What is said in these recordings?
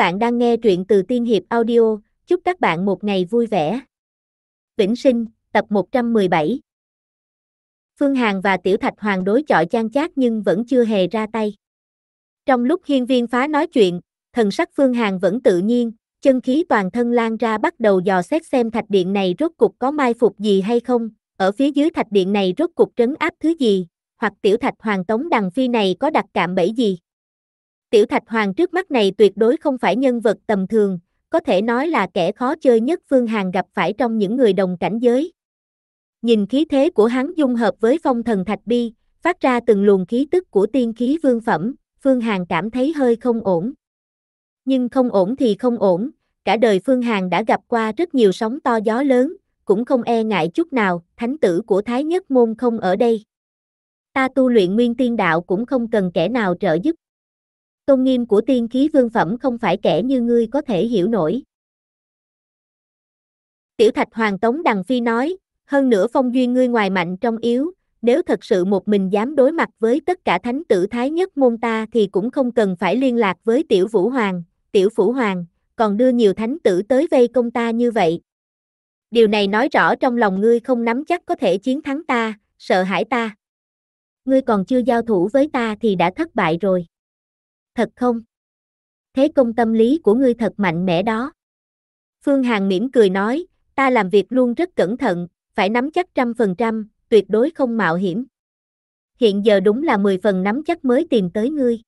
bạn đang nghe truyện từ Tiên Hiệp Audio, chúc các bạn một ngày vui vẻ. Vĩnh sinh, tập 117 Phương Hàn và Tiểu Thạch Hoàng đối chọi chan chát nhưng vẫn chưa hề ra tay. Trong lúc hiên viên phá nói chuyện, thần sắc Phương Hàn vẫn tự nhiên, chân khí toàn thân lan ra bắt đầu dò xét xem thạch điện này rốt cục có mai phục gì hay không, ở phía dưới thạch điện này rốt cục trấn áp thứ gì, hoặc tiểu thạch hoàng tống đằng phi này có đặt cạm bẫy gì. Tiểu Thạch Hoàng trước mắt này tuyệt đối không phải nhân vật tầm thường, có thể nói là kẻ khó chơi nhất Phương Hàn gặp phải trong những người đồng cảnh giới. Nhìn khí thế của hắn dung hợp với phong thần Thạch Bi, phát ra từng luồng khí tức của tiên khí vương phẩm, Phương Hàn cảm thấy hơi không ổn. Nhưng không ổn thì không ổn, cả đời Phương Hàn đã gặp qua rất nhiều sóng to gió lớn, cũng không e ngại chút nào, thánh tử của Thái Nhất Môn không ở đây. Ta tu luyện nguyên tiên đạo cũng không cần kẻ nào trợ giúp tôn nghiêm của tiên khí vương phẩm không phải kẻ như ngươi có thể hiểu nổi. Tiểu thạch hoàng tống đằng phi nói, hơn nữa phong duyên ngươi ngoài mạnh trong yếu, nếu thật sự một mình dám đối mặt với tất cả thánh tử thái nhất môn ta thì cũng không cần phải liên lạc với tiểu vũ hoàng, tiểu phủ hoàng, còn đưa nhiều thánh tử tới vây công ta như vậy. Điều này nói rõ trong lòng ngươi không nắm chắc có thể chiến thắng ta, sợ hãi ta. Ngươi còn chưa giao thủ với ta thì đã thất bại rồi thật không? Thế công tâm lý của ngươi thật mạnh mẽ đó. Phương Hằng mỉm cười nói, ta làm việc luôn rất cẩn thận, phải nắm chắc trăm phần trăm, tuyệt đối không mạo hiểm. Hiện giờ đúng là 10 phần nắm chắc mới tìm tới ngươi.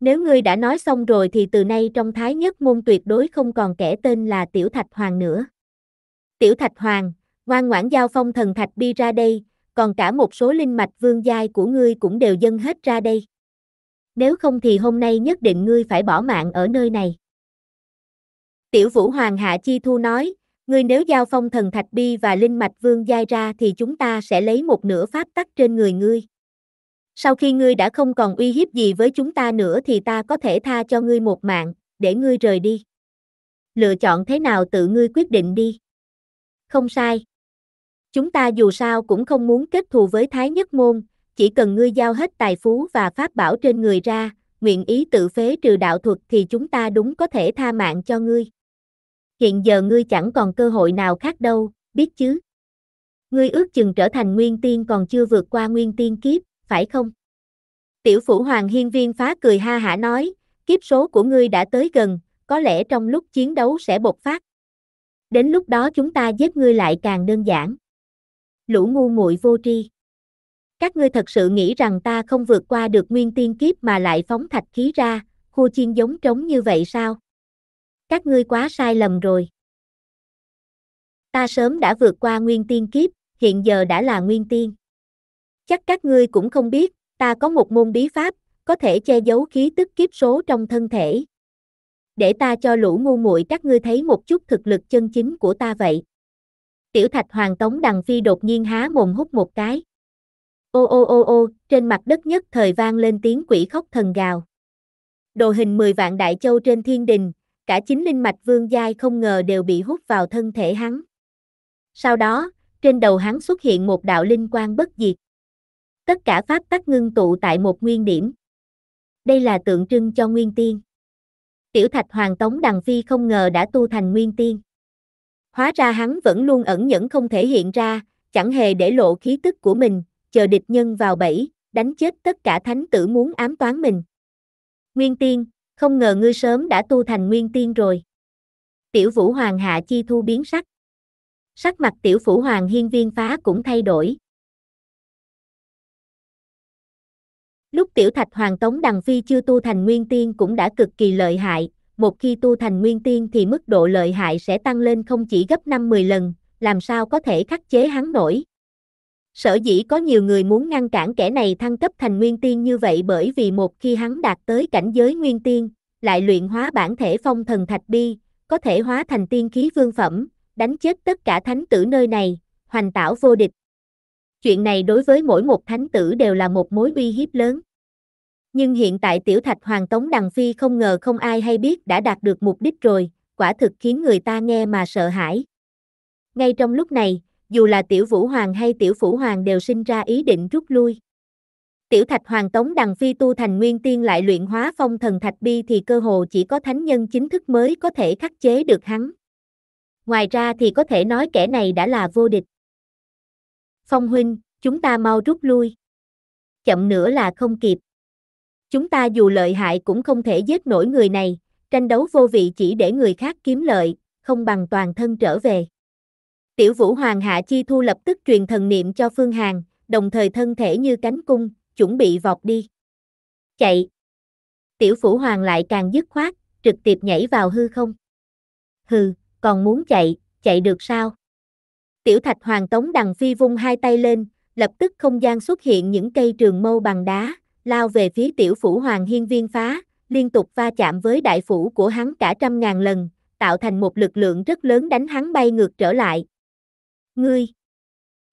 Nếu ngươi đã nói xong rồi thì từ nay trong thái nhất môn tuyệt đối không còn kẻ tên là Tiểu Thạch Hoàng nữa. Tiểu Thạch Hoàng, ngoan ngoãn giao phong thần thạch bi ra đây, còn cả một số linh mạch vương giai của ngươi cũng đều dâng hết ra đây nếu không thì hôm nay nhất định ngươi phải bỏ mạng ở nơi này. Tiểu Vũ Hoàng Hạ Chi Thu nói, ngươi nếu giao phong thần Thạch Bi và Linh Mạch Vương Giai ra thì chúng ta sẽ lấy một nửa pháp tắc trên người ngươi. Sau khi ngươi đã không còn uy hiếp gì với chúng ta nữa thì ta có thể tha cho ngươi một mạng, để ngươi rời đi. Lựa chọn thế nào tự ngươi quyết định đi. Không sai. Chúng ta dù sao cũng không muốn kết thù với Thái Nhất Môn, chỉ cần ngươi giao hết tài phú và pháp bảo trên người ra, nguyện ý tự phế trừ đạo thuật thì chúng ta đúng có thể tha mạng cho ngươi. Hiện giờ ngươi chẳng còn cơ hội nào khác đâu, biết chứ? Ngươi ước chừng trở thành nguyên tiên còn chưa vượt qua nguyên tiên kiếp, phải không? Tiểu phủ hoàng hiên viên phá cười ha hả nói, kiếp số của ngươi đã tới gần, có lẽ trong lúc chiến đấu sẽ bộc phát. Đến lúc đó chúng ta giết ngươi lại càng đơn giản. Lũ ngu muội vô tri. Các ngươi thật sự nghĩ rằng ta không vượt qua được nguyên tiên kiếp mà lại phóng thạch khí ra, khu chiên giống trống như vậy sao? Các ngươi quá sai lầm rồi. Ta sớm đã vượt qua nguyên tiên kiếp, hiện giờ đã là nguyên tiên. Chắc các ngươi cũng không biết, ta có một môn bí pháp, có thể che giấu khí tức kiếp số trong thân thể. Để ta cho lũ ngu muội các ngươi thấy một chút thực lực chân chính của ta vậy. Tiểu Thạch Hoàng Tống Đằng Phi đột nhiên há mồm hút một cái. Ô ô ô ô, trên mặt đất nhất thời vang lên tiếng quỷ khóc thần gào. Đồ hình 10 vạn đại châu trên thiên đình, cả chính linh mạch vương giai không ngờ đều bị hút vào thân thể hắn. Sau đó, trên đầu hắn xuất hiện một đạo linh quang bất diệt. Tất cả pháp tắc ngưng tụ tại một nguyên điểm. Đây là tượng trưng cho nguyên tiên. Tiểu thạch hoàng tống đằng phi không ngờ đã tu thành nguyên tiên. Hóa ra hắn vẫn luôn ẩn nhẫn không thể hiện ra, chẳng hề để lộ khí tức của mình, chờ địch nhân vào bẫy, đánh chết tất cả thánh tử muốn ám toán mình. Nguyên tiên, không ngờ ngươi sớm đã tu thành nguyên tiên rồi. Tiểu vũ hoàng hạ chi thu biến sắc. Sắc mặt tiểu phủ hoàng hiên viên phá cũng thay đổi. Lúc tiểu thạch hoàng tống đằng phi chưa tu thành nguyên tiên cũng đã cực kỳ lợi hại, một khi tu thành nguyên tiên thì mức độ lợi hại sẽ tăng lên không chỉ gấp 5-10 lần, làm sao có thể khắc chế hắn nổi. Sở dĩ có nhiều người muốn ngăn cản kẻ này thăng cấp thành nguyên tiên như vậy bởi vì một khi hắn đạt tới cảnh giới nguyên tiên, lại luyện hóa bản thể phong thần thạch bi, có thể hóa thành tiên khí vương phẩm, đánh chết tất cả thánh tử nơi này, hoành tảo vô địch. Chuyện này đối với mỗi một thánh tử đều là một mối uy hiếp lớn. Nhưng hiện tại tiểu thạch hoàng tống đằng phi không ngờ không ai hay biết đã đạt được mục đích rồi, quả thực khiến người ta nghe mà sợ hãi. Ngay trong lúc này, dù là tiểu vũ hoàng hay tiểu phủ hoàng đều sinh ra ý định rút lui. Tiểu thạch hoàng tống đằng phi tu thành nguyên tiên lại luyện hóa phong thần thạch bi thì cơ hồ chỉ có thánh nhân chính thức mới có thể khắc chế được hắn. Ngoài ra thì có thể nói kẻ này đã là vô địch. Phong huynh, chúng ta mau rút lui. Chậm nữa là không kịp. Chúng ta dù lợi hại cũng không thể giết nổi người này, tranh đấu vô vị chỉ để người khác kiếm lợi, không bằng toàn thân trở về. Tiểu Vũ Hoàng Hạ Chi Thu lập tức truyền thần niệm cho Phương Hàn, đồng thời thân thể như cánh cung, chuẩn bị vọt đi. Chạy! Tiểu Vũ Hoàng lại càng dứt khoát, trực tiếp nhảy vào hư không. Hừ, còn muốn chạy, chạy được sao? Tiểu Thạch Hoàng Tống Đằng Phi vung hai tay lên, lập tức không gian xuất hiện những cây trường mâu bằng đá, lao về phía Tiểu Vũ Hoàng Hiên Viên phá, liên tục va chạm với đại phủ của hắn cả trăm ngàn lần, tạo thành một lực lượng rất lớn đánh hắn bay ngược trở lại, Ngươi!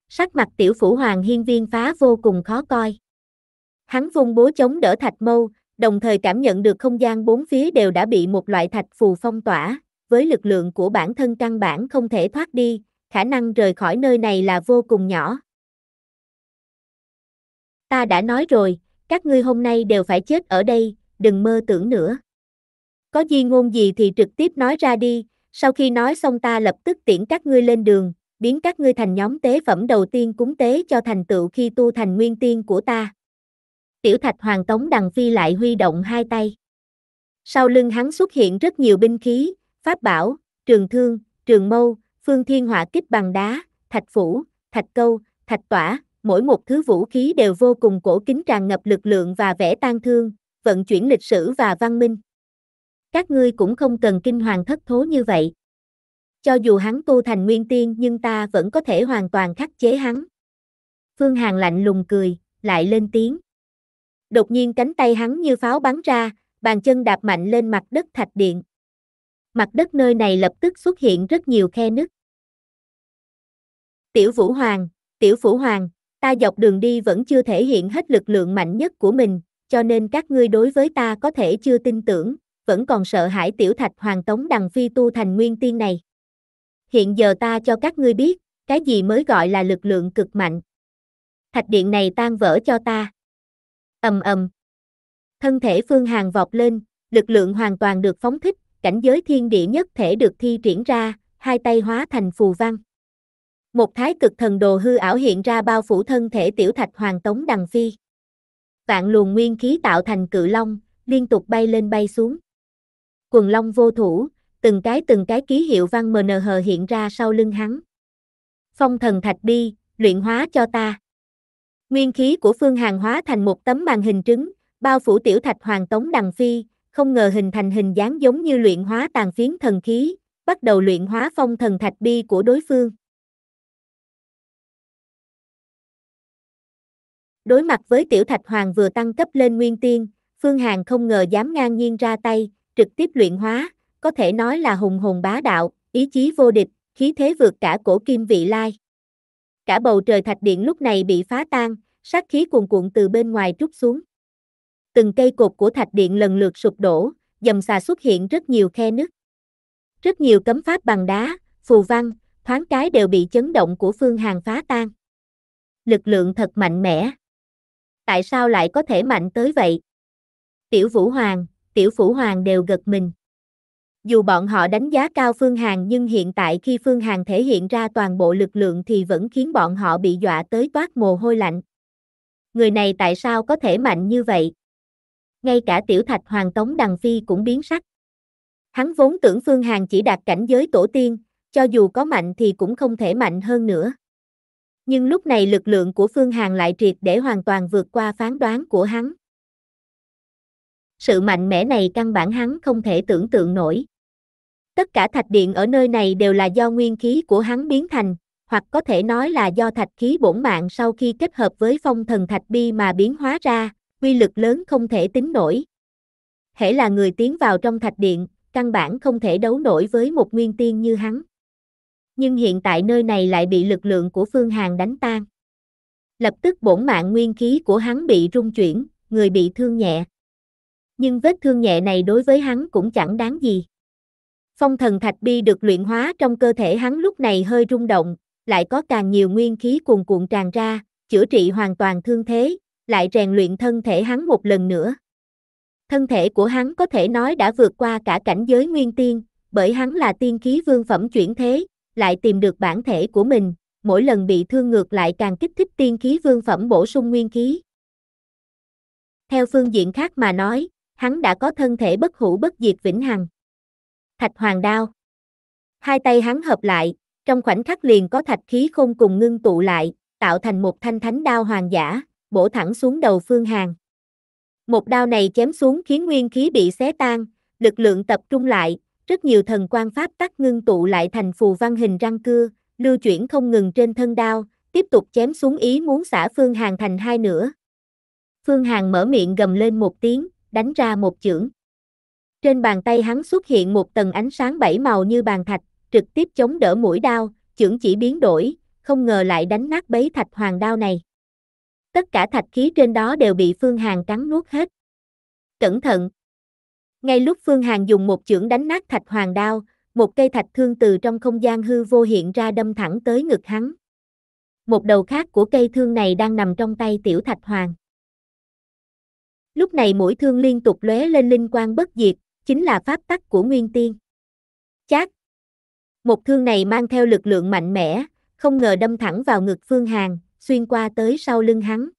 Sắc mặt tiểu phủ hoàng hiên viên phá vô cùng khó coi. Hắn vung bố chống đỡ thạch mâu, đồng thời cảm nhận được không gian bốn phía đều đã bị một loại thạch phù phong tỏa, với lực lượng của bản thân căn bản không thể thoát đi, khả năng rời khỏi nơi này là vô cùng nhỏ. Ta đã nói rồi, các ngươi hôm nay đều phải chết ở đây, đừng mơ tưởng nữa. Có di ngôn gì thì trực tiếp nói ra đi, sau khi nói xong ta lập tức tiễn các ngươi lên đường, biến các ngươi thành nhóm tế phẩm đầu tiên cúng tế cho thành tựu khi tu thành nguyên tiên của ta. Tiểu thạch hoàng tống đằng phi lại huy động hai tay. Sau lưng hắn xuất hiện rất nhiều binh khí, pháp bảo, trường thương, trường mâu, phương thiên họa kích bằng đá, thạch phủ, thạch câu, thạch tỏa, mỗi một thứ vũ khí đều vô cùng cổ kính tràn ngập lực lượng và vẻ tan thương, vận chuyển lịch sử và văn minh. Các ngươi cũng không cần kinh hoàng thất thố như vậy. Cho dù hắn tu thành nguyên tiên nhưng ta vẫn có thể hoàn toàn khắc chế hắn. Phương Hàng lạnh lùng cười, lại lên tiếng. Đột nhiên cánh tay hắn như pháo bắn ra, bàn chân đạp mạnh lên mặt đất thạch điện. Mặt đất nơi này lập tức xuất hiện rất nhiều khe nứt. Tiểu Vũ Hoàng, Tiểu Vũ Hoàng, ta dọc đường đi vẫn chưa thể hiện hết lực lượng mạnh nhất của mình, cho nên các ngươi đối với ta có thể chưa tin tưởng, vẫn còn sợ hãi Tiểu Thạch Hoàng Tống Đằng Phi tu thành nguyên tiên này hiện giờ ta cho các ngươi biết, cái gì mới gọi là lực lượng cực mạnh. Thạch điện này tan vỡ cho ta. ầm ầm. Thân thể Phương Hàng vọt lên, lực lượng hoàn toàn được phóng thích, cảnh giới thiên địa nhất thể được thi triển ra, hai tay hóa thành phù văn. Một thái cực thần đồ hư ảo hiện ra bao phủ thân thể tiểu thạch hoàng tống đằng phi. Vạn luồng nguyên khí tạo thành cự long, liên tục bay lên bay xuống. Quần long vô thủ, từng cái từng cái ký hiệu văn hờ hiện ra sau lưng hắn. Phong thần thạch bi luyện hóa cho ta. Nguyên khí của Phương Hàng hóa thành một tấm màn hình trứng, bao phủ tiểu thạch hoàng tống đằng phi, không ngờ hình thành hình dáng giống như luyện hóa tàn phiến thần khí, bắt đầu luyện hóa phong thần thạch bi của đối phương. Đối mặt với tiểu thạch hoàng vừa tăng cấp lên nguyên tiên, Phương Hàng không ngờ dám ngang nhiên ra tay, trực tiếp luyện hóa có thể nói là hùng hồn bá đạo, ý chí vô địch, khí thế vượt cả cổ kim vị lai. Cả bầu trời thạch điện lúc này bị phá tan, sát khí cuồn cuộn từ bên ngoài trút xuống. Từng cây cột của thạch điện lần lượt sụp đổ, dầm xà xuất hiện rất nhiều khe nứt. Rất nhiều cấm pháp bằng đá, phù văn, thoáng cái đều bị chấn động của phương hàng phá tan. Lực lượng thật mạnh mẽ. Tại sao lại có thể mạnh tới vậy? Tiểu Vũ Hoàng, Tiểu Phủ Hoàng đều gật mình. Dù bọn họ đánh giá cao Phương Hằng nhưng hiện tại khi Phương Hằng thể hiện ra toàn bộ lực lượng thì vẫn khiến bọn họ bị dọa tới toát mồ hôi lạnh. Người này tại sao có thể mạnh như vậy? Ngay cả tiểu thạch hoàng tống đằng phi cũng biến sắc. Hắn vốn tưởng Phương Hằng chỉ đạt cảnh giới tổ tiên, cho dù có mạnh thì cũng không thể mạnh hơn nữa. Nhưng lúc này lực lượng của Phương Hằng lại triệt để hoàn toàn vượt qua phán đoán của hắn. Sự mạnh mẽ này căn bản hắn không thể tưởng tượng nổi. Tất cả thạch điện ở nơi này đều là do nguyên khí của hắn biến thành, hoặc có thể nói là do thạch khí bổn mạng sau khi kết hợp với phong thần thạch bi mà biến hóa ra, quy lực lớn không thể tính nổi. Hễ là người tiến vào trong thạch điện, căn bản không thể đấu nổi với một nguyên tiên như hắn. Nhưng hiện tại nơi này lại bị lực lượng của Phương Hàn đánh tan. Lập tức bổn mạng nguyên khí của hắn bị rung chuyển, người bị thương nhẹ. Nhưng vết thương nhẹ này đối với hắn cũng chẳng đáng gì. Phong thần thạch bi được luyện hóa trong cơ thể hắn lúc này hơi rung động, lại có càng nhiều nguyên khí cuồn cuộn tràn ra, chữa trị hoàn toàn thương thế, lại rèn luyện thân thể hắn một lần nữa. Thân thể của hắn có thể nói đã vượt qua cả cảnh giới nguyên tiên, bởi hắn là tiên khí vương phẩm chuyển thế, lại tìm được bản thể của mình, mỗi lần bị thương ngược lại càng kích thích tiên khí vương phẩm bổ sung nguyên khí. Theo phương diện khác mà nói, hắn đã có thân thể bất hủ bất diệt vĩnh hằng thạch hoàng đao. Hai tay hắn hợp lại, trong khoảnh khắc liền có thạch khí khôn cùng ngưng tụ lại, tạo thành một thanh thánh đao hoàng giả, bổ thẳng xuống đầu Phương Hàn. Một đao này chém xuống khiến nguyên khí bị xé tan, lực lượng tập trung lại, rất nhiều thần quan pháp tắc ngưng tụ lại thành phù văn hình răng cưa, lưu chuyển không ngừng trên thân đao, tiếp tục chém xuống ý muốn xả Phương Hàn thành hai nửa. Phương Hàn mở miệng gầm lên một tiếng, đánh ra một chưởng. Trên bàn tay hắn xuất hiện một tầng ánh sáng bảy màu như bàn thạch, trực tiếp chống đỡ mũi đao, chưởng chỉ biến đổi, không ngờ lại đánh nát bấy thạch hoàng đao này. Tất cả thạch khí trên đó đều bị Phương Hàn cắn nuốt hết. Cẩn thận! Ngay lúc Phương Hàn dùng một chưởng đánh nát thạch hoàng đao, một cây thạch thương từ trong không gian hư vô hiện ra đâm thẳng tới ngực hắn. Một đầu khác của cây thương này đang nằm trong tay tiểu thạch hoàng. Lúc này mũi thương liên tục lóe lên linh quang bất diệt, chính là pháp tắc của Nguyên Tiên. Chát! Một thương này mang theo lực lượng mạnh mẽ, không ngờ đâm thẳng vào ngực Phương Hàn, xuyên qua tới sau lưng hắn.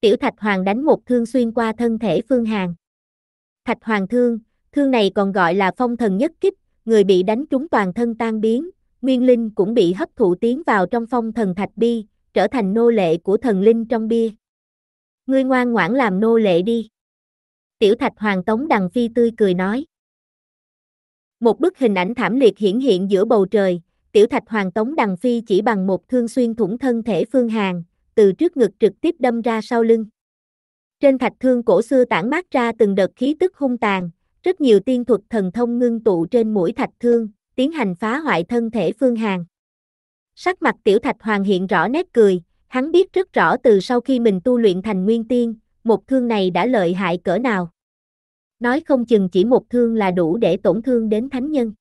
Tiểu Thạch Hoàng đánh một thương xuyên qua thân thể Phương Hàn. Thạch Hoàng thương, thương này còn gọi là phong thần nhất kích, người bị đánh trúng toàn thân tan biến, Nguyên Linh cũng bị hấp thụ tiến vào trong phong thần thạch bi, trở thành nô lệ của thần linh trong bia. Ngươi ngoan ngoãn làm nô lệ đi tiểu thạch hoàng tống đằng phi tươi cười nói. Một bức hình ảnh thảm liệt hiển hiện giữa bầu trời, tiểu thạch hoàng tống đằng phi chỉ bằng một thương xuyên thủng thân thể phương hàng, từ trước ngực trực tiếp đâm ra sau lưng. Trên thạch thương cổ xưa tản mát ra từng đợt khí tức hung tàn, rất nhiều tiên thuật thần thông ngưng tụ trên mũi thạch thương, tiến hành phá hoại thân thể phương hàng. Sắc mặt tiểu thạch hoàng hiện rõ nét cười, hắn biết rất rõ từ sau khi mình tu luyện thành nguyên tiên, một thương này đã lợi hại cỡ nào. Nói không chừng chỉ một thương là đủ để tổn thương đến thánh nhân.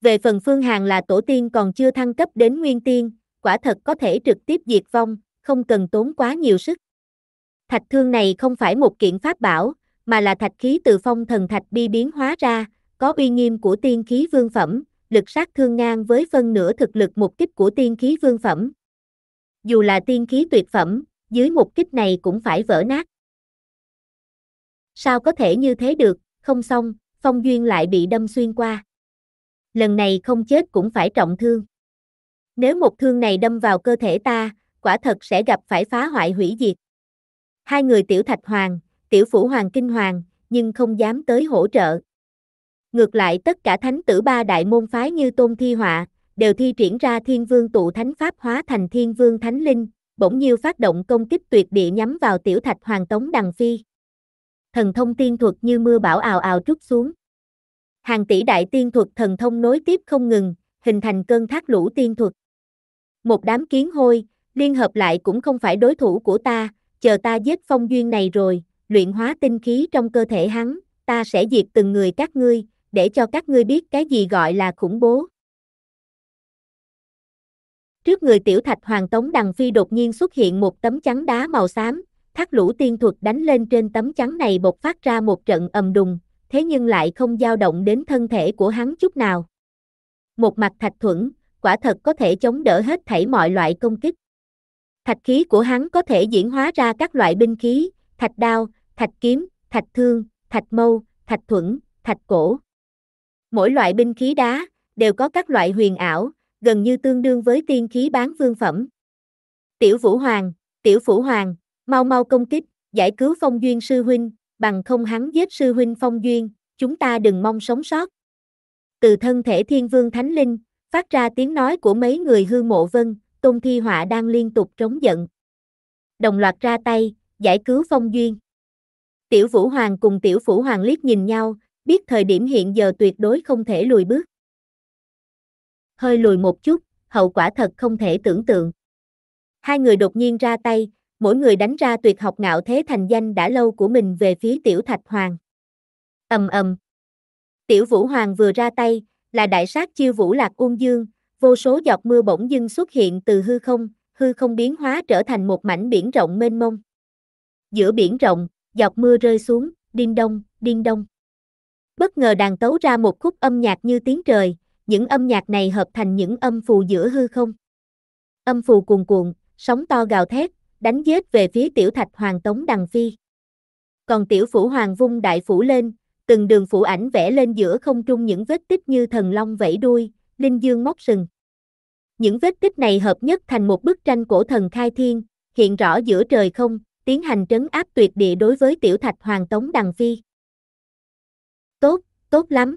Về phần Phương hàng là tổ tiên còn chưa thăng cấp đến nguyên tiên, quả thật có thể trực tiếp diệt vong, không cần tốn quá nhiều sức. Thạch thương này không phải một kiện pháp bảo, mà là thạch khí từ phong thần thạch bi biến hóa ra, có uy nghiêm của tiên khí vương phẩm, lực sát thương ngang với phân nửa thực lực một kích của tiên khí vương phẩm. Dù là tiên khí tuyệt phẩm, dưới một kích này cũng phải vỡ nát. Sao có thể như thế được, không xong, Phong Duyên lại bị đâm xuyên qua. Lần này không chết cũng phải trọng thương. Nếu một thương này đâm vào cơ thể ta, quả thật sẽ gặp phải phá hoại hủy diệt. Hai người tiểu thạch hoàng, tiểu phủ hoàng kinh hoàng, nhưng không dám tới hỗ trợ. Ngược lại tất cả thánh tử ba đại môn phái như Tôn Thi Họa, đều thi triển ra thiên vương tụ thánh pháp hóa thành thiên vương thánh linh, bỗng nhiêu phát động công kích tuyệt địa nhắm vào tiểu thạch hoàng tống đằng phi. Thần thông tiên thuật như mưa bão ào ào trút xuống. Hàng tỷ đại tiên thuật thần thông nối tiếp không ngừng, hình thành cơn thác lũ tiên thuật. Một đám kiến hôi, liên hợp lại cũng không phải đối thủ của ta, chờ ta giết phong duyên này rồi, luyện hóa tinh khí trong cơ thể hắn, ta sẽ diệt từng người các ngươi, để cho các ngươi biết cái gì gọi là khủng bố. Trước người tiểu thạch hoàng tống đằng phi đột nhiên xuất hiện một tấm chắn đá màu xám, thác lũ tiên thuật đánh lên trên tấm chắn này bộc phát ra một trận ầm đùng, thế nhưng lại không dao động đến thân thể của hắn chút nào. Một mặt thạch thuẫn, quả thật có thể chống đỡ hết thảy mọi loại công kích. Thạch khí của hắn có thể diễn hóa ra các loại binh khí, thạch đao, thạch kiếm, thạch thương, thạch mâu, thạch thuẫn, thạch cổ. Mỗi loại binh khí đá đều có các loại huyền ảo, gần như tương đương với tiên khí bán vương phẩm. Tiểu Vũ Hoàng, Tiểu Phủ Hoàng, mau mau công kích, giải cứu Phong Duyên sư huynh, bằng không hắn giết sư huynh Phong Duyên, chúng ta đừng mong sống sót. Từ thân thể Thiên Vương Thánh Linh, phát ra tiếng nói của mấy người hư mộ vân, Tôn Thi Họa đang liên tục trống giận. Đồng loạt ra tay, giải cứu Phong Duyên. Tiểu Vũ Hoàng cùng Tiểu Phủ Hoàng liếc nhìn nhau, biết thời điểm hiện giờ tuyệt đối không thể lùi bước hơi lùi một chút, hậu quả thật không thể tưởng tượng. Hai người đột nhiên ra tay, mỗi người đánh ra tuyệt học ngạo thế thành danh đã lâu của mình về phía tiểu thạch hoàng. ầm ầm. Tiểu vũ hoàng vừa ra tay, là đại sát chiêu vũ lạc uông dương, vô số giọt mưa bỗng dưng xuất hiện từ hư không, hư không biến hóa trở thành một mảnh biển rộng mênh mông. Giữa biển rộng, giọt mưa rơi xuống, điên đông, điên đông. Bất ngờ đàn tấu ra một khúc âm nhạc như tiếng trời, những âm nhạc này hợp thành những âm phù giữa hư không. Âm phù cuồn cuộn, sóng to gào thét, đánh giết về phía tiểu thạch hoàng tống đằng phi. Còn tiểu phủ hoàng vung đại phủ lên, từng đường phủ ảnh vẽ lên giữa không trung những vết tích như thần long vẫy đuôi, linh dương móc sừng. Những vết tích này hợp nhất thành một bức tranh cổ thần khai thiên, hiện rõ giữa trời không, tiến hành trấn áp tuyệt địa đối với tiểu thạch hoàng tống đằng phi. Tốt, tốt lắm.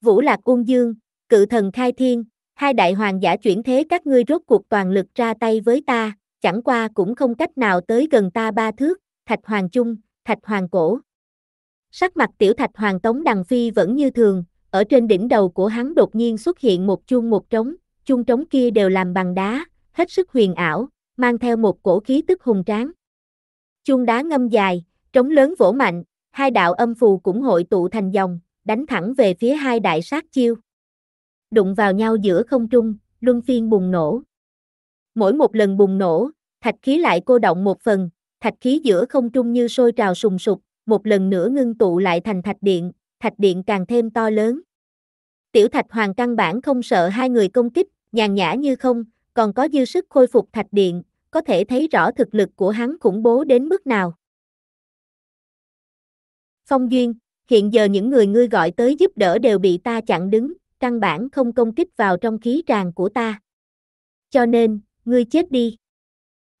Vũ Lạc Uông Dương, cự thần khai thiên, hai đại hoàng giả chuyển thế các ngươi rốt cuộc toàn lực ra tay với ta, chẳng qua cũng không cách nào tới gần ta ba thước, thạch hoàng chung, thạch hoàng cổ. Sắc mặt tiểu thạch hoàng tống đằng phi vẫn như thường, ở trên đỉnh đầu của hắn đột nhiên xuất hiện một chuông một trống, chuông trống kia đều làm bằng đá, hết sức huyền ảo, mang theo một cổ khí tức hùng tráng. Chuông đá ngâm dài, trống lớn vỗ mạnh, hai đạo âm phù cũng hội tụ thành dòng, đánh thẳng về phía hai đại sát chiêu đụng vào nhau giữa không trung, luân phiên bùng nổ. Mỗi một lần bùng nổ, thạch khí lại cô động một phần, thạch khí giữa không trung như sôi trào sùng sục, một lần nữa ngưng tụ lại thành thạch điện, thạch điện càng thêm to lớn. Tiểu thạch hoàng căn bản không sợ hai người công kích, nhàn nhã như không, còn có dư sức khôi phục thạch điện, có thể thấy rõ thực lực của hắn khủng bố đến mức nào. Phong Duyên, hiện giờ những người ngươi gọi tới giúp đỡ đều bị ta chặn đứng, căn bản không công kích vào trong khí tràn của ta. Cho nên, ngươi chết đi.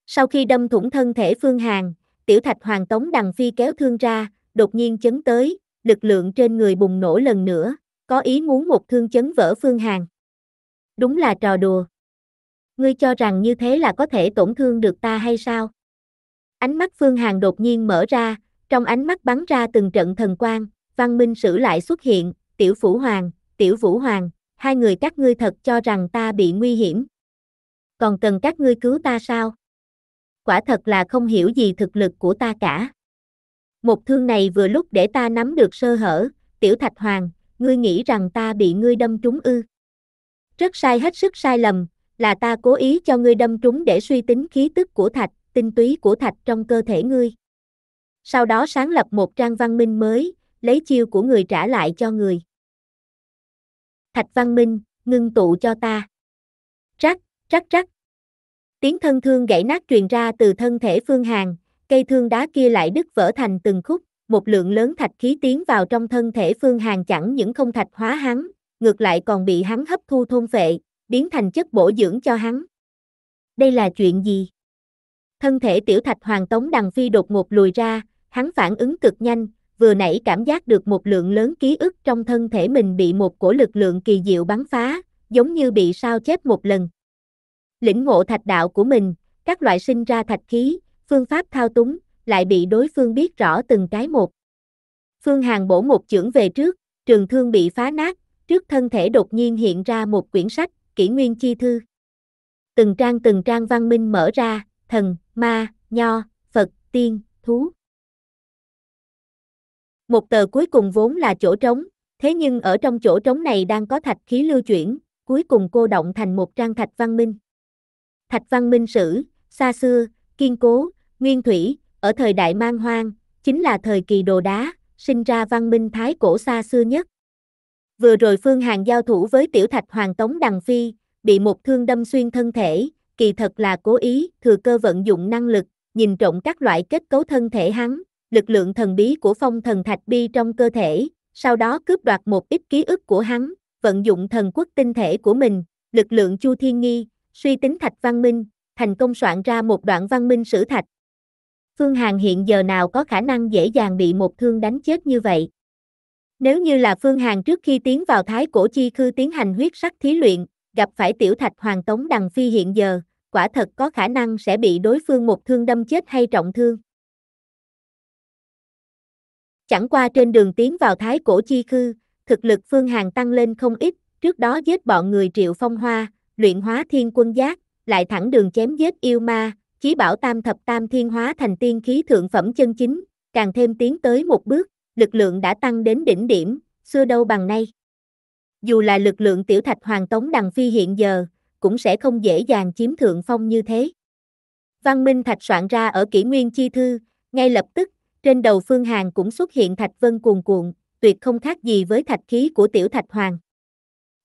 Sau khi đâm thủng thân thể Phương Hàn, Tiểu Thạch Hoàng Tống Đằng Phi kéo thương ra, đột nhiên chấn tới, lực lượng trên người bùng nổ lần nữa, có ý muốn một thương chấn vỡ Phương Hàn. Đúng là trò đùa. Ngươi cho rằng như thế là có thể tổn thương được ta hay sao? Ánh mắt Phương Hàn đột nhiên mở ra, trong ánh mắt bắn ra từng trận thần quang, văn minh sử lại xuất hiện, Tiểu Phủ Hoàng, tiểu vũ hoàng, hai người các ngươi thật cho rằng ta bị nguy hiểm. Còn cần các ngươi cứu ta sao? Quả thật là không hiểu gì thực lực của ta cả. Một thương này vừa lúc để ta nắm được sơ hở, tiểu thạch hoàng, ngươi nghĩ rằng ta bị ngươi đâm trúng ư. Rất sai hết sức sai lầm, là ta cố ý cho ngươi đâm trúng để suy tính khí tức của thạch, tinh túy của thạch trong cơ thể ngươi. Sau đó sáng lập một trang văn minh mới, lấy chiêu của người trả lại cho người. Thạch Văn Minh, ngưng tụ cho ta. Rắc, rắc rắc. Tiếng thân thương gãy nát truyền ra từ thân thể Phương Hàn, cây thương đá kia lại đứt vỡ thành từng khúc, một lượng lớn thạch khí tiến vào trong thân thể Phương Hàn chẳng những không thạch hóa hắn, ngược lại còn bị hắn hấp thu thôn phệ, biến thành chất bổ dưỡng cho hắn. Đây là chuyện gì? Thân thể tiểu thạch hoàng tống đằng phi đột ngột lùi ra, hắn phản ứng cực nhanh, vừa nãy cảm giác được một lượng lớn ký ức trong thân thể mình bị một cổ lực lượng kỳ diệu bắn phá, giống như bị sao chép một lần. Lĩnh ngộ thạch đạo của mình, các loại sinh ra thạch khí, phương pháp thao túng, lại bị đối phương biết rõ từng cái một. Phương Hàng bổ một chưởng về trước, trường thương bị phá nát, trước thân thể đột nhiên hiện ra một quyển sách, kỷ nguyên chi thư. Từng trang từng trang văn minh mở ra, thần, ma, nho, Phật, tiên, thú. Một tờ cuối cùng vốn là chỗ trống, thế nhưng ở trong chỗ trống này đang có thạch khí lưu chuyển, cuối cùng cô động thành một trang thạch văn minh. Thạch văn minh sử, xa xưa, kiên cố, nguyên thủy, ở thời đại mang hoang, chính là thời kỳ đồ đá, sinh ra văn minh thái cổ xa xưa nhất. Vừa rồi Phương Hàn giao thủ với tiểu thạch hoàng tống đằng phi, bị một thương đâm xuyên thân thể, kỳ thật là cố ý, thừa cơ vận dụng năng lực, nhìn trộm các loại kết cấu thân thể hắn, lực lượng thần bí của phong thần thạch bi trong cơ thể, sau đó cướp đoạt một ít ký ức của hắn, vận dụng thần quốc tinh thể của mình, lực lượng Chu Thiên Nghi, suy tính thạch văn minh, thành công soạn ra một đoạn văn minh sử thạch. Phương Hàn hiện giờ nào có khả năng dễ dàng bị một thương đánh chết như vậy. Nếu như là Phương Hàn trước khi tiến vào Thái Cổ Chi Khư tiến hành huyết sắc thí luyện, gặp phải tiểu thạch hoàng tống đằng phi hiện giờ, quả thật có khả năng sẽ bị đối phương một thương đâm chết hay trọng thương. Chẳng qua trên đường tiến vào thái cổ chi khư, thực lực Phương Hàng tăng lên không ít, trước đó giết bọn người triệu phong hoa, luyện hóa thiên quân giác, lại thẳng đường chém giết yêu ma, chí bảo tam thập tam thiên hóa thành tiên khí thượng phẩm chân chính, càng thêm tiến tới một bước, lực lượng đã tăng đến đỉnh điểm, xưa đâu bằng nay. Dù là lực lượng tiểu thạch hoàng tống đằng phi hiện giờ, cũng sẽ không dễ dàng chiếm thượng phong như thế. Văn Minh Thạch soạn ra ở kỷ nguyên chi thư, ngay lập tức, trên đầu Phương Hàng cũng xuất hiện thạch vân cuồn cuộn, tuyệt không khác gì với thạch khí của tiểu thạch hoàng.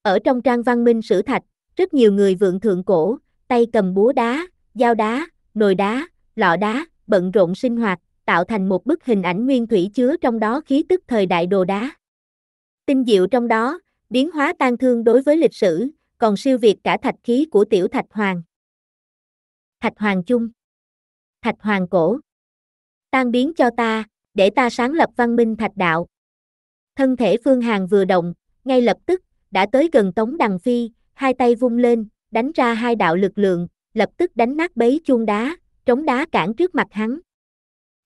Ở trong trang văn minh sử thạch, rất nhiều người vượng thượng cổ, tay cầm búa đá, dao đá, nồi đá, lọ đá, bận rộn sinh hoạt, tạo thành một bức hình ảnh nguyên thủy chứa trong đó khí tức thời đại đồ đá. Tinh diệu trong đó, biến hóa tan thương đối với lịch sử, còn siêu việt cả thạch khí của tiểu thạch hoàng. Thạch hoàng chung Thạch hoàng cổ tan biến cho ta, để ta sáng lập văn minh thạch đạo. Thân thể Phương Hàn vừa động, ngay lập tức, đã tới gần Tống Đằng Phi, hai tay vung lên, đánh ra hai đạo lực lượng, lập tức đánh nát bấy chuông đá, trống đá cản trước mặt hắn.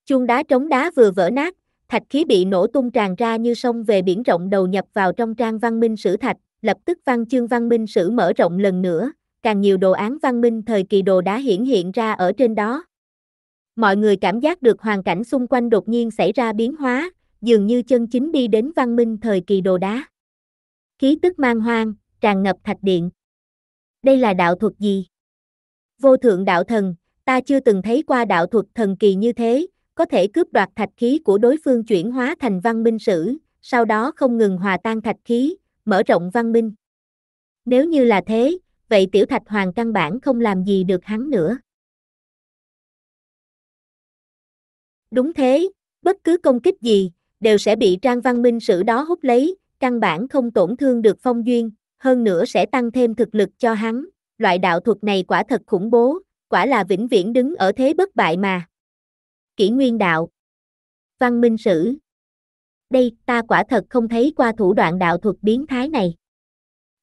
Chuông đá trống đá vừa vỡ nát, thạch khí bị nổ tung tràn ra như sông về biển rộng đầu nhập vào trong trang văn minh sử thạch, lập tức văn chương văn minh sử mở rộng lần nữa, càng nhiều đồ án văn minh thời kỳ đồ đá hiển hiện ra ở trên đó mọi người cảm giác được hoàn cảnh xung quanh đột nhiên xảy ra biến hóa, dường như chân chính đi đến văn minh thời kỳ đồ đá. Khí tức mang hoang, tràn ngập thạch điện. Đây là đạo thuật gì? Vô thượng đạo thần, ta chưa từng thấy qua đạo thuật thần kỳ như thế, có thể cướp đoạt thạch khí của đối phương chuyển hóa thành văn minh sử, sau đó không ngừng hòa tan thạch khí, mở rộng văn minh. Nếu như là thế, vậy tiểu thạch hoàng căn bản không làm gì được hắn nữa. Đúng thế, bất cứ công kích gì, đều sẽ bị trang văn minh sử đó hút lấy, căn bản không tổn thương được phong duyên, hơn nữa sẽ tăng thêm thực lực cho hắn. Loại đạo thuật này quả thật khủng bố, quả là vĩnh viễn đứng ở thế bất bại mà. Kỷ nguyên đạo Văn minh sử Đây, ta quả thật không thấy qua thủ đoạn đạo thuật biến thái này.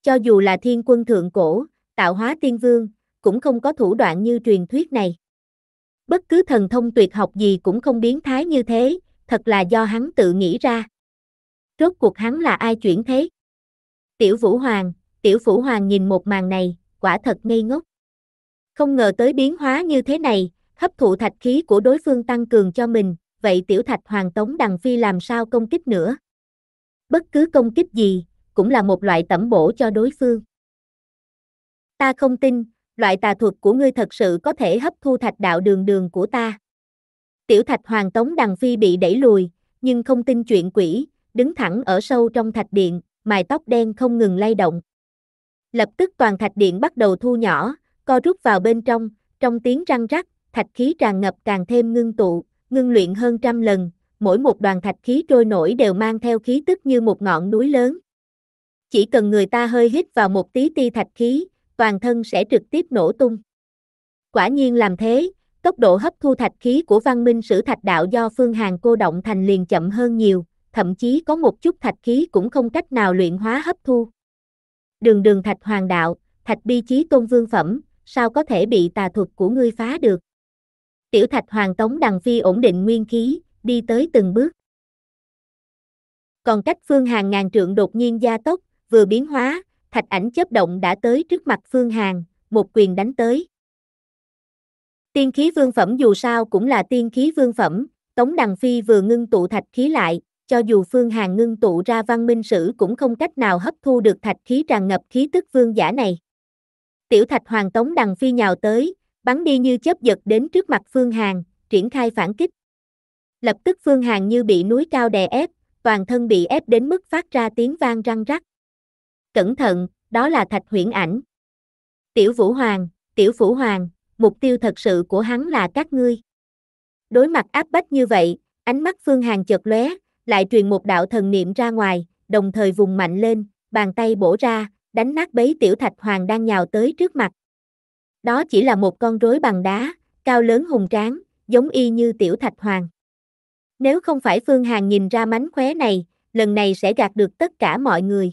Cho dù là thiên quân thượng cổ, tạo hóa tiên vương, cũng không có thủ đoạn như truyền thuyết này bất cứ thần thông tuyệt học gì cũng không biến thái như thế, thật là do hắn tự nghĩ ra. Rốt cuộc hắn là ai chuyển thế? Tiểu Vũ Hoàng, Tiểu Vũ Hoàng nhìn một màn này, quả thật ngây ngốc. Không ngờ tới biến hóa như thế này, hấp thụ thạch khí của đối phương tăng cường cho mình, vậy Tiểu Thạch Hoàng Tống Đằng Phi làm sao công kích nữa? Bất cứ công kích gì, cũng là một loại tẩm bổ cho đối phương. Ta không tin, loại tà thuật của ngươi thật sự có thể hấp thu thạch đạo đường đường của ta. Tiểu thạch hoàng tống đằng phi bị đẩy lùi, nhưng không tin chuyện quỷ, đứng thẳng ở sâu trong thạch điện, mài tóc đen không ngừng lay động. Lập tức toàn thạch điện bắt đầu thu nhỏ, co rút vào bên trong, trong tiếng răng rắc, thạch khí tràn ngập càng thêm ngưng tụ, ngưng luyện hơn trăm lần, mỗi một đoàn thạch khí trôi nổi đều mang theo khí tức như một ngọn núi lớn. Chỉ cần người ta hơi hít vào một tí ti thạch khí, toàn thân sẽ trực tiếp nổ tung. Quả nhiên làm thế, tốc độ hấp thu thạch khí của văn minh sử thạch đạo do phương hàng cô động thành liền chậm hơn nhiều, thậm chí có một chút thạch khí cũng không cách nào luyện hóa hấp thu. Đường đường thạch hoàng đạo, thạch bi chí tôn vương phẩm, sao có thể bị tà thuật của ngươi phá được. Tiểu thạch hoàng tống đằng phi ổn định nguyên khí, đi tới từng bước. Còn cách phương hàng ngàn trượng đột nhiên gia tốc, vừa biến hóa, thạch ảnh chớp động đã tới trước mặt Phương Hàn, một quyền đánh tới. Tiên khí vương phẩm dù sao cũng là tiên khí vương phẩm, Tống Đằng Phi vừa ngưng tụ thạch khí lại, cho dù Phương Hàn ngưng tụ ra văn minh sử cũng không cách nào hấp thu được thạch khí tràn ngập khí tức vương giả này. Tiểu thạch hoàng Tống Đằng Phi nhào tới, bắn đi như chớp giật đến trước mặt Phương Hàn, triển khai phản kích. Lập tức Phương Hàn như bị núi cao đè ép, toàn thân bị ép đến mức phát ra tiếng vang răng rắc cẩn thận, đó là thạch huyễn ảnh. Tiểu Vũ Hoàng, Tiểu Vũ Hoàng, mục tiêu thật sự của hắn là các ngươi. Đối mặt áp bách như vậy, ánh mắt Phương Hàng chợt lóe, lại truyền một đạo thần niệm ra ngoài, đồng thời vùng mạnh lên, bàn tay bổ ra, đánh nát bấy tiểu thạch hoàng đang nhào tới trước mặt. Đó chỉ là một con rối bằng đá, cao lớn hùng tráng, giống y như tiểu thạch hoàng. Nếu không phải Phương Hàng nhìn ra mánh khóe này, lần này sẽ gạt được tất cả mọi người.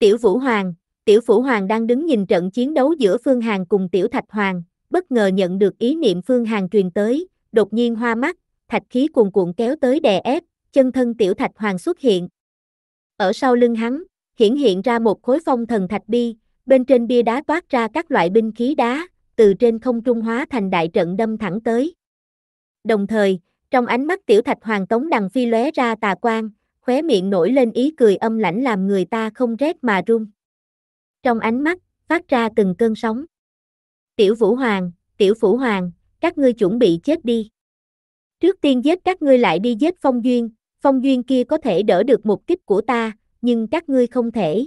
Tiểu Vũ Hoàng, Tiểu Vũ Hoàng đang đứng nhìn trận chiến đấu giữa Phương Hàng cùng Tiểu Thạch Hoàng, bất ngờ nhận được ý niệm Phương Hàng truyền tới, đột nhiên hoa mắt, thạch khí cuồn cuộn kéo tới đè ép, chân thân Tiểu Thạch Hoàng xuất hiện. Ở sau lưng hắn, hiển hiện ra một khối phong thần thạch bi, bên trên bia đá toát ra các loại binh khí đá, từ trên không trung hóa thành đại trận đâm thẳng tới. Đồng thời, trong ánh mắt Tiểu Thạch Hoàng Tống Đằng phi lóe ra tà quang, khóe miệng nổi lên ý cười âm lãnh làm người ta không rét mà run. Trong ánh mắt, phát ra từng cơn sóng. Tiểu Vũ Hoàng, Tiểu Vũ Hoàng, các ngươi chuẩn bị chết đi. Trước tiên giết các ngươi lại đi giết Phong Duyên, Phong Duyên kia có thể đỡ được một kích của ta, nhưng các ngươi không thể.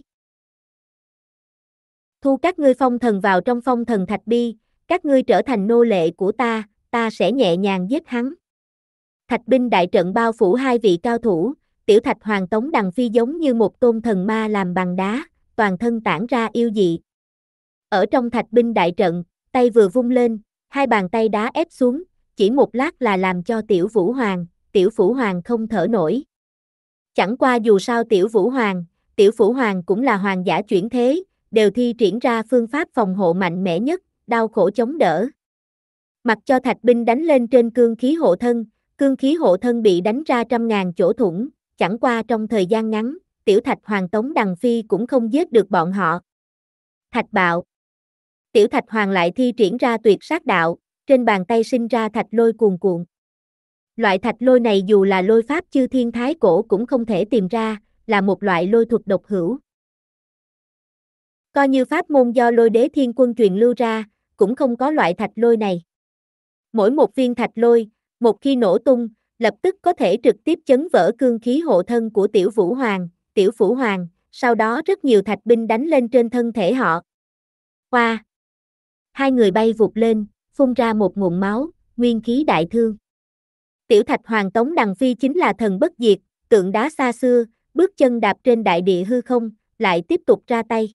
Thu các ngươi phong thần vào trong phong thần thạch bi, các ngươi trở thành nô lệ của ta, ta sẽ nhẹ nhàng giết hắn. Thạch binh đại trận bao phủ hai vị cao thủ, tiểu thạch hoàng tống đằng phi giống như một tôn thần ma làm bằng đá, toàn thân tản ra yêu dị. Ở trong thạch binh đại trận, tay vừa vung lên, hai bàn tay đá ép xuống, chỉ một lát là làm cho tiểu vũ hoàng, tiểu vũ hoàng không thở nổi. Chẳng qua dù sao tiểu vũ hoàng, tiểu vũ hoàng cũng là hoàng giả chuyển thế, đều thi triển ra phương pháp phòng hộ mạnh mẽ nhất, đau khổ chống đỡ. Mặc cho thạch binh đánh lên trên cương khí hộ thân, cương khí hộ thân bị đánh ra trăm ngàn chỗ thủng, chẳng qua trong thời gian ngắn, tiểu thạch hoàng tống đằng phi cũng không giết được bọn họ. Thạch bạo Tiểu thạch hoàng lại thi triển ra tuyệt sát đạo, trên bàn tay sinh ra thạch lôi cuồn cuộn. Loại thạch lôi này dù là lôi pháp chư thiên thái cổ cũng không thể tìm ra, là một loại lôi thuật độc hữu. Coi như pháp môn do lôi đế thiên quân truyền lưu ra, cũng không có loại thạch lôi này. Mỗi một viên thạch lôi, một khi nổ tung, lập tức có thể trực tiếp chấn vỡ cương khí hộ thân của tiểu vũ hoàng, tiểu phủ hoàng, sau đó rất nhiều thạch binh đánh lên trên thân thể họ. Hoa! Hai người bay vụt lên, phun ra một nguồn máu, nguyên khí đại thương. Tiểu thạch hoàng tống đằng phi chính là thần bất diệt, tượng đá xa xưa, bước chân đạp trên đại địa hư không, lại tiếp tục ra tay.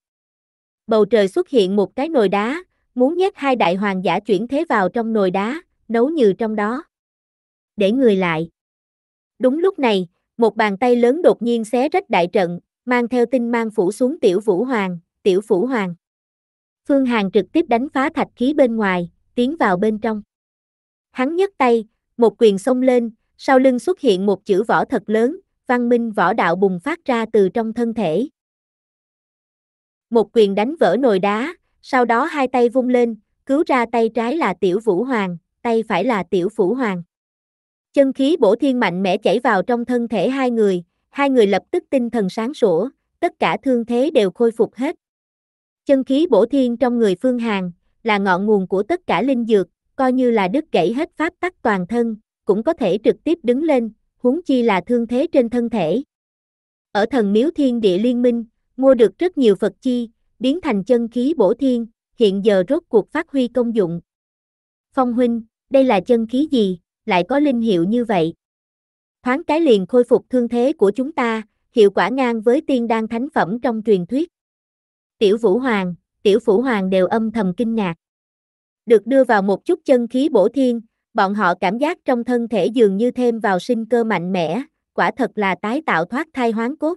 Bầu trời xuất hiện một cái nồi đá, muốn nhét hai đại hoàng giả chuyển thế vào trong nồi đá, nấu như trong đó để người lại. Đúng lúc này, một bàn tay lớn đột nhiên xé rách đại trận, mang theo tinh mang phủ xuống tiểu vũ hoàng, tiểu phủ hoàng. Phương Hàn trực tiếp đánh phá thạch khí bên ngoài, tiến vào bên trong. Hắn nhấc tay, một quyền xông lên, sau lưng xuất hiện một chữ võ thật lớn, văn minh võ đạo bùng phát ra từ trong thân thể. Một quyền đánh vỡ nồi đá, sau đó hai tay vung lên, cứu ra tay trái là tiểu vũ hoàng, tay phải là tiểu phủ hoàng. Chân khí bổ thiên mạnh mẽ chảy vào trong thân thể hai người, hai người lập tức tinh thần sáng sủa, tất cả thương thế đều khôi phục hết. Chân khí bổ thiên trong người Phương Hàn là ngọn nguồn của tất cả linh dược, coi như là đứt gãy hết pháp tắc toàn thân, cũng có thể trực tiếp đứng lên, huống chi là thương thế trên thân thể. Ở thần miếu thiên địa liên minh, mua được rất nhiều Phật chi, biến thành chân khí bổ thiên, hiện giờ rốt cuộc phát huy công dụng. Phong huynh, đây là chân khí gì, lại có linh hiệu như vậy. Thoáng cái liền khôi phục thương thế của chúng ta, hiệu quả ngang với tiên đan thánh phẩm trong truyền thuyết. Tiểu Vũ Hoàng, Tiểu Phủ Hoàng đều âm thầm kinh ngạc. Được đưa vào một chút chân khí bổ thiên, bọn họ cảm giác trong thân thể dường như thêm vào sinh cơ mạnh mẽ, quả thật là tái tạo thoát thai hoán cốt.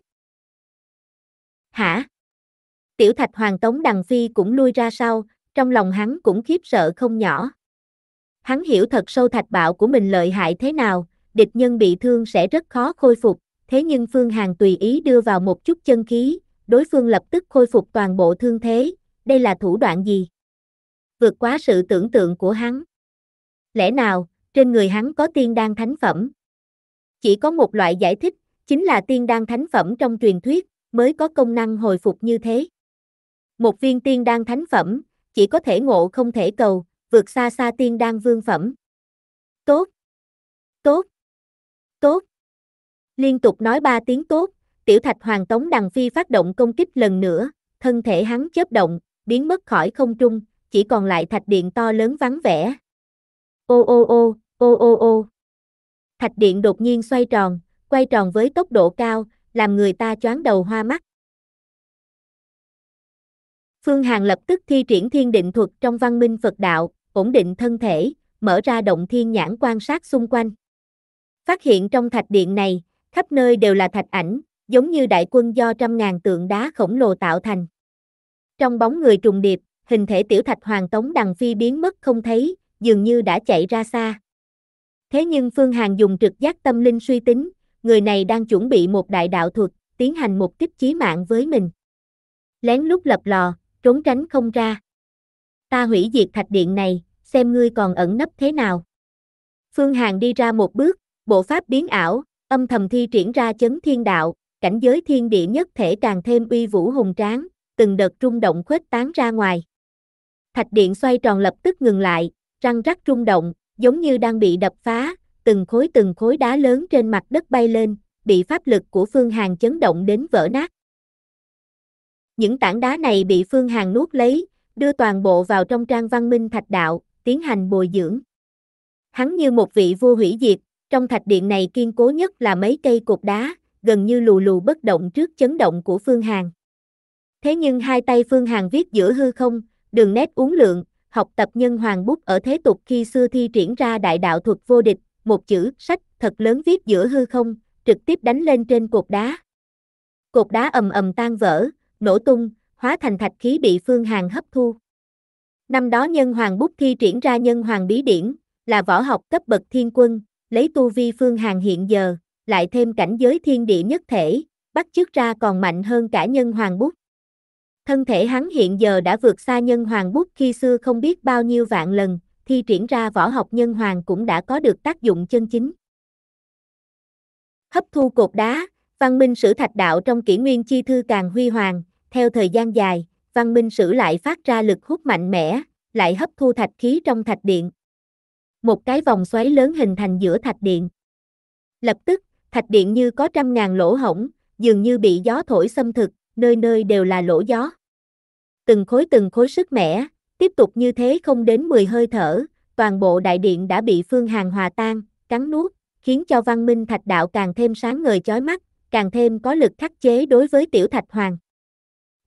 Hả? Tiểu Thạch Hoàng Tống Đằng Phi cũng lui ra sau, trong lòng hắn cũng khiếp sợ không nhỏ. Hắn hiểu thật sâu thạch bạo của mình lợi hại thế nào, địch nhân bị thương sẽ rất khó khôi phục, thế nhưng Phương Hàn tùy ý đưa vào một chút chân khí, đối phương lập tức khôi phục toàn bộ thương thế, đây là thủ đoạn gì? Vượt quá sự tưởng tượng của hắn. Lẽ nào, trên người hắn có tiên đan thánh phẩm? Chỉ có một loại giải thích, chính là tiên đan thánh phẩm trong truyền thuyết, mới có công năng hồi phục như thế. Một viên tiên đan thánh phẩm, chỉ có thể ngộ không thể cầu, vượt xa xa tiên đan vương phẩm. Tốt! Tốt! Tốt! Liên tục nói ba tiếng tốt, tiểu thạch hoàng tống đằng phi phát động công kích lần nữa, thân thể hắn chớp động, biến mất khỏi không trung, chỉ còn lại thạch điện to lớn vắng vẻ. Ô ô ô, ô ô ô. Thạch điện đột nhiên xoay tròn, quay tròn với tốc độ cao, làm người ta choáng đầu hoa mắt. Phương Hàn lập tức thi triển thiên định thuật trong văn minh Phật đạo, ổn định thân thể, mở ra động thiên nhãn quan sát xung quanh. Phát hiện trong thạch điện này, khắp nơi đều là thạch ảnh, giống như đại quân do trăm ngàn tượng đá khổng lồ tạo thành. Trong bóng người trùng điệp, hình thể tiểu thạch hoàng tống đằng phi biến mất không thấy, dường như đã chạy ra xa. Thế nhưng Phương Hàn dùng trực giác tâm linh suy tính, người này đang chuẩn bị một đại đạo thuật, tiến hành một kích chí mạng với mình. Lén lút lập lò, trốn tránh không ra ta hủy diệt thạch điện này, xem ngươi còn ẩn nấp thế nào. Phương Hàn đi ra một bước, bộ pháp biến ảo, âm thầm thi triển ra chấn thiên đạo, cảnh giới thiên địa nhất thể càng thêm uy vũ hùng tráng, từng đợt rung động khuếch tán ra ngoài. Thạch điện xoay tròn lập tức ngừng lại, răng rắc rung động, giống như đang bị đập phá, từng khối từng khối đá lớn trên mặt đất bay lên, bị pháp lực của Phương Hàn chấn động đến vỡ nát. Những tảng đá này bị Phương Hàn nuốt lấy, đưa toàn bộ vào trong trang văn minh thạch đạo, tiến hành bồi dưỡng. Hắn như một vị vua hủy diệt, trong thạch điện này kiên cố nhất là mấy cây cột đá, gần như lù lù bất động trước chấn động của Phương Hàn. Thế nhưng hai tay Phương Hàn viết giữa hư không, đường nét uốn lượn, học tập nhân hoàng bút ở thế tục khi xưa thi triển ra đại đạo thuật vô địch, một chữ sách thật lớn viết giữa hư không, trực tiếp đánh lên trên cột đá. Cột đá ầm ầm tan vỡ, nổ tung, hóa thành thạch khí bị Phương Hàn hấp thu. Năm đó nhân hoàng bút thi triển ra nhân hoàng bí điển, là võ học cấp bậc thiên quân, lấy tu vi Phương Hàn hiện giờ, lại thêm cảnh giới thiên địa nhất thể, bắt chước ra còn mạnh hơn cả nhân hoàng bút. Thân thể hắn hiện giờ đã vượt xa nhân hoàng bút khi xưa không biết bao nhiêu vạn lần, thi triển ra võ học nhân hoàng cũng đã có được tác dụng chân chính. Hấp thu cột đá, văn minh sử thạch đạo trong kỷ nguyên chi thư càng huy hoàng, theo thời gian dài, văn minh sử lại phát ra lực hút mạnh mẽ, lại hấp thu thạch khí trong thạch điện. Một cái vòng xoáy lớn hình thành giữa thạch điện. Lập tức, thạch điện như có trăm ngàn lỗ hổng, dường như bị gió thổi xâm thực, nơi nơi đều là lỗ gió. Từng khối từng khối sức mẻ, tiếp tục như thế không đến 10 hơi thở, toàn bộ đại điện đã bị phương hàng hòa tan, cắn nuốt, khiến cho văn minh thạch đạo càng thêm sáng ngời chói mắt, càng thêm có lực khắc chế đối với tiểu thạch hoàng.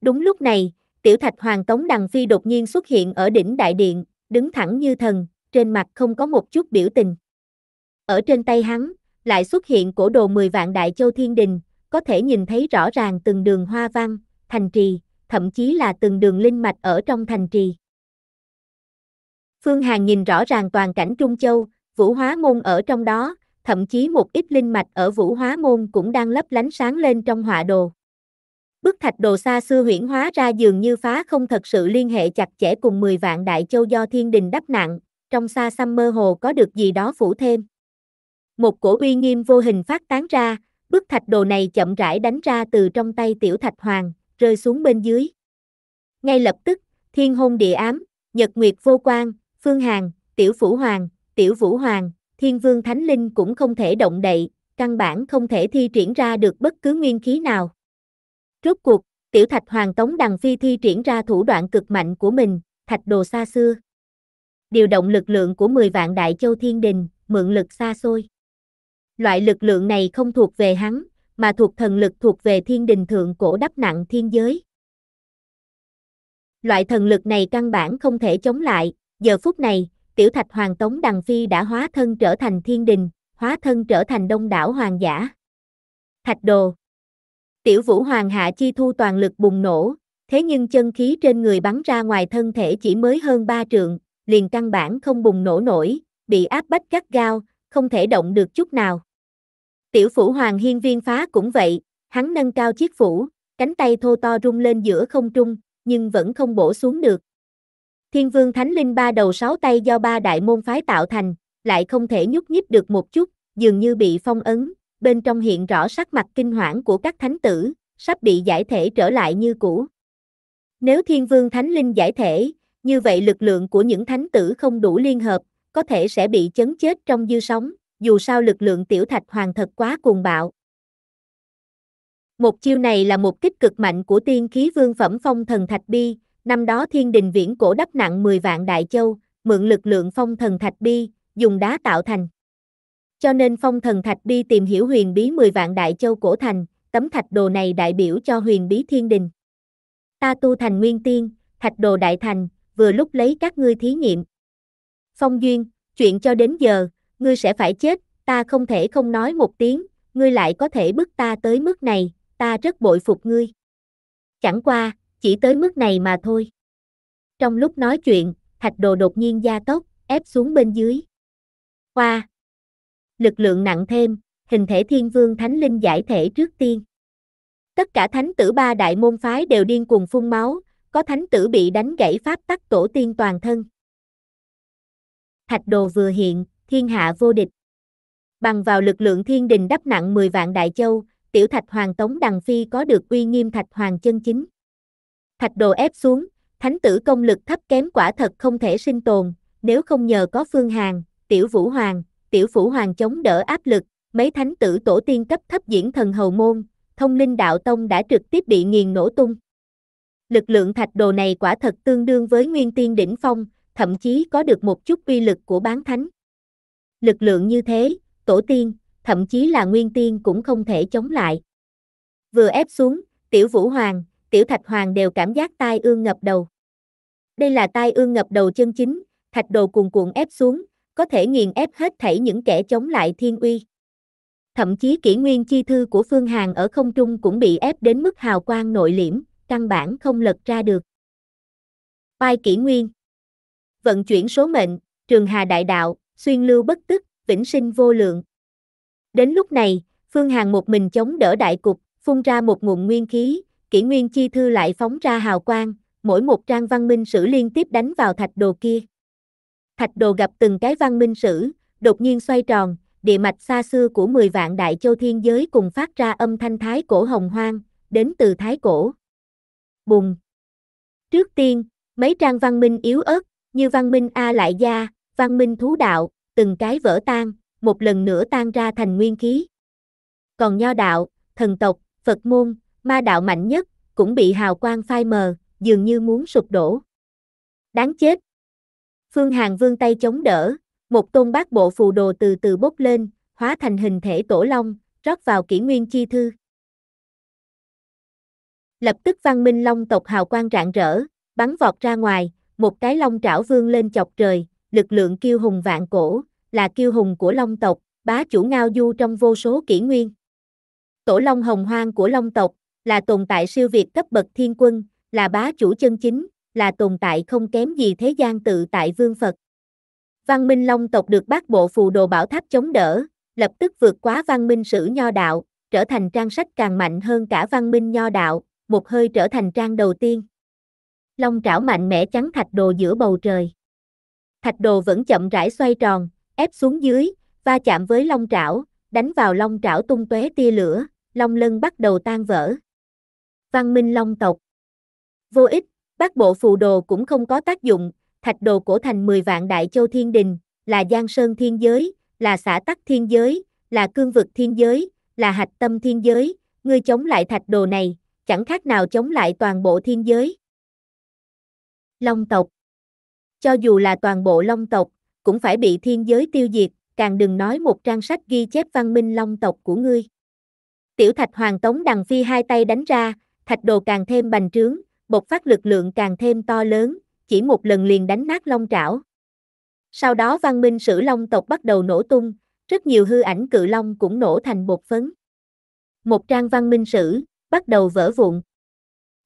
Đúng lúc này, tiểu thạch hoàng tống đằng phi đột nhiên xuất hiện ở đỉnh đại điện, đứng thẳng như thần, trên mặt không có một chút biểu tình. Ở trên tay hắn, lại xuất hiện cổ đồ 10 vạn đại châu thiên đình, có thể nhìn thấy rõ ràng từng đường hoa văn, thành trì, thậm chí là từng đường linh mạch ở trong thành trì. Phương Hàn nhìn rõ ràng toàn cảnh Trung Châu, Vũ Hóa Môn ở trong đó, thậm chí một ít linh mạch ở Vũ Hóa Môn cũng đang lấp lánh sáng lên trong họa đồ bức thạch đồ xa xưa huyển hóa ra dường như phá không thật sự liên hệ chặt chẽ cùng 10 vạn đại châu do thiên đình đắp nặng, trong xa xăm mơ hồ có được gì đó phủ thêm. Một cổ uy nghiêm vô hình phát tán ra, bức thạch đồ này chậm rãi đánh ra từ trong tay tiểu thạch hoàng, rơi xuống bên dưới. Ngay lập tức, thiên hôn địa ám, nhật nguyệt vô quan, phương hàng, tiểu phủ hoàng, tiểu vũ hoàng, thiên vương thánh linh cũng không thể động đậy, căn bản không thể thi triển ra được bất cứ nguyên khí nào. Rốt cuộc, tiểu thạch hoàng tống đằng phi thi triển ra thủ đoạn cực mạnh của mình, thạch đồ xa xưa. Điều động lực lượng của 10 vạn đại châu thiên đình, mượn lực xa xôi. Loại lực lượng này không thuộc về hắn, mà thuộc thần lực thuộc về thiên đình thượng cổ đắp nặng thiên giới. Loại thần lực này căn bản không thể chống lại, giờ phút này, tiểu thạch hoàng tống đằng phi đã hóa thân trở thành thiên đình, hóa thân trở thành đông đảo hoàng giả. Thạch đồ, Tiểu vũ hoàng hạ chi thu toàn lực bùng nổ, thế nhưng chân khí trên người bắn ra ngoài thân thể chỉ mới hơn ba trượng, liền căn bản không bùng nổ nổi, bị áp bách gắt gao, không thể động được chút nào. Tiểu phủ hoàng hiên viên phá cũng vậy, hắn nâng cao chiếc phủ, cánh tay thô to rung lên giữa không trung, nhưng vẫn không bổ xuống được. Thiên vương thánh linh ba đầu sáu tay do ba đại môn phái tạo thành, lại không thể nhúc nhích được một chút, dường như bị phong ấn, bên trong hiện rõ sắc mặt kinh hoảng của các thánh tử, sắp bị giải thể trở lại như cũ. Nếu thiên vương thánh linh giải thể, như vậy lực lượng của những thánh tử không đủ liên hợp, có thể sẽ bị chấn chết trong dư sóng, dù sao lực lượng tiểu thạch hoàng thật quá cuồng bạo. Một chiêu này là một kích cực mạnh của tiên khí vương phẩm phong thần thạch bi, năm đó thiên đình viễn cổ đắp nặng 10 vạn đại châu, mượn lực lượng phong thần thạch bi, dùng đá tạo thành cho nên phong thần thạch đi tìm hiểu huyền bí 10 vạn đại châu cổ thành, tấm thạch đồ này đại biểu cho huyền bí thiên đình. Ta tu thành nguyên tiên, thạch đồ đại thành, vừa lúc lấy các ngươi thí nghiệm. Phong duyên, chuyện cho đến giờ, ngươi sẽ phải chết, ta không thể không nói một tiếng, ngươi lại có thể bức ta tới mức này, ta rất bội phục ngươi. Chẳng qua, chỉ tới mức này mà thôi. Trong lúc nói chuyện, thạch đồ đột nhiên gia tốc, ép xuống bên dưới. Hoa, lực lượng nặng thêm, hình thể thiên vương thánh linh giải thể trước tiên. Tất cả thánh tử ba đại môn phái đều điên cuồng phun máu, có thánh tử bị đánh gãy pháp tắc tổ tiên toàn thân. Thạch đồ vừa hiện, thiên hạ vô địch. Bằng vào lực lượng thiên đình đắp nặng 10 vạn đại châu, tiểu thạch hoàng tống đằng phi có được uy nghiêm thạch hoàng chân chính. Thạch đồ ép xuống, thánh tử công lực thấp kém quả thật không thể sinh tồn, nếu không nhờ có phương hàng, tiểu vũ hoàng, tiểu phủ hoàng chống đỡ áp lực, mấy thánh tử tổ tiên cấp thấp diễn thần hầu môn, thông linh đạo tông đã trực tiếp bị nghiền nổ tung. Lực lượng thạch đồ này quả thật tương đương với nguyên tiên đỉnh phong, thậm chí có được một chút uy lực của bán thánh. Lực lượng như thế, tổ tiên, thậm chí là nguyên tiên cũng không thể chống lại. Vừa ép xuống, tiểu vũ hoàng, tiểu thạch hoàng đều cảm giác tai ương ngập đầu. Đây là tai ương ngập đầu chân chính, thạch đồ cuồn cuộn ép xuống, có thể nghiền ép hết thảy những kẻ chống lại thiên uy. Thậm chí kỷ nguyên chi thư của Phương Hàn ở không trung cũng bị ép đến mức hào quang nội liễm, căn bản không lật ra được. bài kỷ nguyên Vận chuyển số mệnh, trường hà đại đạo, xuyên lưu bất tức, vĩnh sinh vô lượng. Đến lúc này, Phương Hàn một mình chống đỡ đại cục, phun ra một nguồn nguyên khí, kỷ nguyên chi thư lại phóng ra hào quang, mỗi một trang văn minh sử liên tiếp đánh vào thạch đồ kia thạch đồ gặp từng cái văn minh sử, đột nhiên xoay tròn, địa mạch xa xưa của 10 vạn đại châu thiên giới cùng phát ra âm thanh thái cổ hồng hoang, đến từ thái cổ. Bùng! Trước tiên, mấy trang văn minh yếu ớt, như văn minh A Lại Gia, văn minh thú đạo, từng cái vỡ tan, một lần nữa tan ra thành nguyên khí. Còn nho đạo, thần tộc, Phật môn, ma đạo mạnh nhất, cũng bị hào quang phai mờ, dường như muốn sụp đổ. Đáng chết, Phương Hàng vươn tay chống đỡ, một tôn bát bộ phù đồ từ từ bốc lên, hóa thành hình thể tổ long, rót vào kỷ nguyên chi thư. Lập tức văn minh long tộc hào quang rạng rỡ, bắn vọt ra ngoài, một cái long trảo vương lên chọc trời, lực lượng kiêu hùng vạn cổ, là kiêu hùng của long tộc, bá chủ ngao du trong vô số kỷ nguyên. Tổ long hồng hoang của long tộc, là tồn tại siêu việt cấp bậc thiên quân, là bá chủ chân chính, là tồn tại không kém gì thế gian tự tại vương Phật. Văn minh long tộc được bác bộ phù đồ bảo tháp chống đỡ, lập tức vượt quá văn minh sử nho đạo, trở thành trang sách càng mạnh hơn cả văn minh nho đạo, một hơi trở thành trang đầu tiên. Long trảo mạnh mẽ chắn thạch đồ giữa bầu trời. Thạch đồ vẫn chậm rãi xoay tròn, ép xuống dưới, va chạm với long trảo, đánh vào long trảo tung tóe tia lửa, long lân bắt đầu tan vỡ. Văn minh long tộc. Vô ích, Bác bộ phù đồ cũng không có tác dụng, thạch đồ cổ thành 10 vạn đại châu thiên đình, là giang sơn thiên giới, là xã tắc thiên giới, là cương vực thiên giới, là hạch tâm thiên giới, ngươi chống lại thạch đồ này, chẳng khác nào chống lại toàn bộ thiên giới. Long tộc Cho dù là toàn bộ long tộc, cũng phải bị thiên giới tiêu diệt, càng đừng nói một trang sách ghi chép văn minh long tộc của ngươi. Tiểu thạch hoàng tống đằng phi hai tay đánh ra, thạch đồ càng thêm bành trướng, bộc phát lực lượng càng thêm to lớn, chỉ một lần liền đánh nát long trảo. Sau đó văn minh sử long tộc bắt đầu nổ tung, rất nhiều hư ảnh cự long cũng nổ thành bột phấn. Một trang văn minh sử bắt đầu vỡ vụn.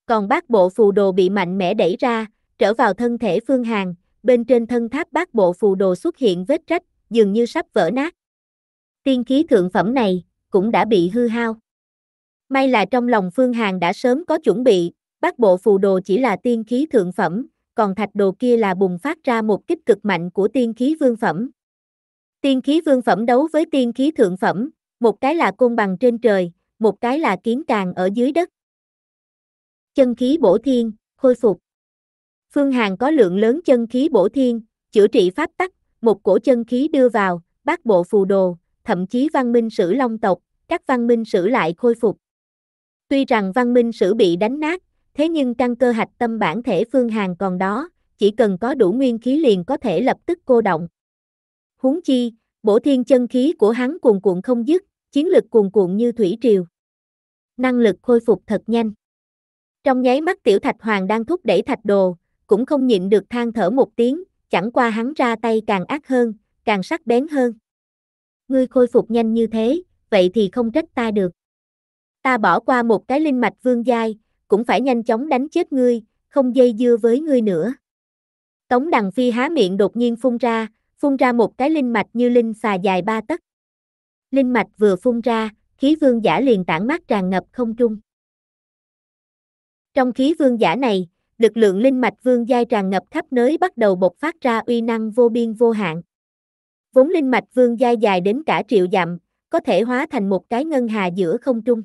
Còn bát bộ phù đồ bị mạnh mẽ đẩy ra, trở vào thân thể Phương hàng. bên trên thân tháp bát bộ phù đồ xuất hiện vết rách, dường như sắp vỡ nát. Tiên khí thượng phẩm này cũng đã bị hư hao. May là trong lòng Phương hàng đã sớm có chuẩn bị, bác bộ phù đồ chỉ là tiên khí thượng phẩm, còn thạch đồ kia là bùng phát ra một kích cực mạnh của tiên khí vương phẩm. Tiên khí vương phẩm đấu với tiên khí thượng phẩm, một cái là côn bằng trên trời, một cái là kiến càng ở dưới đất. Chân khí bổ thiên, khôi phục. Phương Hàn có lượng lớn chân khí bổ thiên, chữa trị pháp tắc, một cổ chân khí đưa vào, bác bộ phù đồ, thậm chí văn minh sử long tộc, các văn minh sử lại khôi phục. Tuy rằng văn minh sử bị đánh nát, thế nhưng căn cơ hạch tâm bản thể Phương hàng còn đó, chỉ cần có đủ nguyên khí liền có thể lập tức cô động. Huống chi, bổ thiên chân khí của hắn cuồn cuộn không dứt, chiến lực cuồn cuộn như thủy triều. Năng lực khôi phục thật nhanh. Trong nháy mắt tiểu thạch hoàng đang thúc đẩy thạch đồ, cũng không nhịn được than thở một tiếng, chẳng qua hắn ra tay càng ác hơn, càng sắc bén hơn. Ngươi khôi phục nhanh như thế, vậy thì không trách ta được. Ta bỏ qua một cái linh mạch vương giai, cũng phải nhanh chóng đánh chết ngươi, không dây dưa với ngươi nữa. Tống Đằng Phi há miệng đột nhiên phun ra, phun ra một cái linh mạch như linh xà dài ba tấc. Linh mạch vừa phun ra, khí vương giả liền tản mát tràn ngập không trung. Trong khí vương giả này, lực lượng linh mạch vương giai tràn ngập khắp nơi bắt đầu bộc phát ra uy năng vô biên vô hạn. Vốn linh mạch vương giai dài đến cả triệu dặm, có thể hóa thành một cái ngân hà giữa không trung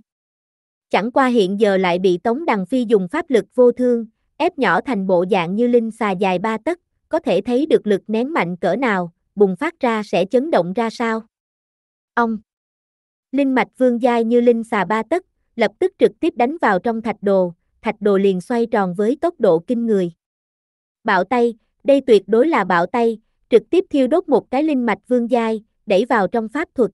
chẳng qua hiện giờ lại bị Tống Đằng Phi dùng pháp lực vô thương, ép nhỏ thành bộ dạng như linh xà dài ba tấc, có thể thấy được lực nén mạnh cỡ nào, bùng phát ra sẽ chấn động ra sao. Ông Linh mạch vương dai như linh xà ba tấc, lập tức trực tiếp đánh vào trong thạch đồ, thạch đồ liền xoay tròn với tốc độ kinh người. Bạo tay, đây tuyệt đối là bạo tay, trực tiếp thiêu đốt một cái linh mạch vương dai, đẩy vào trong pháp thuật.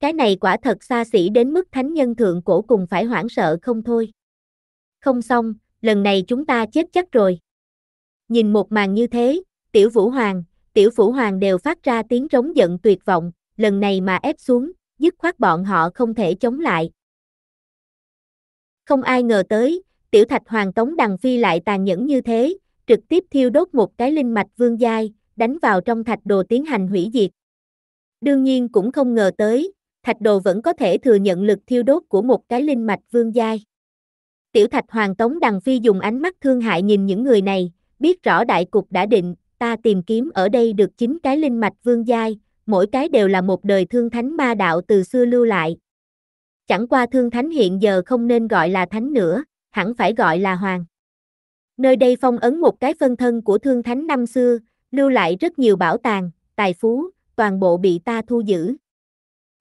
Cái này quả thật xa xỉ đến mức thánh nhân thượng cổ cùng phải hoảng sợ không thôi. Không xong, lần này chúng ta chết chắc rồi. Nhìn một màn như thế, tiểu vũ hoàng, tiểu vũ hoàng đều phát ra tiếng rống giận tuyệt vọng, lần này mà ép xuống, dứt khoát bọn họ không thể chống lại. Không ai ngờ tới, tiểu thạch hoàng tống đằng phi lại tàn nhẫn như thế, trực tiếp thiêu đốt một cái linh mạch vương giai, đánh vào trong thạch đồ tiến hành hủy diệt. Đương nhiên cũng không ngờ tới, thạch đồ vẫn có thể thừa nhận lực thiêu đốt của một cái linh mạch vương giai. Tiểu thạch hoàng tống đằng phi dùng ánh mắt thương hại nhìn những người này, biết rõ đại cục đã định, ta tìm kiếm ở đây được chín cái linh mạch vương giai, mỗi cái đều là một đời thương thánh ma đạo từ xưa lưu lại. Chẳng qua thương thánh hiện giờ không nên gọi là thánh nữa, hẳn phải gọi là hoàng. Nơi đây phong ấn một cái phân thân của thương thánh năm xưa, lưu lại rất nhiều bảo tàng, tài phú, toàn bộ bị ta thu giữ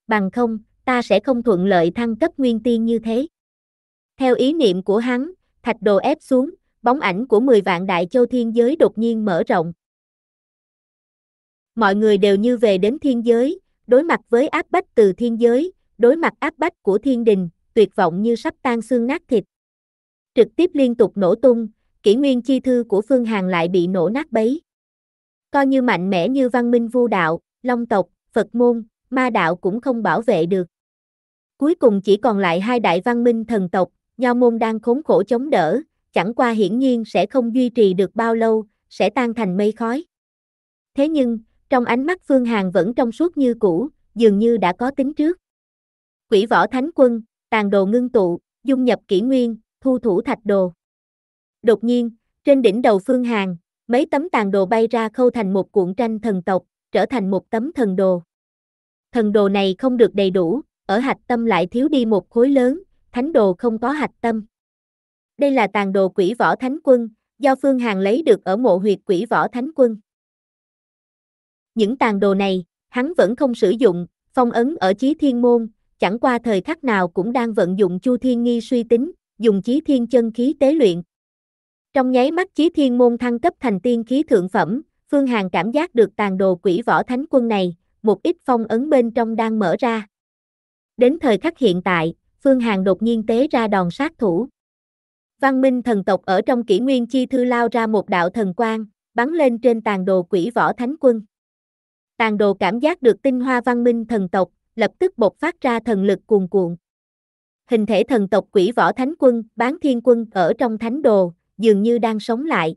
bằng không, ta sẽ không thuận lợi thăng cấp nguyên tiên như thế. Theo ý niệm của hắn, thạch đồ ép xuống, bóng ảnh của 10 vạn đại châu thiên giới đột nhiên mở rộng. Mọi người đều như về đến thiên giới, đối mặt với áp bách từ thiên giới, đối mặt áp bách của thiên đình, tuyệt vọng như sắp tan xương nát thịt. Trực tiếp liên tục nổ tung, kỷ nguyên chi thư của Phương Hàn lại bị nổ nát bấy. Coi như mạnh mẽ như văn minh vu đạo, long tộc, Phật môn, ma đạo cũng không bảo vệ được. Cuối cùng chỉ còn lại hai đại văn minh thần tộc, Nho Môn đang khốn khổ chống đỡ, chẳng qua hiển nhiên sẽ không duy trì được bao lâu, sẽ tan thành mây khói. Thế nhưng, trong ánh mắt Phương Hàn vẫn trong suốt như cũ, dường như đã có tính trước. Quỷ võ thánh quân, tàn đồ ngưng tụ, dung nhập kỷ nguyên, thu thủ thạch đồ. Đột nhiên, trên đỉnh đầu Phương Hàn, mấy tấm tàn đồ bay ra khâu thành một cuộn tranh thần tộc, trở thành một tấm thần đồ thần đồ này không được đầy đủ, ở hạch tâm lại thiếu đi một khối lớn, thánh đồ không có hạch tâm. Đây là tàn đồ quỷ võ thánh quân, do Phương Hàng lấy được ở mộ huyệt quỷ võ thánh quân. Những tàn đồ này, hắn vẫn không sử dụng, phong ấn ở chí thiên môn, chẳng qua thời khắc nào cũng đang vận dụng chu thiên nghi suy tính, dùng chí thiên chân khí tế luyện. Trong nháy mắt chí thiên môn thăng cấp thành tiên khí thượng phẩm, Phương Hàng cảm giác được tàn đồ quỷ võ thánh quân này, một ít phong ấn bên trong đang mở ra. Đến thời khắc hiện tại, Phương Hàn đột nhiên tế ra đòn sát thủ. Văn minh thần tộc ở trong kỷ nguyên chi thư lao ra một đạo thần quang, bắn lên trên tàn đồ quỷ võ thánh quân. Tàn đồ cảm giác được tinh hoa văn minh thần tộc, lập tức bộc phát ra thần lực cuồn cuộn. Hình thể thần tộc quỷ võ thánh quân, bán thiên quân ở trong thánh đồ, dường như đang sống lại.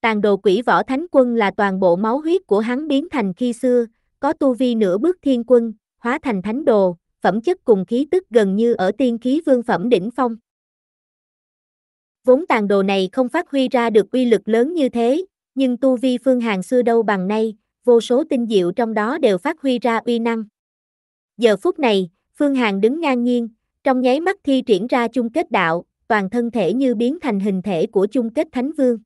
Tàn đồ quỷ võ thánh quân là toàn bộ máu huyết của hắn biến thành khi xưa, có tu vi nửa bước thiên quân, hóa thành thánh đồ, phẩm chất cùng khí tức gần như ở tiên khí vương phẩm đỉnh phong. Vốn tàn đồ này không phát huy ra được uy lực lớn như thế, nhưng tu vi phương hàng xưa đâu bằng nay, vô số tinh diệu trong đó đều phát huy ra uy năng. Giờ phút này, phương hàng đứng ngang nhiên, trong nháy mắt thi triển ra chung kết đạo, toàn thân thể như biến thành hình thể của chung kết thánh vương.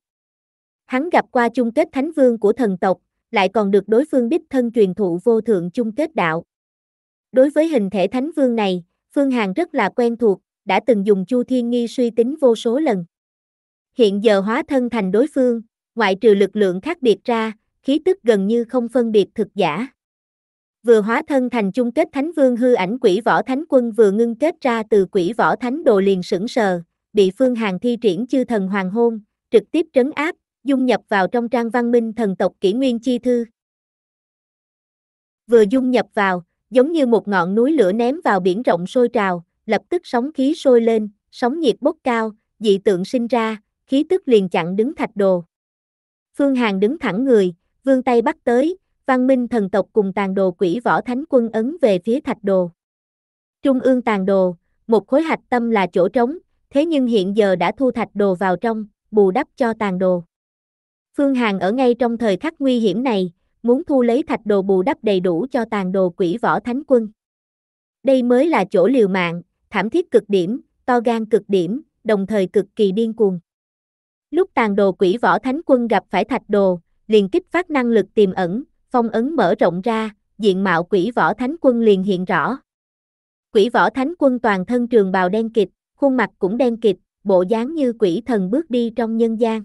Hắn gặp qua chung kết thánh vương của thần tộc, lại còn được đối phương đích thân truyền thụ vô thượng chung kết đạo. Đối với hình thể thánh vương này, Phương Hàn rất là quen thuộc, đã từng dùng Chu Thiên Nghi suy tính vô số lần. Hiện giờ hóa thân thành đối phương, ngoại trừ lực lượng khác biệt ra, khí tức gần như không phân biệt thực giả. Vừa hóa thân thành chung kết thánh vương hư ảnh quỷ võ thánh quân vừa ngưng kết ra từ quỷ võ thánh đồ liền sững sờ, bị Phương Hàn thi triển chư thần hoàng hôn, trực tiếp trấn áp, dung nhập vào trong trang văn minh thần tộc kỷ nguyên chi thư. Vừa dung nhập vào, giống như một ngọn núi lửa ném vào biển rộng sôi trào, lập tức sóng khí sôi lên, sóng nhiệt bốc cao, dị tượng sinh ra, khí tức liền chặn đứng thạch đồ. Phương Hàn đứng thẳng người, vươn tay bắt tới, văn minh thần tộc cùng tàn đồ quỷ võ thánh quân ấn về phía thạch đồ. Trung ương tàn đồ, một khối hạch tâm là chỗ trống, thế nhưng hiện giờ đã thu thạch đồ vào trong, bù đắp cho tàn đồ. Phương Hàn ở ngay trong thời khắc nguy hiểm này, muốn thu lấy thạch đồ bù đắp đầy đủ cho tàn đồ quỷ võ thánh quân. Đây mới là chỗ liều mạng, thảm thiết cực điểm, to gan cực điểm, đồng thời cực kỳ điên cuồng. Lúc tàn đồ quỷ võ thánh quân gặp phải thạch đồ, liền kích phát năng lực tiềm ẩn, phong ấn mở rộng ra, diện mạo quỷ võ thánh quân liền hiện rõ. Quỷ võ thánh quân toàn thân trường bào đen kịch, khuôn mặt cũng đen kịch, bộ dáng như quỷ thần bước đi trong nhân gian.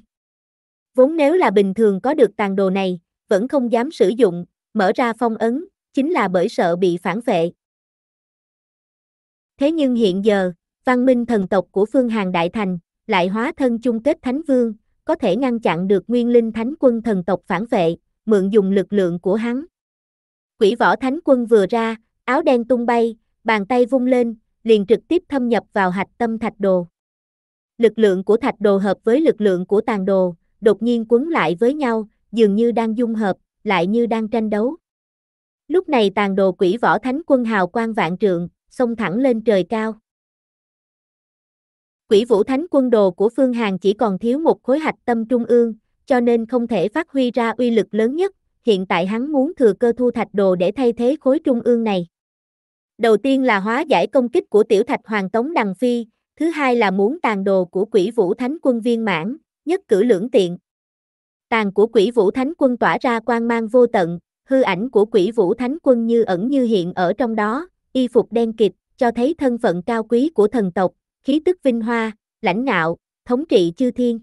Vốn nếu là bình thường có được tàn đồ này, vẫn không dám sử dụng, mở ra phong ấn, chính là bởi sợ bị phản vệ. Thế nhưng hiện giờ, văn minh thần tộc của phương hàng đại thành, lại hóa thân chung kết thánh vương, có thể ngăn chặn được nguyên linh thánh quân thần tộc phản vệ, mượn dùng lực lượng của hắn. Quỷ võ thánh quân vừa ra, áo đen tung bay, bàn tay vung lên, liền trực tiếp thâm nhập vào hạch tâm thạch đồ. Lực lượng của thạch đồ hợp với lực lượng của tàn đồ, đột nhiên quấn lại với nhau, dường như đang dung hợp, lại như đang tranh đấu. Lúc này tàn đồ quỷ võ thánh quân hào quang vạn trượng, xông thẳng lên trời cao. Quỷ vũ thánh quân đồ của Phương Hàn chỉ còn thiếu một khối hạch tâm trung ương, cho nên không thể phát huy ra uy lực lớn nhất, hiện tại hắn muốn thừa cơ thu thạch đồ để thay thế khối trung ương này. Đầu tiên là hóa giải công kích của tiểu thạch hoàng tống đằng phi, thứ hai là muốn tàn đồ của quỷ vũ thánh quân viên mãn, nhất cử lưỡng tiện. Tàn của quỷ vũ thánh quân tỏa ra quang mang vô tận, hư ảnh của quỷ vũ thánh quân như ẩn như hiện ở trong đó, y phục đen kịch cho thấy thân phận cao quý của thần tộc, khí tức vinh hoa, lãnh ngạo, thống trị chư thiên.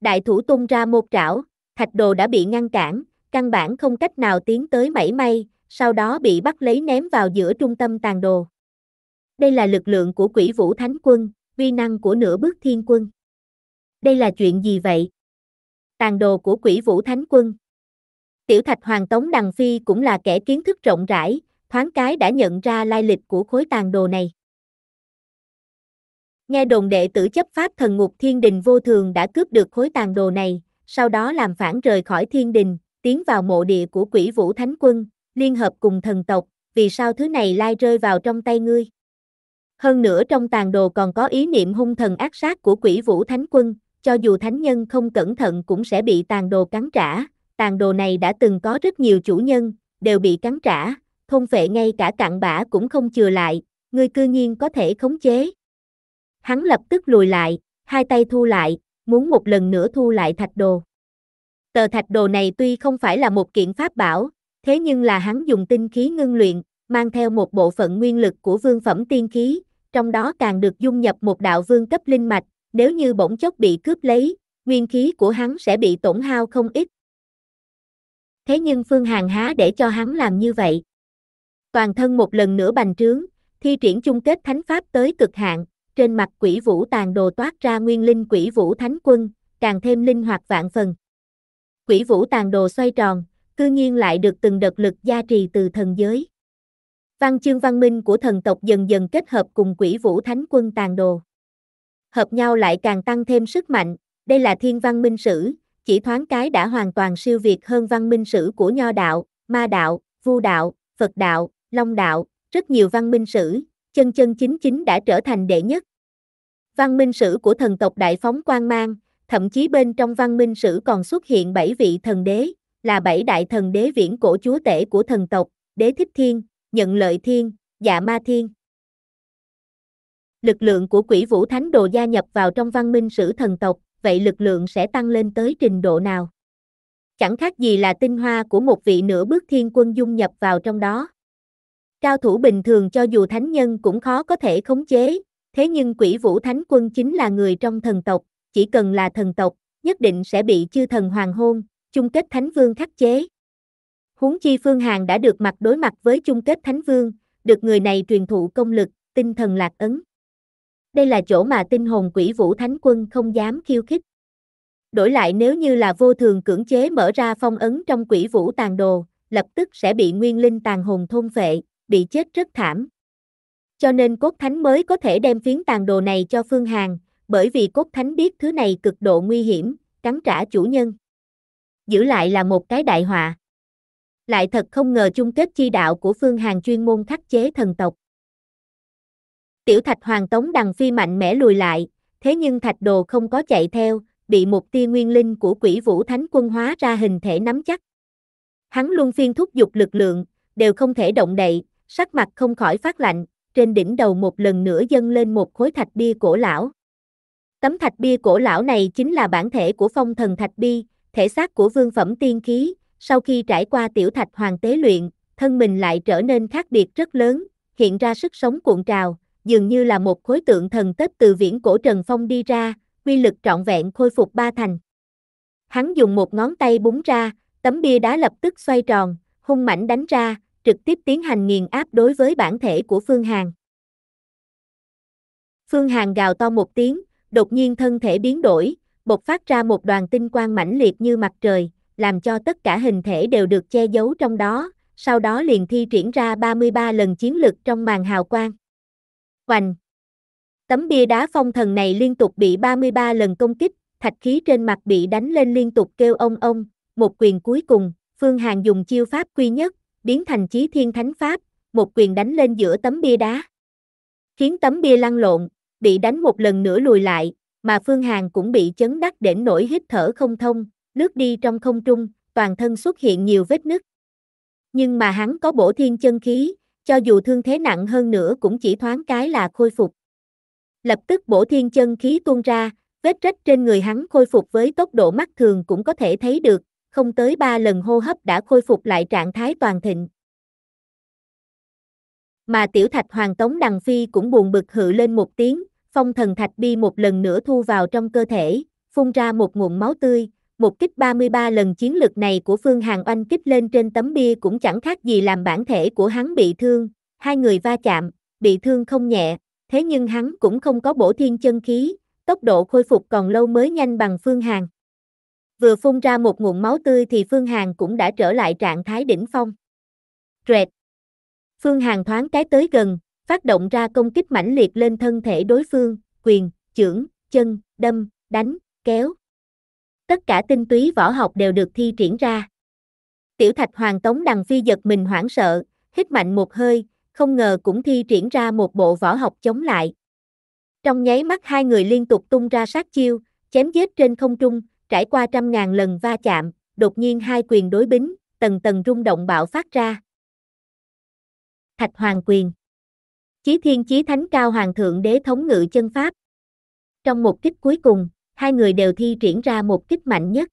Đại thủ tung ra một trảo, thạch đồ đã bị ngăn cản, căn bản không cách nào tiến tới mảy may, sau đó bị bắt lấy ném vào giữa trung tâm tàn đồ. Đây là lực lượng của quỷ vũ thánh quân, vi năng của nửa bước thiên quân đây là chuyện gì vậy? Tàn đồ của quỷ vũ thánh quân. Tiểu thạch hoàng tống đằng phi cũng là kẻ kiến thức rộng rãi, thoáng cái đã nhận ra lai lịch của khối tàn đồ này. Nghe đồn đệ tử chấp pháp thần ngục thiên đình vô thường đã cướp được khối tàn đồ này, sau đó làm phản rời khỏi thiên đình, tiến vào mộ địa của quỷ vũ thánh quân, liên hợp cùng thần tộc, vì sao thứ này lai rơi vào trong tay ngươi? Hơn nữa trong tàn đồ còn có ý niệm hung thần ác sát của quỷ vũ thánh quân, cho dù thánh nhân không cẩn thận cũng sẽ bị tàn đồ cắn trả, tàn đồ này đã từng có rất nhiều chủ nhân, đều bị cắn trả, thôn phệ ngay cả cặn bã cũng không chừa lại, Người cư nhiên có thể khống chế. Hắn lập tức lùi lại, hai tay thu lại, muốn một lần nữa thu lại thạch đồ. Tờ thạch đồ này tuy không phải là một kiện pháp bảo, thế nhưng là hắn dùng tinh khí ngưng luyện, mang theo một bộ phận nguyên lực của vương phẩm tiên khí, trong đó càng được dung nhập một đạo vương cấp linh mạch, nếu như bỗng chốc bị cướp lấy, nguyên khí của hắn sẽ bị tổn hao không ít. Thế nhưng Phương Hàn há để cho hắn làm như vậy. Toàn thân một lần nữa bành trướng, thi triển chung kết thánh pháp tới cực hạn, trên mặt quỷ vũ tàn đồ toát ra nguyên linh quỷ vũ thánh quân, càng thêm linh hoạt vạn phần. Quỷ vũ tàn đồ xoay tròn, cư nhiên lại được từng đợt lực gia trì từ thần giới. Văn chương văn minh của thần tộc dần dần kết hợp cùng quỷ vũ thánh quân tàn đồ hợp nhau lại càng tăng thêm sức mạnh, đây là thiên văn minh sử, chỉ thoáng cái đã hoàn toàn siêu việt hơn văn minh sử của Nho đạo, Ma đạo, Vu đạo, Phật đạo, Long đạo, rất nhiều văn minh sử, chân chân chính chính đã trở thành đệ nhất. Văn minh sử của thần tộc Đại Phóng Quang Mang, thậm chí bên trong văn minh sử còn xuất hiện bảy vị thần đế, là bảy đại thần đế viễn cổ chúa tể của thần tộc, đế thích thiên, nhận lợi thiên, dạ ma thiên lực lượng của quỷ vũ thánh đồ gia nhập vào trong văn minh sử thần tộc, vậy lực lượng sẽ tăng lên tới trình độ nào? Chẳng khác gì là tinh hoa của một vị nửa bước thiên quân dung nhập vào trong đó. Cao thủ bình thường cho dù thánh nhân cũng khó có thể khống chế, thế nhưng quỷ vũ thánh quân chính là người trong thần tộc, chỉ cần là thần tộc, nhất định sẽ bị chư thần hoàng hôn, chung kết thánh vương khắc chế. Huống chi Phương hàng đã được mặt đối mặt với chung kết thánh vương, được người này truyền thụ công lực, tinh thần lạc ấn đây là chỗ mà tinh hồn quỷ vũ thánh quân không dám khiêu khích. Đổi lại nếu như là vô thường cưỡng chế mở ra phong ấn trong quỷ vũ tàn đồ, lập tức sẽ bị nguyên linh tàn hồn thôn phệ, bị chết rất thảm. Cho nên cốt thánh mới có thể đem phiến tàn đồ này cho Phương Hàn, bởi vì cốt thánh biết thứ này cực độ nguy hiểm, cắn trả chủ nhân. Giữ lại là một cái đại họa. Lại thật không ngờ chung kết chi đạo của Phương Hàn chuyên môn khắc chế thần tộc. Tiểu thạch hoàng tống đằng phi mạnh mẽ lùi lại, thế nhưng thạch đồ không có chạy theo, bị một tia nguyên linh của quỷ vũ thánh quân hóa ra hình thể nắm chắc. Hắn luôn phiên thúc giục lực lượng, đều không thể động đậy, sắc mặt không khỏi phát lạnh, trên đỉnh đầu một lần nữa dâng lên một khối thạch bia cổ lão. Tấm thạch bia cổ lão này chính là bản thể của phong thần thạch bia, thể xác của vương phẩm tiên khí, sau khi trải qua tiểu thạch hoàng tế luyện, thân mình lại trở nên khác biệt rất lớn, hiện ra sức sống cuộn trào, dường như là một khối tượng thần tết từ viễn cổ Trần Phong đi ra, quy lực trọn vẹn khôi phục ba thành. Hắn dùng một ngón tay búng ra, tấm bia đá lập tức xoay tròn, hung mảnh đánh ra, trực tiếp tiến hành nghiền áp đối với bản thể của Phương Hàn. Phương Hàn gào to một tiếng, đột nhiên thân thể biến đổi, bộc phát ra một đoàn tinh quang mãnh liệt như mặt trời, làm cho tất cả hình thể đều được che giấu trong đó, sau đó liền thi triển ra 33 lần chiến lực trong màn hào quang. Hoành! Tấm bia đá phong thần này liên tục bị 33 lần công kích, thạch khí trên mặt bị đánh lên liên tục kêu ông ông, một quyền cuối cùng, Phương Hàn dùng chiêu pháp quy nhất, biến thành chí thiên thánh pháp, một quyền đánh lên giữa tấm bia đá. Khiến tấm bia lăn lộn, bị đánh một lần nữa lùi lại, mà Phương Hàn cũng bị chấn đắc đến nổi hít thở không thông, lướt đi trong không trung, toàn thân xuất hiện nhiều vết nứt. Nhưng mà hắn có bổ thiên chân khí, cho dù thương thế nặng hơn nữa cũng chỉ thoáng cái là khôi phục. Lập tức bổ thiên chân khí tuôn ra, vết rách trên người hắn khôi phục với tốc độ mắt thường cũng có thể thấy được, không tới ba lần hô hấp đã khôi phục lại trạng thái toàn thịnh. Mà tiểu thạch hoàng tống đằng phi cũng buồn bực hự lên một tiếng, phong thần thạch bi một lần nữa thu vào trong cơ thể, phun ra một nguồn máu tươi, một kích 33 lần chiến lược này của Phương Hàng oanh kích lên trên tấm bia cũng chẳng khác gì làm bản thể của hắn bị thương, hai người va chạm, bị thương không nhẹ, thế nhưng hắn cũng không có bổ thiên chân khí, tốc độ khôi phục còn lâu mới nhanh bằng Phương Hàng. Vừa phun ra một nguồn máu tươi thì Phương Hàng cũng đã trở lại trạng thái đỉnh phong. Rệt. Phương Hàng thoáng cái tới gần, phát động ra công kích mãnh liệt lên thân thể đối phương, quyền, chưởng, chân, đâm, đánh, kéo, tất cả tinh túy võ học đều được thi triển ra. Tiểu thạch hoàng tống đằng phi giật mình hoảng sợ, hít mạnh một hơi, không ngờ cũng thi triển ra một bộ võ học chống lại. Trong nháy mắt hai người liên tục tung ra sát chiêu, chém giết trên không trung, trải qua trăm ngàn lần va chạm, đột nhiên hai quyền đối bính, tầng tầng rung động bạo phát ra. Thạch Hoàng Quyền Chí Thiên Chí Thánh Cao Hoàng Thượng Đế Thống Ngự Chân Pháp Trong một kích cuối cùng hai người đều thi triển ra một kích mạnh nhất.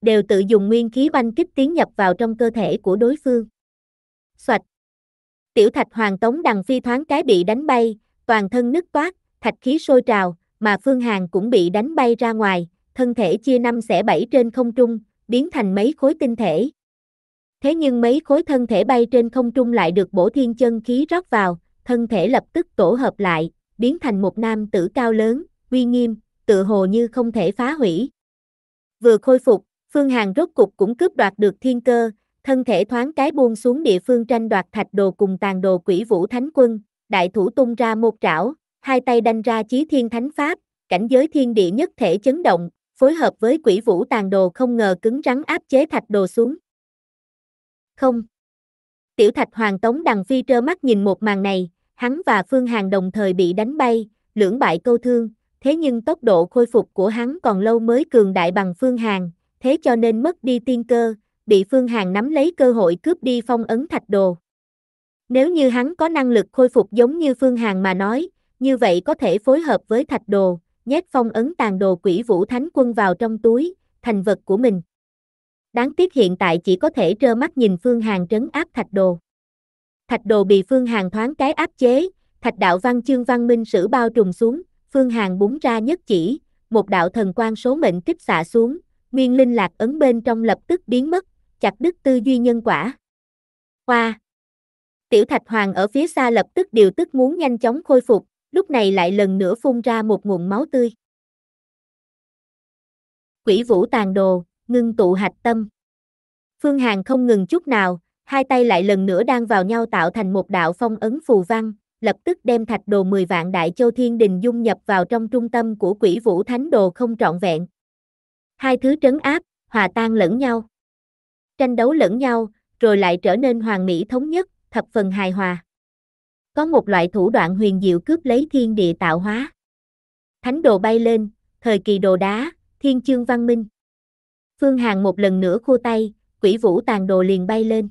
Đều tự dùng nguyên khí banh kích tiến nhập vào trong cơ thể của đối phương. Xoạch! Tiểu thạch hoàng tống đằng phi thoáng cái bị đánh bay, toàn thân nứt toát, thạch khí sôi trào, mà Phương Hàn cũng bị đánh bay ra ngoài, thân thể chia năm xẻ bảy trên không trung, biến thành mấy khối tinh thể. Thế nhưng mấy khối thân thể bay trên không trung lại được bổ thiên chân khí rót vào, thân thể lập tức tổ hợp lại, biến thành một nam tử cao lớn, uy nghiêm, tựa hồ như không thể phá hủy. Vừa khôi phục, Phương Hàn rốt cục cũng cướp đoạt được thiên cơ, thân thể thoáng cái buông xuống địa phương tranh đoạt thạch đồ cùng tàn đồ quỷ vũ thánh quân, đại thủ tung ra một trảo, hai tay đanh ra chí thiên thánh pháp, cảnh giới thiên địa nhất thể chấn động, phối hợp với quỷ vũ tàn đồ không ngờ cứng rắn áp chế thạch đồ xuống. Không. Tiểu thạch hoàng tống đằng phi trơ mắt nhìn một màn này, hắn và Phương Hàn đồng thời bị đánh bay, lưỡng bại câu thương, thế nhưng tốc độ khôi phục của hắn còn lâu mới cường đại bằng Phương Hàn, thế cho nên mất đi tiên cơ, bị Phương Hàn nắm lấy cơ hội cướp đi phong ấn thạch đồ. Nếu như hắn có năng lực khôi phục giống như Phương Hàn mà nói, như vậy có thể phối hợp với thạch đồ, nhét phong ấn tàn đồ quỷ vũ thánh quân vào trong túi, thành vật của mình. Đáng tiếc hiện tại chỉ có thể trơ mắt nhìn Phương Hàn trấn áp thạch đồ. Thạch đồ bị Phương Hàn thoáng cái áp chế, thạch đạo văn chương văn minh sử bao trùm xuống, Phương Hàng búng ra nhất chỉ, một đạo thần quan số mệnh kích xạ xuống, nguyên linh lạc ấn bên trong lập tức biến mất, chặt đứt tư duy nhân quả. Hoa! Tiểu Thạch Hoàng ở phía xa lập tức điều tức muốn nhanh chóng khôi phục, lúc này lại lần nữa phun ra một nguồn máu tươi. Quỷ vũ tàn đồ, ngưng tụ hạch tâm. Phương Hàng không ngừng chút nào, hai tay lại lần nữa đang vào nhau tạo thành một đạo phong ấn phù văn, lập tức đem thạch đồ 10 vạn đại châu thiên đình dung nhập vào trong trung tâm của quỷ vũ thánh đồ không trọn vẹn. Hai thứ trấn áp, hòa tan lẫn nhau. Tranh đấu lẫn nhau, rồi lại trở nên hoàn mỹ thống nhất, thập phần hài hòa. Có một loại thủ đoạn huyền diệu cướp lấy thiên địa tạo hóa. Thánh đồ bay lên, thời kỳ đồ đá, thiên chương văn minh. Phương hàng một lần nữa khua tay, quỷ vũ tàn đồ liền bay lên.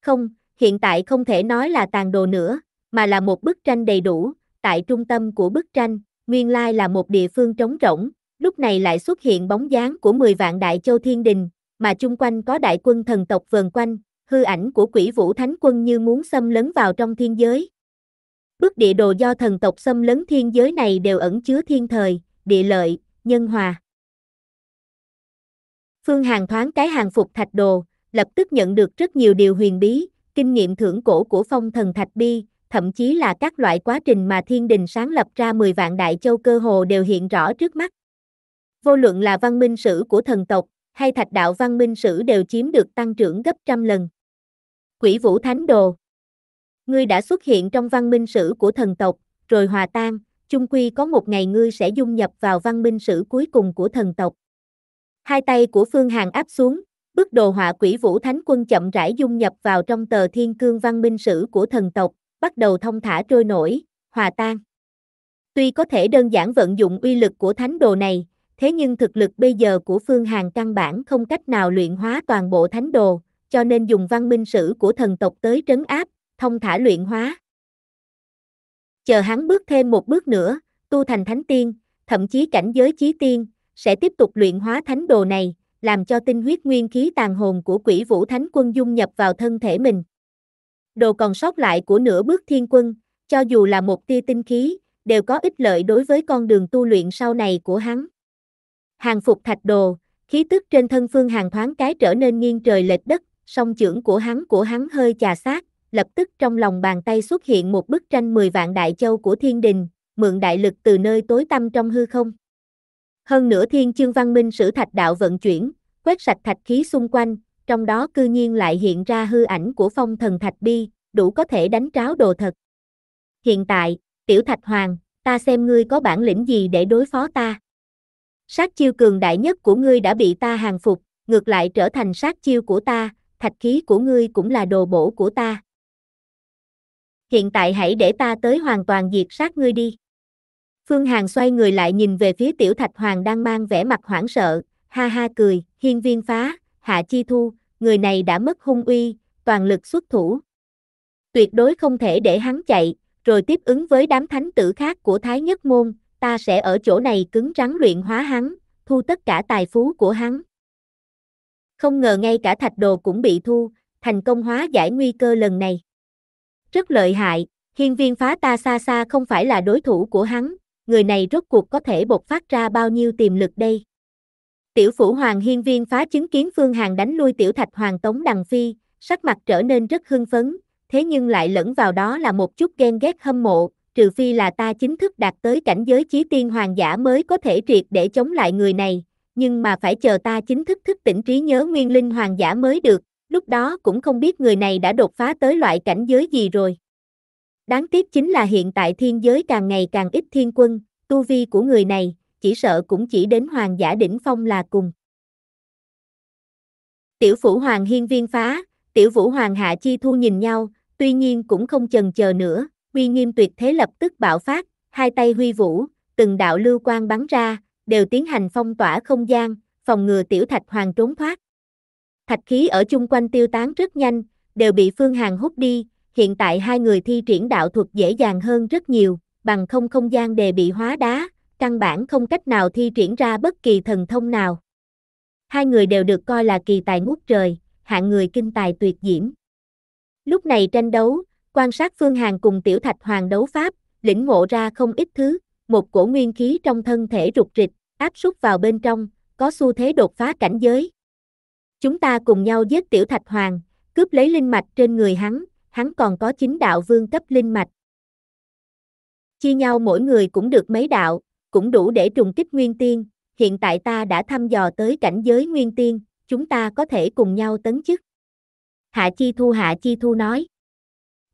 Không, hiện tại không thể nói là tàn đồ nữa, mà là một bức tranh đầy đủ, tại trung tâm của bức tranh, nguyên lai là một địa phương trống rỗng, lúc này lại xuất hiện bóng dáng của 10 vạn đại châu thiên đình, mà chung quanh có đại quân thần tộc vờn quanh, hư ảnh của quỷ vũ thánh quân như muốn xâm lấn vào trong thiên giới. Bức địa đồ do thần tộc xâm lấn thiên giới này đều ẩn chứa thiên thời, địa lợi, nhân hòa. Phương Hàng thoáng cái hàng phục thạch đồ, lập tức nhận được rất nhiều điều huyền bí, kinh nghiệm thưởng cổ của phong thần thạch bi, thậm chí là các loại quá trình mà thiên đình sáng lập ra 10 vạn đại châu cơ hồ đều hiện rõ trước mắt. Vô luận là văn minh sử của thần tộc, hay thạch đạo văn minh sử đều chiếm được tăng trưởng gấp trăm lần. Quỷ vũ thánh đồ Ngươi đã xuất hiện trong văn minh sử của thần tộc, rồi hòa tan, chung quy có một ngày ngươi sẽ dung nhập vào văn minh sử cuối cùng của thần tộc. Hai tay của Phương hàng áp xuống, bức đồ họa quỷ vũ thánh quân chậm rãi dung nhập vào trong tờ thiên cương văn minh sử của thần tộc, bắt đầu thông thả trôi nổi, hòa tan. Tuy có thể đơn giản vận dụng uy lực của thánh đồ này, thế nhưng thực lực bây giờ của Phương Hàn căn bản không cách nào luyện hóa toàn bộ thánh đồ, cho nên dùng văn minh sử của thần tộc tới trấn áp, thông thả luyện hóa. Chờ hắn bước thêm một bước nữa, tu thành thánh tiên, thậm chí cảnh giới chí tiên, sẽ tiếp tục luyện hóa thánh đồ này, làm cho tinh huyết nguyên khí tàn hồn của quỷ vũ thánh quân dung nhập vào thân thể mình đồ còn sót lại của nửa bước thiên quân, cho dù là một tia tinh khí, đều có ích lợi đối với con đường tu luyện sau này của hắn. Hàng phục thạch đồ, khí tức trên thân phương hàng thoáng cái trở nên nghiêng trời lệch đất, song trưởng của hắn của hắn hơi chà sát, lập tức trong lòng bàn tay xuất hiện một bức tranh 10 vạn đại châu của thiên đình, mượn đại lực từ nơi tối tăm trong hư không. Hơn nữa thiên chương văn minh sử thạch đạo vận chuyển, quét sạch thạch khí xung quanh, trong đó cư nhiên lại hiện ra hư ảnh của phong thần thạch bi, đủ có thể đánh tráo đồ thật. Hiện tại, tiểu thạch hoàng, ta xem ngươi có bản lĩnh gì để đối phó ta. Sát chiêu cường đại nhất của ngươi đã bị ta hàng phục, ngược lại trở thành sát chiêu của ta, thạch khí của ngươi cũng là đồ bổ của ta. Hiện tại hãy để ta tới hoàn toàn diệt sát ngươi đi. Phương hàng xoay người lại nhìn về phía tiểu thạch hoàng đang mang vẻ mặt hoảng sợ, ha ha cười, hiên viên phá, hạ chi thu, người này đã mất hung uy, toàn lực xuất thủ. Tuyệt đối không thể để hắn chạy, rồi tiếp ứng với đám thánh tử khác của Thái Nhất Môn, ta sẽ ở chỗ này cứng rắn luyện hóa hắn, thu tất cả tài phú của hắn. Không ngờ ngay cả thạch đồ cũng bị thu, thành công hóa giải nguy cơ lần này. Rất lợi hại, hiên viên phá ta xa xa không phải là đối thủ của hắn, người này rốt cuộc có thể bộc phát ra bao nhiêu tiềm lực đây. Tiểu phủ hoàng hiên viên phá chứng kiến Phương Hằng đánh lui tiểu thạch hoàng tống đằng phi, sắc mặt trở nên rất hưng phấn, thế nhưng lại lẫn vào đó là một chút ghen ghét hâm mộ, trừ phi là ta chính thức đạt tới cảnh giới chí tiên hoàng giả mới có thể triệt để chống lại người này, nhưng mà phải chờ ta chính thức thức tỉnh trí nhớ nguyên linh hoàng giả mới được, lúc đó cũng không biết người này đã đột phá tới loại cảnh giới gì rồi. Đáng tiếc chính là hiện tại thiên giới càng ngày càng ít thiên quân, tu vi của người này, chỉ sợ cũng chỉ đến hoàng giả đỉnh phong là cùng. Tiểu phủ hoàng hiên viên phá, tiểu vũ hoàng hạ chi thu nhìn nhau, tuy nhiên cũng không chần chờ nữa, uy nghiêm tuyệt thế lập tức bạo phát, hai tay huy vũ, từng đạo lưu quang bắn ra, đều tiến hành phong tỏa không gian, phòng ngừa tiểu thạch hoàng trốn thoát. Thạch khí ở chung quanh tiêu tán rất nhanh, đều bị Phương hàng hút đi, hiện tại hai người thi triển đạo thuật dễ dàng hơn rất nhiều, bằng không không gian đề bị hóa đá, căn bản không cách nào thi triển ra bất kỳ thần thông nào. Hai người đều được coi là kỳ tài ngút trời, hạng người kinh tài tuyệt diễm. Lúc này tranh đấu, quan sát Phương Hàn cùng Tiểu Thạch Hoàng đấu pháp, lĩnh ngộ ra không ít thứ, một cổ nguyên khí trong thân thể rụt rịch, áp súc vào bên trong, có xu thế đột phá cảnh giới. Chúng ta cùng nhau giết Tiểu Thạch Hoàng, cướp lấy linh mạch trên người hắn, hắn còn có chính đạo vương cấp linh mạch. Chia nhau mỗi người cũng được mấy đạo, cũng đủ để trùng kích Nguyên Tiên, hiện tại ta đã thăm dò tới cảnh giới Nguyên Tiên, chúng ta có thể cùng nhau tấn chức. Hạ Chi Thu Hạ Chi Thu nói.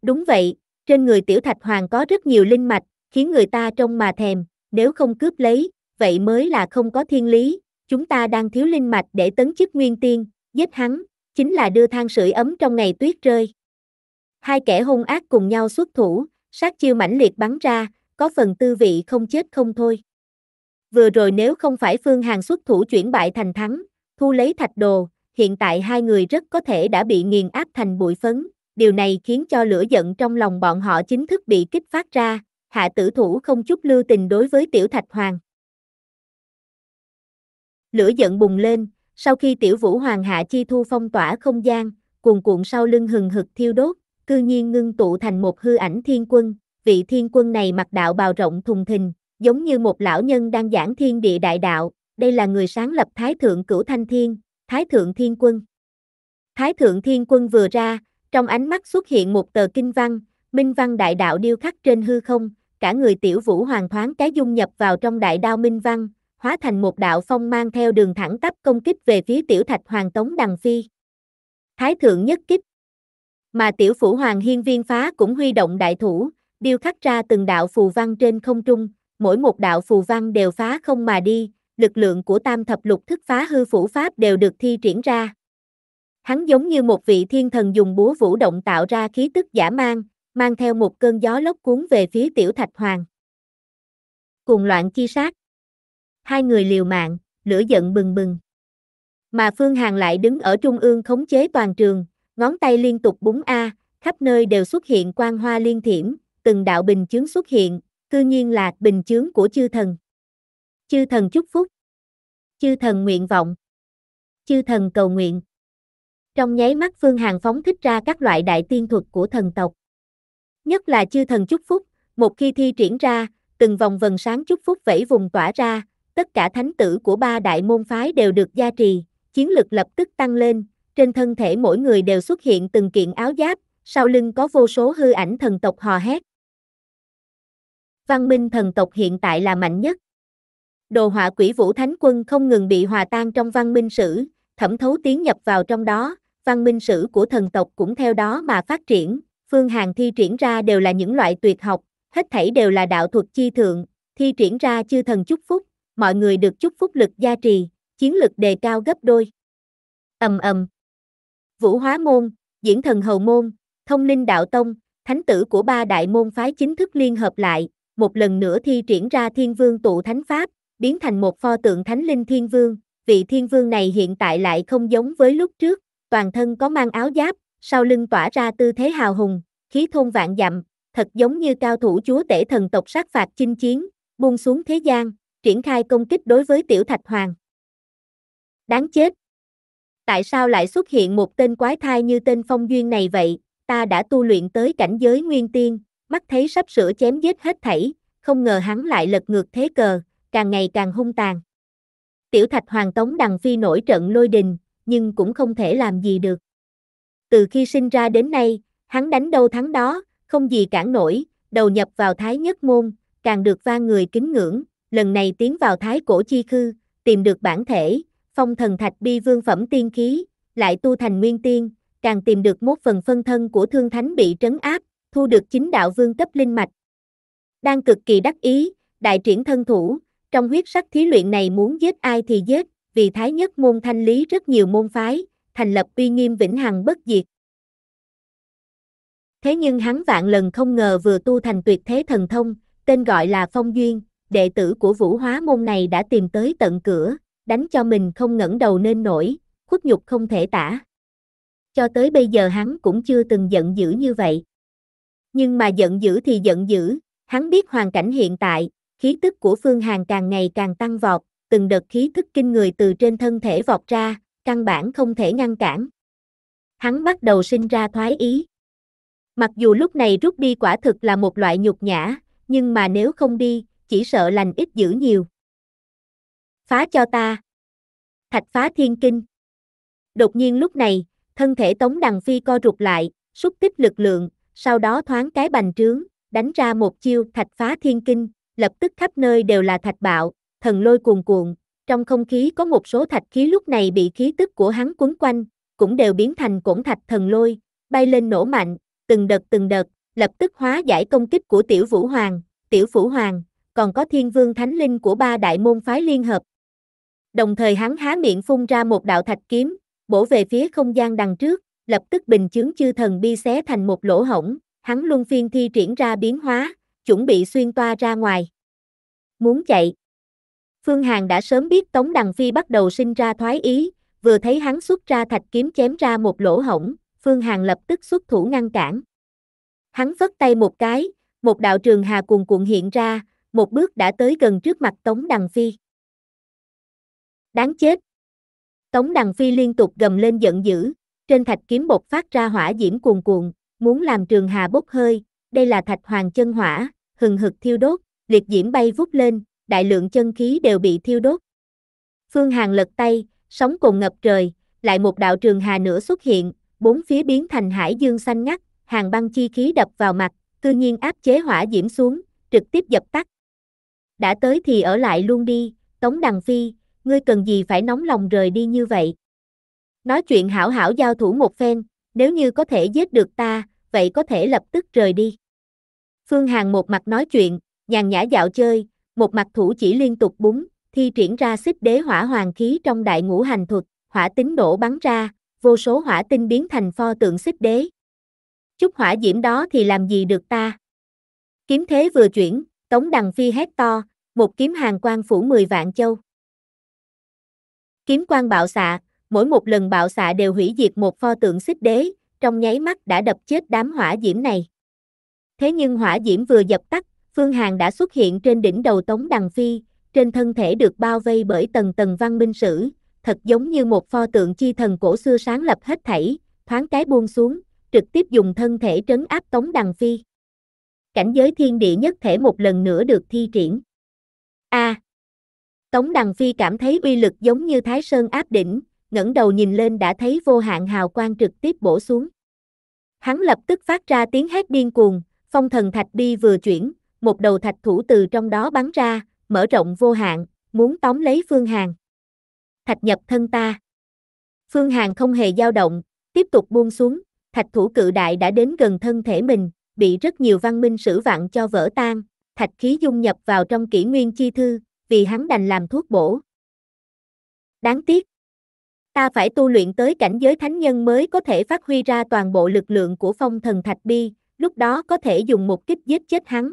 Đúng vậy, trên người Tiểu Thạch Hoàng có rất nhiều linh mạch, khiến người ta trông mà thèm, nếu không cướp lấy, vậy mới là không có thiên lý, chúng ta đang thiếu linh mạch để tấn chức Nguyên Tiên, giết hắn, chính là đưa than sưởi ấm trong ngày tuyết rơi. Hai kẻ hung ác cùng nhau xuất thủ, sát chiêu mãnh liệt bắn ra, có phần tư vị không chết không thôi. Vừa rồi nếu không phải Phương Hàn xuất thủ chuyển bại thành thắng, thu lấy thạch đồ, hiện tại hai người rất có thể đã bị nghiền áp thành bụi phấn. Điều này khiến cho lửa giận trong lòng bọn họ chính thức bị kích phát ra, hạ tử thủ không chút lưu tình đối với tiểu thạch hoàng. Lửa giận bùng lên, sau khi tiểu vũ hoàng hạ chi thu phong tỏa không gian, cuồn cuộn sau lưng hừng hực thiêu đốt, cư nhiên ngưng tụ thành một hư ảnh thiên quân, vị thiên quân này mặc đạo bào rộng thùng thình, giống như một lão nhân đang giảng thiên địa đại đạo, đây là người sáng lập Thái Thượng Cửu Thanh Thiên, Thái Thượng Thiên Quân. Thái Thượng Thiên Quân vừa ra, trong ánh mắt xuất hiện một tờ kinh văn, minh văn đại đạo điêu khắc trên hư không, cả người tiểu vũ hoàng thoáng cái dung nhập vào trong đại đao minh văn, hóa thành một đạo phong mang theo đường thẳng tắp công kích về phía tiểu thạch hoàng tống đằng phi. Thái thượng nhất kích. Mà tiểu phủ hoàng hiên viên phá cũng huy động đại thủ, điêu khắc ra từng đạo phù văn trên không trung, mỗi một đạo phù văn đều phá không mà đi, lực lượng của tam thập lục thức phá hư phủ pháp đều được thi triển ra. Hắn giống như một vị thiên thần dùng búa vũ động tạo ra khí tức giả mang, mang theo một cơn gió lốc cuốn về phía tiểu thạch hoàng. Cùng loạn chi sát. Hai người liều mạng, lửa giận bừng bừng. Mà Phương hàng lại đứng ở trung ương khống chế toàn trường, ngón tay liên tục búng A, khắp nơi đều xuất hiện quang hoa liên thiểm, từng đạo bình chứng xuất hiện, Cư nhiên là bình chướng của chư thần. Chư thần chúc phúc. Chư thần nguyện vọng. Chư thần cầu nguyện. Trong nháy mắt Phương Hàng phóng thích ra các loại đại tiên thuật của thần tộc. Nhất là chư thần chúc phúc, một khi thi triển ra, từng vòng vần sáng chúc phúc vẫy vùng tỏa ra, tất cả thánh tử của ba đại môn phái đều được gia trì, chiến lực lập tức tăng lên, trên thân thể mỗi người đều xuất hiện từng kiện áo giáp, sau lưng có vô số hư ảnh thần tộc hò hét, văn minh thần tộc hiện tại là mạnh nhất. Đồ họa quỷ vũ thánh quân không ngừng bị hòa tan trong văn minh sử, thẩm thấu tiến nhập vào trong đó, văn minh sử của thần tộc cũng theo đó mà phát triển, phương hàng thi triển ra đều là những loại tuyệt học, hết thảy đều là đạo thuật chi thượng, thi triển ra chư thần chúc phúc, mọi người được chúc phúc lực gia trì, chiến lực đề cao gấp đôi. ầm ầm Vũ hóa môn, diễn thần hầu môn, thông linh đạo tông, thánh tử của ba đại môn phái chính thức liên hợp lại, một lần nữa thi triển ra thiên vương tụ thánh pháp, biến thành một pho tượng thánh linh thiên vương, vị thiên vương này hiện tại lại không giống với lúc trước, toàn thân có mang áo giáp, sau lưng tỏa ra tư thế hào hùng, khí thôn vạn dặm, thật giống như cao thủ chúa tể thần tộc sát phạt chinh chiến, buông xuống thế gian, triển khai công kích đối với tiểu thạch hoàng. Đáng chết! Tại sao lại xuất hiện một tên quái thai như tên phong duyên này vậy? Ta đã tu luyện tới cảnh giới nguyên tiên, mắt thấy sắp sửa chém giết hết thảy, không ngờ hắn lại lật ngược thế cờ, càng ngày càng hung tàn. Tiểu thạch hoàng tống đằng phi nổi trận lôi đình, nhưng cũng không thể làm gì được. Từ khi sinh ra đến nay, hắn đánh đâu thắng đó, không gì cản nổi, đầu nhập vào thái nhất môn, càng được va người kính ngưỡng, lần này tiến vào thái cổ chi khư, tìm được bản thể, phong thần thạch bi vương phẩm tiên khí, lại tu thành nguyên tiên, càng tìm được một phần phân thân của thương thánh bị trấn áp, thu được chính đạo vương cấp linh mạch. Đang cực kỳ đắc ý, đại triển thân thủ, trong huyết sắc thí luyện này muốn giết ai thì giết, vì thái nhất môn thanh lý rất nhiều môn phái, thành lập uy nghiêm vĩnh hằng bất diệt. Thế nhưng hắn vạn lần không ngờ vừa tu thành tuyệt thế thần thông, tên gọi là Phong Duyên, đệ tử của vũ hóa môn này đã tìm tới tận cửa, đánh cho mình không ngẩng đầu nên nổi, khuất nhục không thể tả. Cho tới bây giờ hắn cũng chưa từng giận dữ như vậy. Nhưng mà giận dữ thì giận dữ, hắn biết hoàn cảnh hiện tại, khí tức của Phương Hàng càng ngày càng tăng vọt, từng đợt khí tức kinh người từ trên thân thể vọt ra, căn bản không thể ngăn cản. Hắn bắt đầu sinh ra thoái ý. Mặc dù lúc này rút đi quả thực là một loại nhục nhã, nhưng mà nếu không đi, chỉ sợ lành ít dữ nhiều. Phá cho ta. Thạch phá thiên kinh. Đột nhiên lúc này, thân thể Tống Đằng Phi co rụt lại, xúc tích lực lượng, sau đó thoáng cái bành trướng, đánh ra một chiêu thạch phá thiên kinh, lập tức khắp nơi đều là thạch bạo, thần lôi cuồn cuộn, trong không khí có một số thạch khí lúc này bị khí tức của hắn quấn quanh, cũng đều biến thành cổn thạch thần lôi, bay lên nổ mạnh, từng đợt từng đợt, lập tức hóa giải công kích của tiểu vũ hoàng, tiểu phủ hoàng, còn có thiên vương thánh linh của ba đại môn phái liên hợp. Đồng thời hắn há miệng phun ra một đạo thạch kiếm, bổ về phía không gian đằng trước, lập tức bình chướng chư thần bi xé thành một lỗ hổng, hắn luân phiên thi triển ra biến hóa, chuẩn bị xuyên toa ra ngoài. Muốn chạy. Phương Hàn đã sớm biết Tống Đằng Phi bắt đầu sinh ra thoái ý, vừa thấy hắn xuất ra thạch kiếm chém ra một lỗ hổng, Phương Hàn lập tức xuất thủ ngăn cản. Hắn vất tay một cái, một đạo trường hà cuồn cuộn hiện ra, một bước đã tới gần trước mặt Tống Đằng Phi. Đáng chết! Tống Đằng Phi liên tục gầm lên giận dữ, trên thạch kiếm bột phát ra hỏa diễm cuồn cuộn, muốn làm trường hà bốc hơi, đây là thạch hoàng chân hỏa, hừng hực thiêu đốt, liệt diễm bay vút lên, đại lượng chân khí đều bị thiêu đốt. Phương Hàn lật tay, sóng cùng ngập trời, lại một đạo trường hà nữa xuất hiện, bốn phía biến thành hải dương xanh ngắt, hàng băng chi khí đập vào mặt, cư nhiên áp chế hỏa diễm xuống, trực tiếp dập tắt. Đã tới thì ở lại luôn đi, Tống Đằng Phi, ngươi cần gì phải nóng lòng rời đi như vậy? Nói chuyện hảo hảo giao thủ một phen, nếu như có thể giết được ta, vậy có thể lập tức rời đi. Phương Hằng một mặt nói chuyện, nhàn nhã dạo chơi, một mặt thủ chỉ liên tục búng, thi triển ra xích đế hỏa hoàng khí trong đại ngũ hành thuật, hỏa tín nổ bắn ra, vô số hỏa tinh biến thành pho tượng xích đế. Chút hỏa diễm đó thì làm gì được ta? Kiếm thế vừa chuyển, Tống Đằng Phi hét to, một kiếm hàng quang phủ 10 vạn châu. Kiếm quang bạo xạ, mỗi một lần bạo xạ đều hủy diệt một pho tượng xích đế, trong nháy mắt đã đập chết đám hỏa diễm này. Thế nhưng hỏa diễm vừa dập tắt, Phương Hàn đã xuất hiện trên đỉnh đầu Tống Đằng Phi, trên thân thể được bao vây bởi tầng tầng văn minh sử, thật giống như một pho tượng chi thần cổ xưa sáng lập hết thảy, thoáng cái buông xuống, trực tiếp dùng thân thể trấn áp Tống Đằng Phi. Cảnh giới thiên địa nhất thể một lần nữa được thi triển. A. À, Tống Đằng Phi cảm thấy uy lực giống như Thái Sơn áp đỉnh, ngẩng đầu nhìn lên đã thấy vô hạn hào quang trực tiếp bổ xuống. Hắn lập tức phát ra tiếng hét điên cuồng, phong thần thạch bi vừa chuyển, một đầu thạch thủ từ trong đó bắn ra, mở rộng vô hạn, muốn tóm lấy Phương Hàn. Thạch nhập thân ta. Phương Hàn không hề dao động, tiếp tục buông xuống, thạch thủ cự đại đã đến gần thân thể mình, bị rất nhiều văn minh sử vạn cho vỡ tan, thạch khí dung nhập vào trong kỷ nguyên chi thư, vì hắn đành làm thuốc bổ. Đáng tiếc, Ta phải tu luyện tới cảnh giới thánh nhân mới có thể phát huy ra toàn bộ lực lượng của phong thần thạch bi, lúc đó có thể dùng một kích giết chết hắn.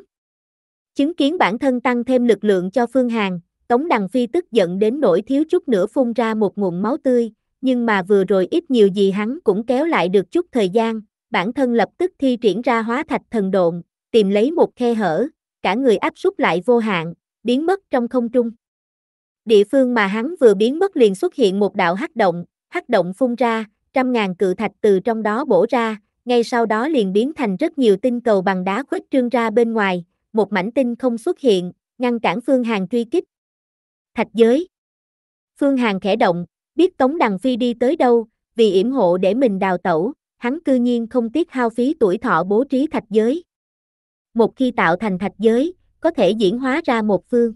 Chứng kiến bản thân tăng thêm lực lượng cho Phương Hàn, Tống Đằng Phi tức giận đến nỗi thiếu chút nữa phun ra một nguồn máu tươi, nhưng mà vừa rồi ít nhiều gì hắn cũng kéo lại được chút thời gian, bản thân lập tức thi triển ra hóa thạch thần độn, tìm lấy một khe hở, cả người áp súc lại vô hạn, biến mất trong không trung. Địa phương mà hắn vừa biến mất liền xuất hiện một đạo hắc động, hắc động phun ra, trăm ngàn cự thạch từ trong đó bổ ra, ngay sau đó liền biến thành rất nhiều tinh cầu bằng đá khuếch trương ra bên ngoài, một mảnh tinh không xuất hiện, ngăn cản Phương Hàn truy kích. Thạch giới Phương Hàn khẽ động, biết Tống Đằng Phi đi tới đâu, vì yểm hộ để mình đào tẩu, hắn cư nhiên không tiếc hao phí tuổi thọ bố trí thạch giới. Một khi tạo thành thạch giới, có thể diễn hóa ra một phương.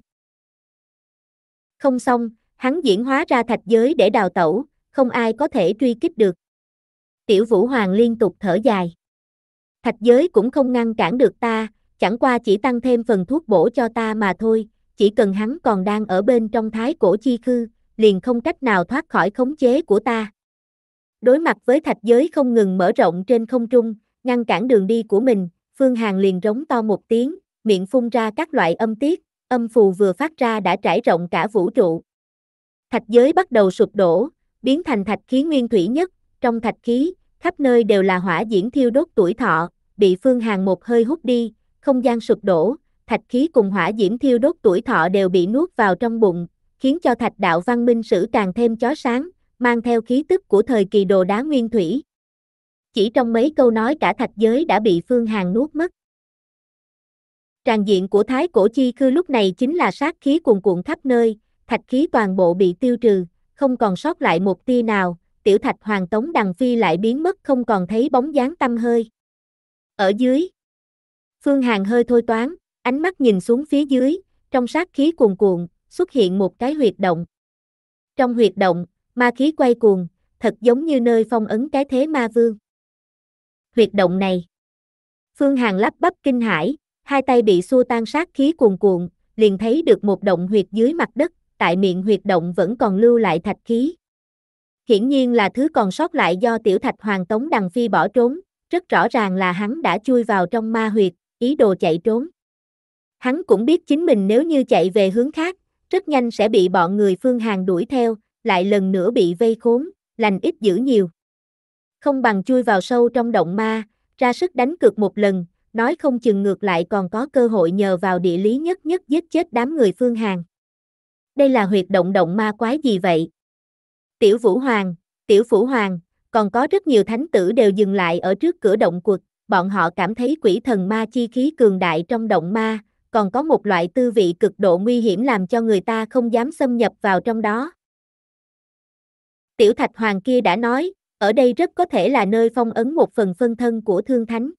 Không xong, hắn diễn hóa ra thạch giới để đào tẩu, không ai có thể truy kích được. Tiểu Vũ Hoàng liên tục thở dài. Thạch giới cũng không ngăn cản được ta, chẳng qua chỉ tăng thêm phần thuốc bổ cho ta mà thôi, chỉ cần hắn còn đang ở bên trong thái cổ chi khư, liền không cách nào thoát khỏi khống chế của ta. Đối mặt với thạch giới không ngừng mở rộng trên không trung, ngăn cản đường đi của mình, Phương hàng liền rống to một tiếng, miệng phun ra các loại âm tiết, âm phù vừa phát ra đã trải rộng cả vũ trụ. Thạch giới bắt đầu sụp đổ, biến thành thạch khí nguyên thủy nhất, trong thạch khí, khắp nơi đều là hỏa diễm thiêu đốt tuổi thọ, bị Phương Hàn một hơi hút đi, không gian sụp đổ, thạch khí cùng hỏa diễm thiêu đốt tuổi thọ đều bị nuốt vào trong bụng, khiến cho thạch đạo văn minh sử càng thêm chó sáng, mang theo khí tức của thời kỳ đồ đá nguyên thủy. Chỉ trong mấy câu nói cả thạch giới đã bị Phương Hàn nuốt mất. Tràn diện của thái cổ chi khư lúc này chính là sát khí cuồn cuộn khắp nơi, thạch khí toàn bộ bị tiêu trừ, không còn sót lại một tia nào, tiểu thạch hoàng tống đằng phi lại biến mất không còn thấy bóng dáng tâm hơi. Ở dưới, Phương Hàng hơi thôi toán, ánh mắt nhìn xuống phía dưới, trong sát khí cuồn cuộn, xuất hiện một cái huyệt động. Trong huyệt động, ma khí quay cuồng, thật giống như nơi phong ấn cái thế ma vương. Huyệt động này. Phương Hàng lắp bắp kinh hãi, hai tay bị xua tan sát khí cuồn cuộn, liền thấy được một động huyệt dưới mặt đất, tại miệng huyệt động vẫn còn lưu lại thạch khí. Hiển nhiên là thứ còn sót lại do tiểu thạch hoàng tống đằng phi bỏ trốn, rất rõ ràng là hắn đã chui vào trong ma huyệt, ý đồ chạy trốn. Hắn cũng biết chính mình nếu như chạy về hướng khác, rất nhanh sẽ bị bọn người phương hàng đuổi theo, lại lần nữa bị vây khốn, lành ít dữ nhiều. Không bằng chui vào sâu trong động ma, ra sức đánh cược một lần, nói không chừng ngược lại còn có cơ hội nhờ vào địa lý nhất nhất giết chết đám người phương hàng. Đây là huyệt động động ma quái gì vậy? Tiểu Vũ Hoàng, Tiểu Phủ Hoàng, còn có rất nhiều thánh tử đều dừng lại ở trước cửa động quật, bọn họ cảm thấy quỷ thần ma chi khí cường đại trong động ma, còn có một loại tư vị cực độ nguy hiểm làm cho người ta không dám xâm nhập vào trong đó. Tiểu Thạch Hoàng kia đã nói, ở đây rất có thể là nơi phong ấn một phần phân thân của Thương Thánh.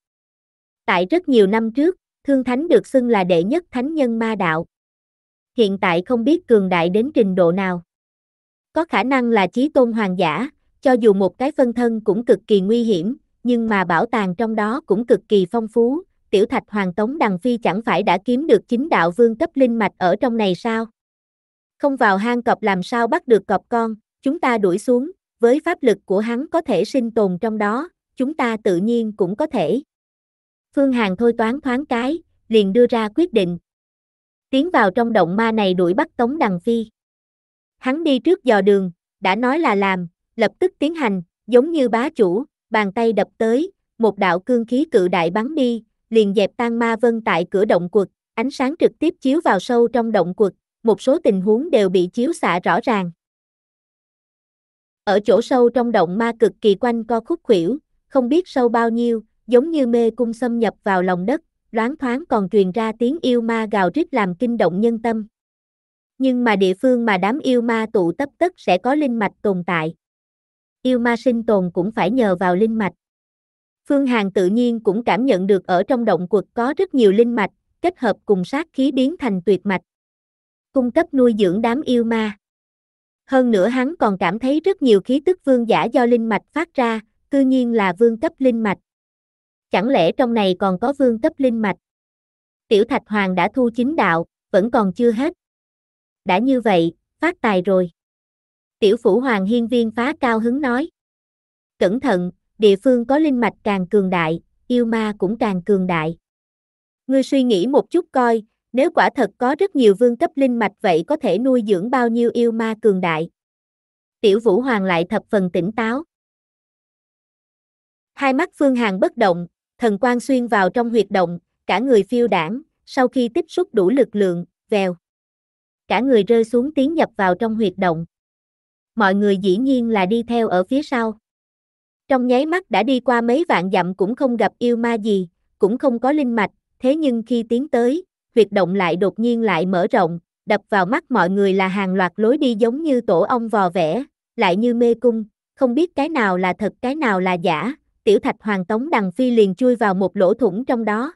Tại rất nhiều năm trước, Thương Thánh được xưng là đệ nhất thánh nhân ma đạo. Hiện tại không biết cường đại đến trình độ nào. Có khả năng là chí tôn hoàng giả, cho dù một cái phân thân cũng cực kỳ nguy hiểm, nhưng mà bảo tàng trong đó cũng cực kỳ phong phú, tiểu thạch hoàng tống đằng phi chẳng phải đã kiếm được chính đạo vương cấp linh mạch ở trong này sao? Không vào hang cọp làm sao bắt được cọp con, chúng ta đuổi xuống, với pháp lực của hắn có thể sinh tồn trong đó, chúng ta tự nhiên cũng có thể. Phương Hằng thôi toán thoáng cái, liền đưa ra quyết định. Tiến vào trong động ma này đuổi bắt Tống Đằng Phi. Hắn đi trước dò đường, đã nói là làm, lập tức tiến hành, giống như bá chủ, bàn tay đập tới, một đạo cương khí cự đại bắn đi, liền dẹp tan ma vân tại cửa động quật, ánh sáng trực tiếp chiếu vào sâu trong động quật, một số tình huống đều bị chiếu xạ rõ ràng. Ở chỗ sâu trong động ma cực kỳ quanh co khúc khuỷu, không biết sâu bao nhiêu, giống như mê cung xâm nhập vào lòng đất, loáng thoáng còn truyền ra tiếng yêu ma gào rít làm kinh động nhân tâm. Nhưng mà địa phương mà đám yêu ma tụ tấp tất sẽ có linh mạch tồn tại. Yêu ma sinh tồn cũng phải nhờ vào linh mạch. Phương Hàn tự nhiên cũng cảm nhận được ở trong động quật có rất nhiều linh mạch, kết hợp cùng sát khí biến thành tuyệt mạch. Cung cấp nuôi dưỡng đám yêu ma. Hơn nữa hắn còn cảm thấy rất nhiều khí tức vương giả do linh mạch phát ra, cư nhiên là vương cấp linh mạch. Chẳng lẽ trong này còn có vương cấp linh mạch? Tiểu Thạch Hoàng đã thu chính đạo, vẫn còn chưa hết. Đã như vậy, phát tài rồi. Tiểu Phủ Hoàng Hiên Viên phá cao hứng nói. Cẩn thận, địa phương có linh mạch càng cường đại, yêu ma cũng càng cường đại. Ngươi suy nghĩ một chút coi, nếu quả thật có rất nhiều vương cấp linh mạch vậy có thể nuôi dưỡng bao nhiêu yêu ma cường đại. Tiểu Vũ Hoàng lại thập phần tỉnh táo. Hai mắt Phương hàng bất động, thần quang xuyên vào trong huyệt động, cả người phiêu đảng, sau khi tiếp xúc đủ lực lượng, vèo. Cả người rơi xuống tiến nhập vào trong huyệt động. Mọi người dĩ nhiên là đi theo ở phía sau. Trong nháy mắt đã đi qua mấy vạn dặm cũng không gặp yêu ma gì, cũng không có linh mạch, thế nhưng khi tiến tới, huyệt động lại đột nhiên lại mở rộng, đập vào mắt mọi người là hàng loạt lối đi giống như tổ ong vò vẽ, lại như mê cung, không biết cái nào là thật cái nào là giả, tiểu thạch hoàng tống đằng phi liền chui vào một lỗ thủng trong đó.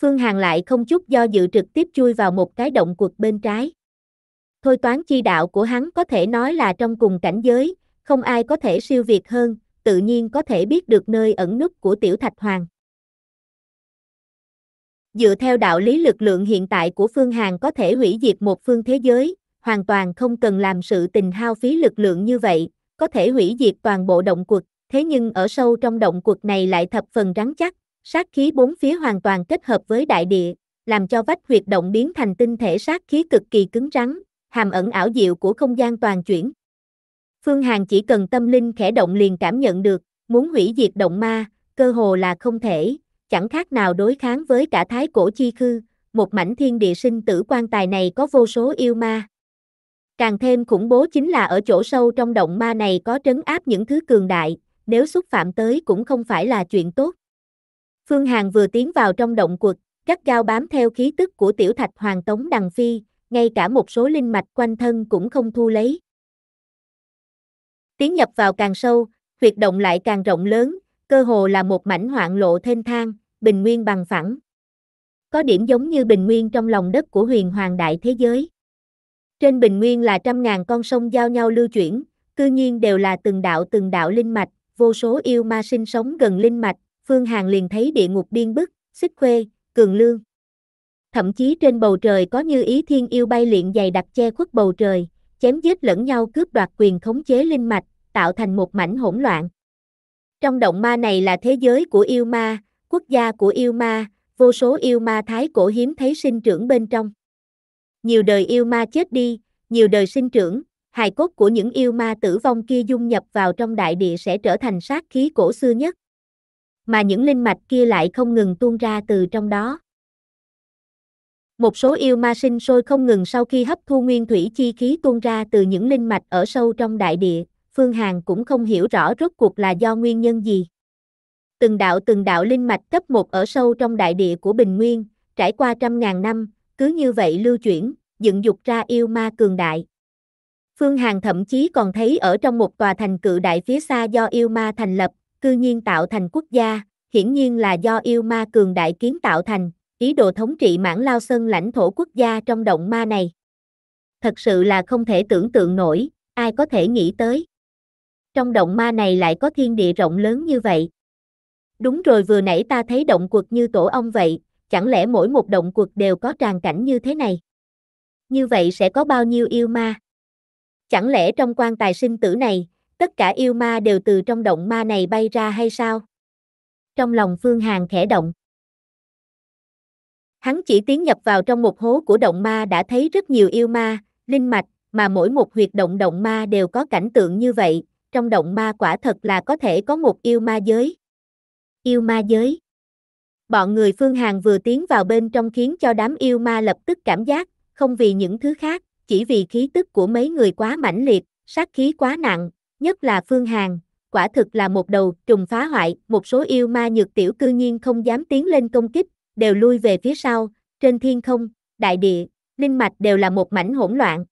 Phương Hàn lại không chút do dự trực tiếp chui vào một cái động cuộc bên trái. Thôi toán chi đạo của hắn có thể nói là trong cùng cảnh giới, không ai có thể siêu việt hơn, tự nhiên có thể biết được nơi ẩn nút của tiểu thạch hoàng. Dựa theo đạo lý lực lượng hiện tại của Phương Hàn có thể hủy diệt một phương thế giới, hoàn toàn không cần làm sự tình hao phí lực lượng như vậy, có thể hủy diệt toàn bộ động cuộc thế nhưng ở sâu trong động quật này lại thập phần rắn chắc, sát khí bốn phía hoàn toàn kết hợp với đại địa, làm cho vách huyệt động biến thành tinh thể sát khí cực kỳ cứng rắn, hàm ẩn ảo diệu của không gian toàn chuyển. Phương Hàn chỉ cần tâm linh khẽ động liền cảm nhận được, muốn hủy diệt động ma, cơ hồ là không thể, chẳng khác nào đối kháng với cả thái cổ chi khư, một mảnh thiên địa sinh tử quan tài này có vô số yêu ma. Càng thêm khủng bố chính là ở chỗ sâu trong động ma này có trấn áp những thứ cường đại, nếu xúc phạm tới cũng không phải là chuyện tốt. Phương Hàn vừa tiến vào trong động quật, gắt gao bám theo khí tức của tiểu thạch hoàng tống đằng phi, ngay cả một số linh mạch quanh thân cũng không thu lấy. Tiến nhập vào càng sâu, huyệt động lại càng rộng lớn, cơ hồ là một mảnh hoạn lộ thênh thang, bình nguyên bằng phẳng. Có điểm giống như bình nguyên trong lòng đất của huyền hoàng đại thế giới. Trên bình nguyên là trăm ngàn con sông giao nhau lưu chuyển, cư nhiên đều là từng đạo từng đạo linh mạch, vô số yêu ma sinh sống gần linh mạch, Phương Hàn liền thấy địa ngục điên bức, xích khuê, cường lương. Thậm chí trên bầu trời có như ý thiên yêu bay liện dày đặc che khuất bầu trời, chém giết lẫn nhau cướp đoạt quyền khống chế linh mạch, tạo thành một mảnh hỗn loạn. Trong động ma này là thế giới của yêu ma, quốc gia của yêu ma, vô số yêu ma thái cổ hiếm thấy sinh trưởng bên trong. Nhiều đời yêu ma chết đi, nhiều đời sinh trưởng, hài cốt của những yêu ma tử vong kia dung nhập vào trong đại địa sẽ trở thành sát khí cổ xưa nhất. Mà những linh mạch kia lại không ngừng tuôn ra từ trong đó. Một số yêu ma sinh sôi không ngừng sau khi hấp thu nguyên thủy chi khí tuôn ra từ những linh mạch ở sâu trong đại địa, Phương Hàn cũng không hiểu rõ rốt cuộc là do nguyên nhân gì. Từng đạo từng đạo linh mạch cấp một ở sâu trong đại địa của Bình Nguyên, trải qua trăm ngàn năm, cứ như vậy lưu chuyển, dựng dục ra yêu ma cường đại. Phương Hằng thậm chí còn thấy ở trong một tòa thành cự đại phía xa do yêu ma thành lập, cư nhiên tạo thành quốc gia, hiển nhiên là do yêu ma cường đại kiến tạo thành, ý đồ thống trị mãn lao sơn lãnh thổ quốc gia trong động ma này. Thật sự là không thể tưởng tượng nổi, ai có thể nghĩ tới. Trong động ma này lại có thiên địa rộng lớn như vậy. Đúng rồi vừa nãy ta thấy động quật như tổ ong vậy, chẳng lẽ mỗi một động quật đều có tràn cảnh như thế này? Như vậy sẽ có bao nhiêu yêu ma? Chẳng lẽ trong quan tài sinh tử này, tất cả yêu ma đều từ trong động ma này bay ra hay sao? Trong lòng Phương Hàn khẽ động. Hắn chỉ tiến nhập vào trong một hố của động ma đã thấy rất nhiều yêu ma, linh mạch, mà mỗi một huyệt động động ma đều có cảnh tượng như vậy, trong động ma quả thật là có thể có một yêu ma giới. Yêu ma giới. Bọn người Phương Hàn vừa tiến vào bên trong khiến cho đám yêu ma lập tức cảm giác, không vì những thứ khác, chỉ vì khí tức của mấy người quá mãnh liệt, sát khí quá nặng, nhất là Phương Hàn, quả thực là một đầu trùng phá hoại, một số yêu ma nhược tiểu cư nhiên không dám tiến lên công kích, đều lui về phía sau, trên thiên không, đại địa, linh mạch đều là một mảnh hỗn loạn.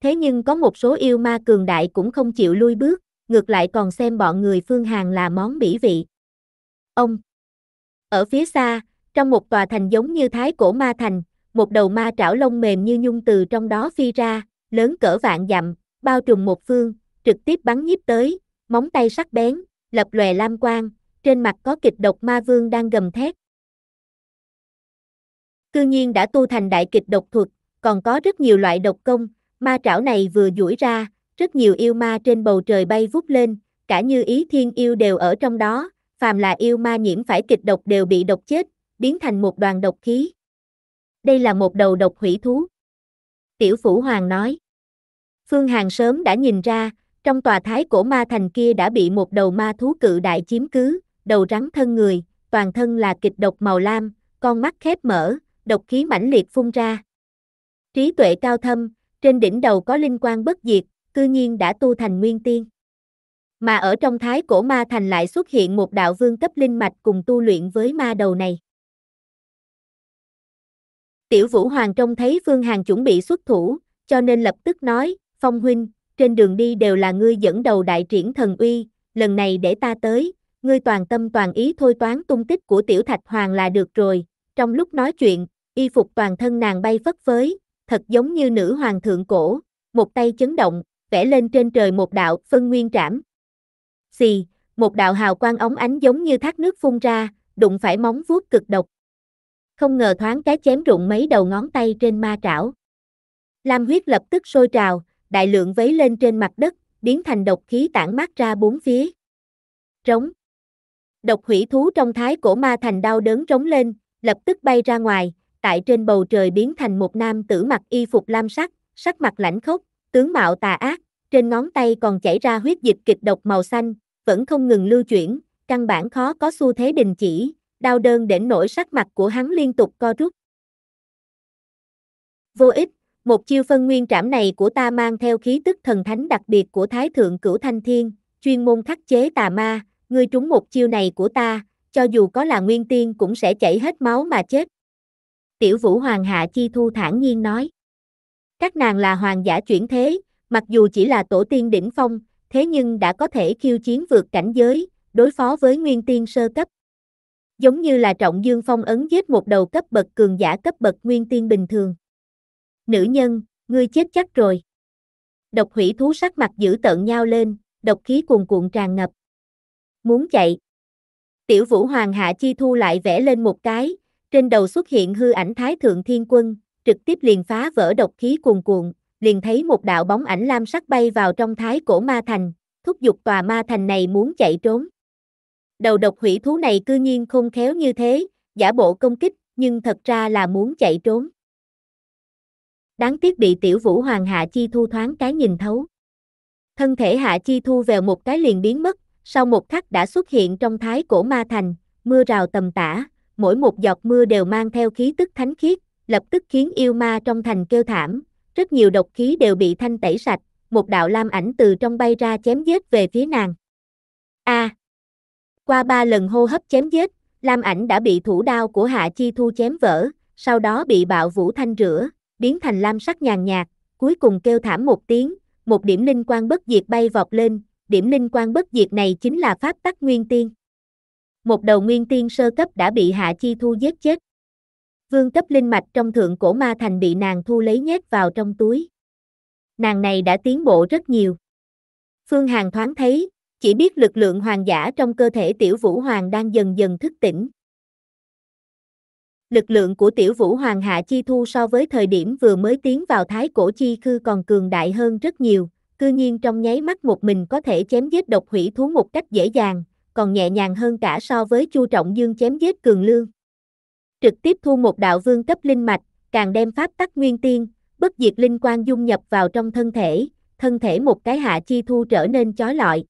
Thế nhưng có một số yêu ma cường đại cũng không chịu lui bước, ngược lại còn xem bọn người Phương Hàn là món bỉ vị. Ông Ở phía xa, trong một tòa thành giống như Thái Cổ Ma Thành, một đầu ma trảo lông mềm như nhung từ trong đó phi ra, lớn cỡ vạn dặm, bao trùm một phương, trực tiếp bắn nhiếp tới, móng tay sắc bén, lập lòe lam quang, trên mặt có kịch độc ma vương đang gầm thét. Cư nhiên đã tu thành đại kịch độc thuật, còn có rất nhiều loại độc công, ma trảo này vừa duỗi ra, rất nhiều yêu ma trên bầu trời bay vút lên, cả như ý thiên yêu đều ở trong đó, phàm là yêu ma nhiễm phải kịch độc đều bị độc chết, biến thành một đoàn độc khí đây là một đầu độc hủy thú. Tiểu Phủ Hoàng nói. Phương Hàng sớm đã nhìn ra, trong tòa thái cổ ma thành kia đã bị một đầu ma thú cự đại chiếm cứ, đầu rắn thân người, toàn thân là kịch độc màu lam, con mắt khép mở, độc khí mãnh liệt phun ra. Trí tuệ cao thâm, trên đỉnh đầu có linh quan bất diệt, cư nhiên đã tu thành nguyên tiên. Mà ở trong thái cổ ma thành lại xuất hiện một đạo vương cấp linh mạch cùng tu luyện với ma đầu này. Tiểu Vũ Hoàng trông thấy Phương Hàng chuẩn bị xuất thủ, cho nên lập tức nói, Phong Huynh, trên đường đi đều là ngươi dẫn đầu đại triển thần uy, lần này để ta tới, ngươi toàn tâm toàn ý thôi toán tung tích của Tiểu Thạch Hoàng là được rồi. Trong lúc nói chuyện, y phục toàn thân nàng bay phất phới, thật giống như nữ hoàng thượng cổ, một tay chấn động, vẽ lên trên trời một đạo phân nguyên trảm. Xì, một đạo hào quang ống ánh giống như thác nước phun ra, đụng phải móng vuốt cực độc, không ngờ thoáng cái chém rụng mấy đầu ngón tay trên ma trảo. Lam huyết lập tức sôi trào, đại lượng vấy lên trên mặt đất, biến thành độc khí tản mát ra bốn phía. Trống. Độc hủy thú trong thái cổ ma thành đau đớn trống lên, lập tức bay ra ngoài, tại trên bầu trời biến thành một nam tử mặc y phục lam sắc, sắc mặt lãnh khốc, tướng mạo tà ác, trên ngón tay còn chảy ra huyết dịch kịch độc màu xanh, vẫn không ngừng lưu chuyển, căn bản khó có xu thế đình chỉ, đau đớn đến nỗi sắc mặt của hắn liên tục co rút. Vô ích, một chiêu phân nguyên trảm này của ta mang theo khí tức thần thánh đặc biệt của Thái Thượng Cửu Thanh Thiên, chuyên môn khắc chế tà ma, ngươi trúng một chiêu này của ta, cho dù có là nguyên tiên cũng sẽ chảy hết máu mà chết. Tiểu Vũ Hoàng Hạ Chi Thu thản nhiên nói. Các nàng là hoàng giả chuyển thế, mặc dù chỉ là tổ tiên đỉnh phong, thế nhưng đã có thể khiêu chiến vượt cảnh giới, đối phó với nguyên tiên sơ cấp giống như là trọng dương phong ấn giết một đầu cấp bậc cường giả cấp bậc nguyên tiên bình thường. Nữ nhân, ngươi chết chắc rồi. Độc hủy thú sắc mặt dữ tợn nhau lên, độc khí cuồn cuộn tràn ngập. Muốn chạy. Tiểu vũ hoàng hạ chi thu lại vẽ lên một cái, trên đầu xuất hiện hư ảnh thái thượng thiên quân, trực tiếp liền phá vỡ độc khí cuồn cuộn, liền thấy một đạo bóng ảnh lam sắc bay vào trong thái cổ ma thành, thúc giục tòa ma thành này muốn chạy trốn đầu độc hủy thú này cư nhiên không khéo như thế, giả bộ công kích, nhưng thật ra là muốn chạy trốn. Đáng tiếc bị tiểu vũ hoàng Hạ Chi Thu thoáng cái nhìn thấu. Thân thể Hạ Chi Thu vèo một cái liền biến mất, sau một khắc đã xuất hiện trong thái cổ ma thành, mưa rào tầm tã, mỗi một giọt mưa đều mang theo khí tức thánh khiết, lập tức khiến yêu ma trong thành kêu thảm, rất nhiều độc khí đều bị thanh tẩy sạch, một đạo lam ảnh từ trong bay ra chém giết về phía nàng. A, à, qua ba lần hô hấp chém giết, Lam Ảnh đã bị thủ đao của Hạ Chi Thu chém vỡ, sau đó bị bạo vũ thanh rửa, biến thành lam sắc nhàn nhạt, cuối cùng kêu thảm một tiếng, một điểm linh quan bất diệt bay vọt lên, điểm linh quan bất diệt này chính là pháp tắc nguyên tiên. Một đầu nguyên tiên sơ cấp đã bị Hạ Chi Thu giết chết. Vương cấp linh mạch trong thượng cổ ma thành bị nàng thu lấy nhét vào trong túi. Nàng này đã tiến bộ rất nhiều. Phương Hàn thoáng thấy, chỉ biết lực lượng hoàng giả trong cơ thể tiểu vũ hoàng đang dần dần thức tỉnh. Lực lượng của tiểu vũ hoàng hạ chi thu so với thời điểm vừa mới tiến vào thái cổ chi khư còn cường đại hơn rất nhiều, cư nhiên trong nháy mắt một mình có thể chém giết độc hủy thú một cách dễ dàng, còn nhẹ nhàng hơn cả so với chu trọng dương chém giết cường lương. Trực tiếp thu một đạo vương cấp linh mạch, càng đem pháp tắc nguyên tiên, bất diệt linh quan dung nhập vào trong thân thể, thân thể một cái hạ chi thu trở nên chói lọi,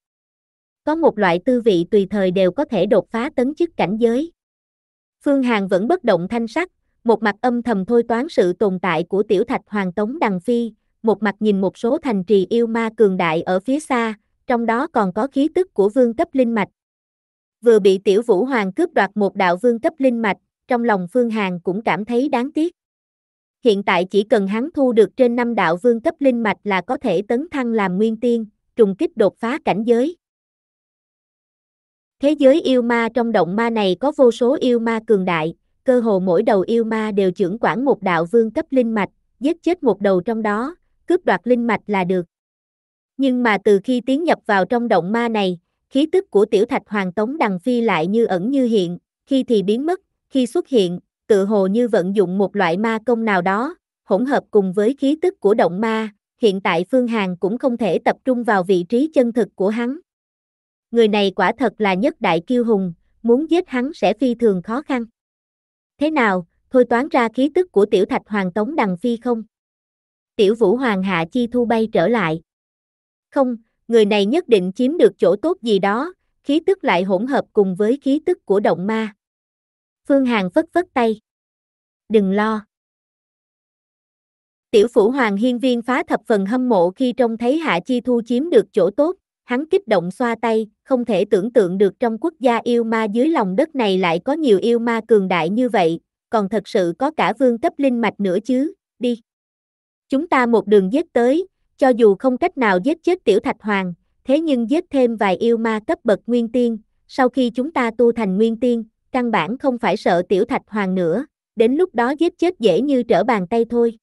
có một loại tư vị tùy thời đều có thể đột phá tấn chức cảnh giới. Phương Hàn vẫn bất động thanh sắc, một mặt âm thầm thôi toán sự tồn tại của tiểu thạch hoàng tống đằng phi, một mặt nhìn một số thành trì yêu ma cường đại ở phía xa, trong đó còn có khí tức của vương cấp linh mạch. Vừa bị tiểu vũ hoàng cướp đoạt một đạo vương cấp linh mạch, trong lòng Phương Hàn cũng cảm thấy đáng tiếc. Hiện tại chỉ cần hắn thu được trên năm đạo vương cấp linh mạch là có thể tấn thăng làm nguyên tiên, trùng kích đột phá cảnh giới. Thế giới yêu ma trong động ma này có vô số yêu ma cường đại, cơ hồ mỗi đầu yêu ma đều trưởng quản một đạo vương cấp linh mạch, giết chết một đầu trong đó, cướp đoạt linh mạch là được. Nhưng mà từ khi tiến nhập vào trong động ma này, khí tức của tiểu thạch hoàng tống đằng phi lại như ẩn như hiện, khi thì biến mất, khi xuất hiện, tự hồ như vận dụng một loại ma công nào đó, hỗn hợp cùng với khí tức của động ma, hiện tại Phương Hàn cũng không thể tập trung vào vị trí chân thực của hắn người này quả thật là nhất đại kiêu hùng, muốn giết hắn sẽ phi thường khó khăn. Thế nào, thôi toán ra khí tức của tiểu thạch hoàng tống đằng phi không? Tiểu vũ hoàng hạ chi thu bay trở lại. Không, người này nhất định chiếm được chỗ tốt gì đó, khí tức lại hỗn hợp cùng với khí tức của động ma. Phương Hàn phất phất tay. Đừng lo. Tiểu phủ hoàng hiên viên phá thập phần hâm mộ khi trông thấy Hạ Chi Thu chiếm được chỗ tốt hắn kích động xoa tay, không thể tưởng tượng được trong quốc gia yêu ma dưới lòng đất này lại có nhiều yêu ma cường đại như vậy, còn thật sự có cả vương cấp linh mạch nữa chứ, đi. Chúng ta một đường giết tới, cho dù không cách nào giết chết tiểu thạch hoàng, thế nhưng giết thêm vài yêu ma cấp bậc nguyên tiên, sau khi chúng ta tu thành nguyên tiên, căn bản không phải sợ tiểu thạch hoàng nữa, đến lúc đó giết chết dễ như trở bàn tay thôi.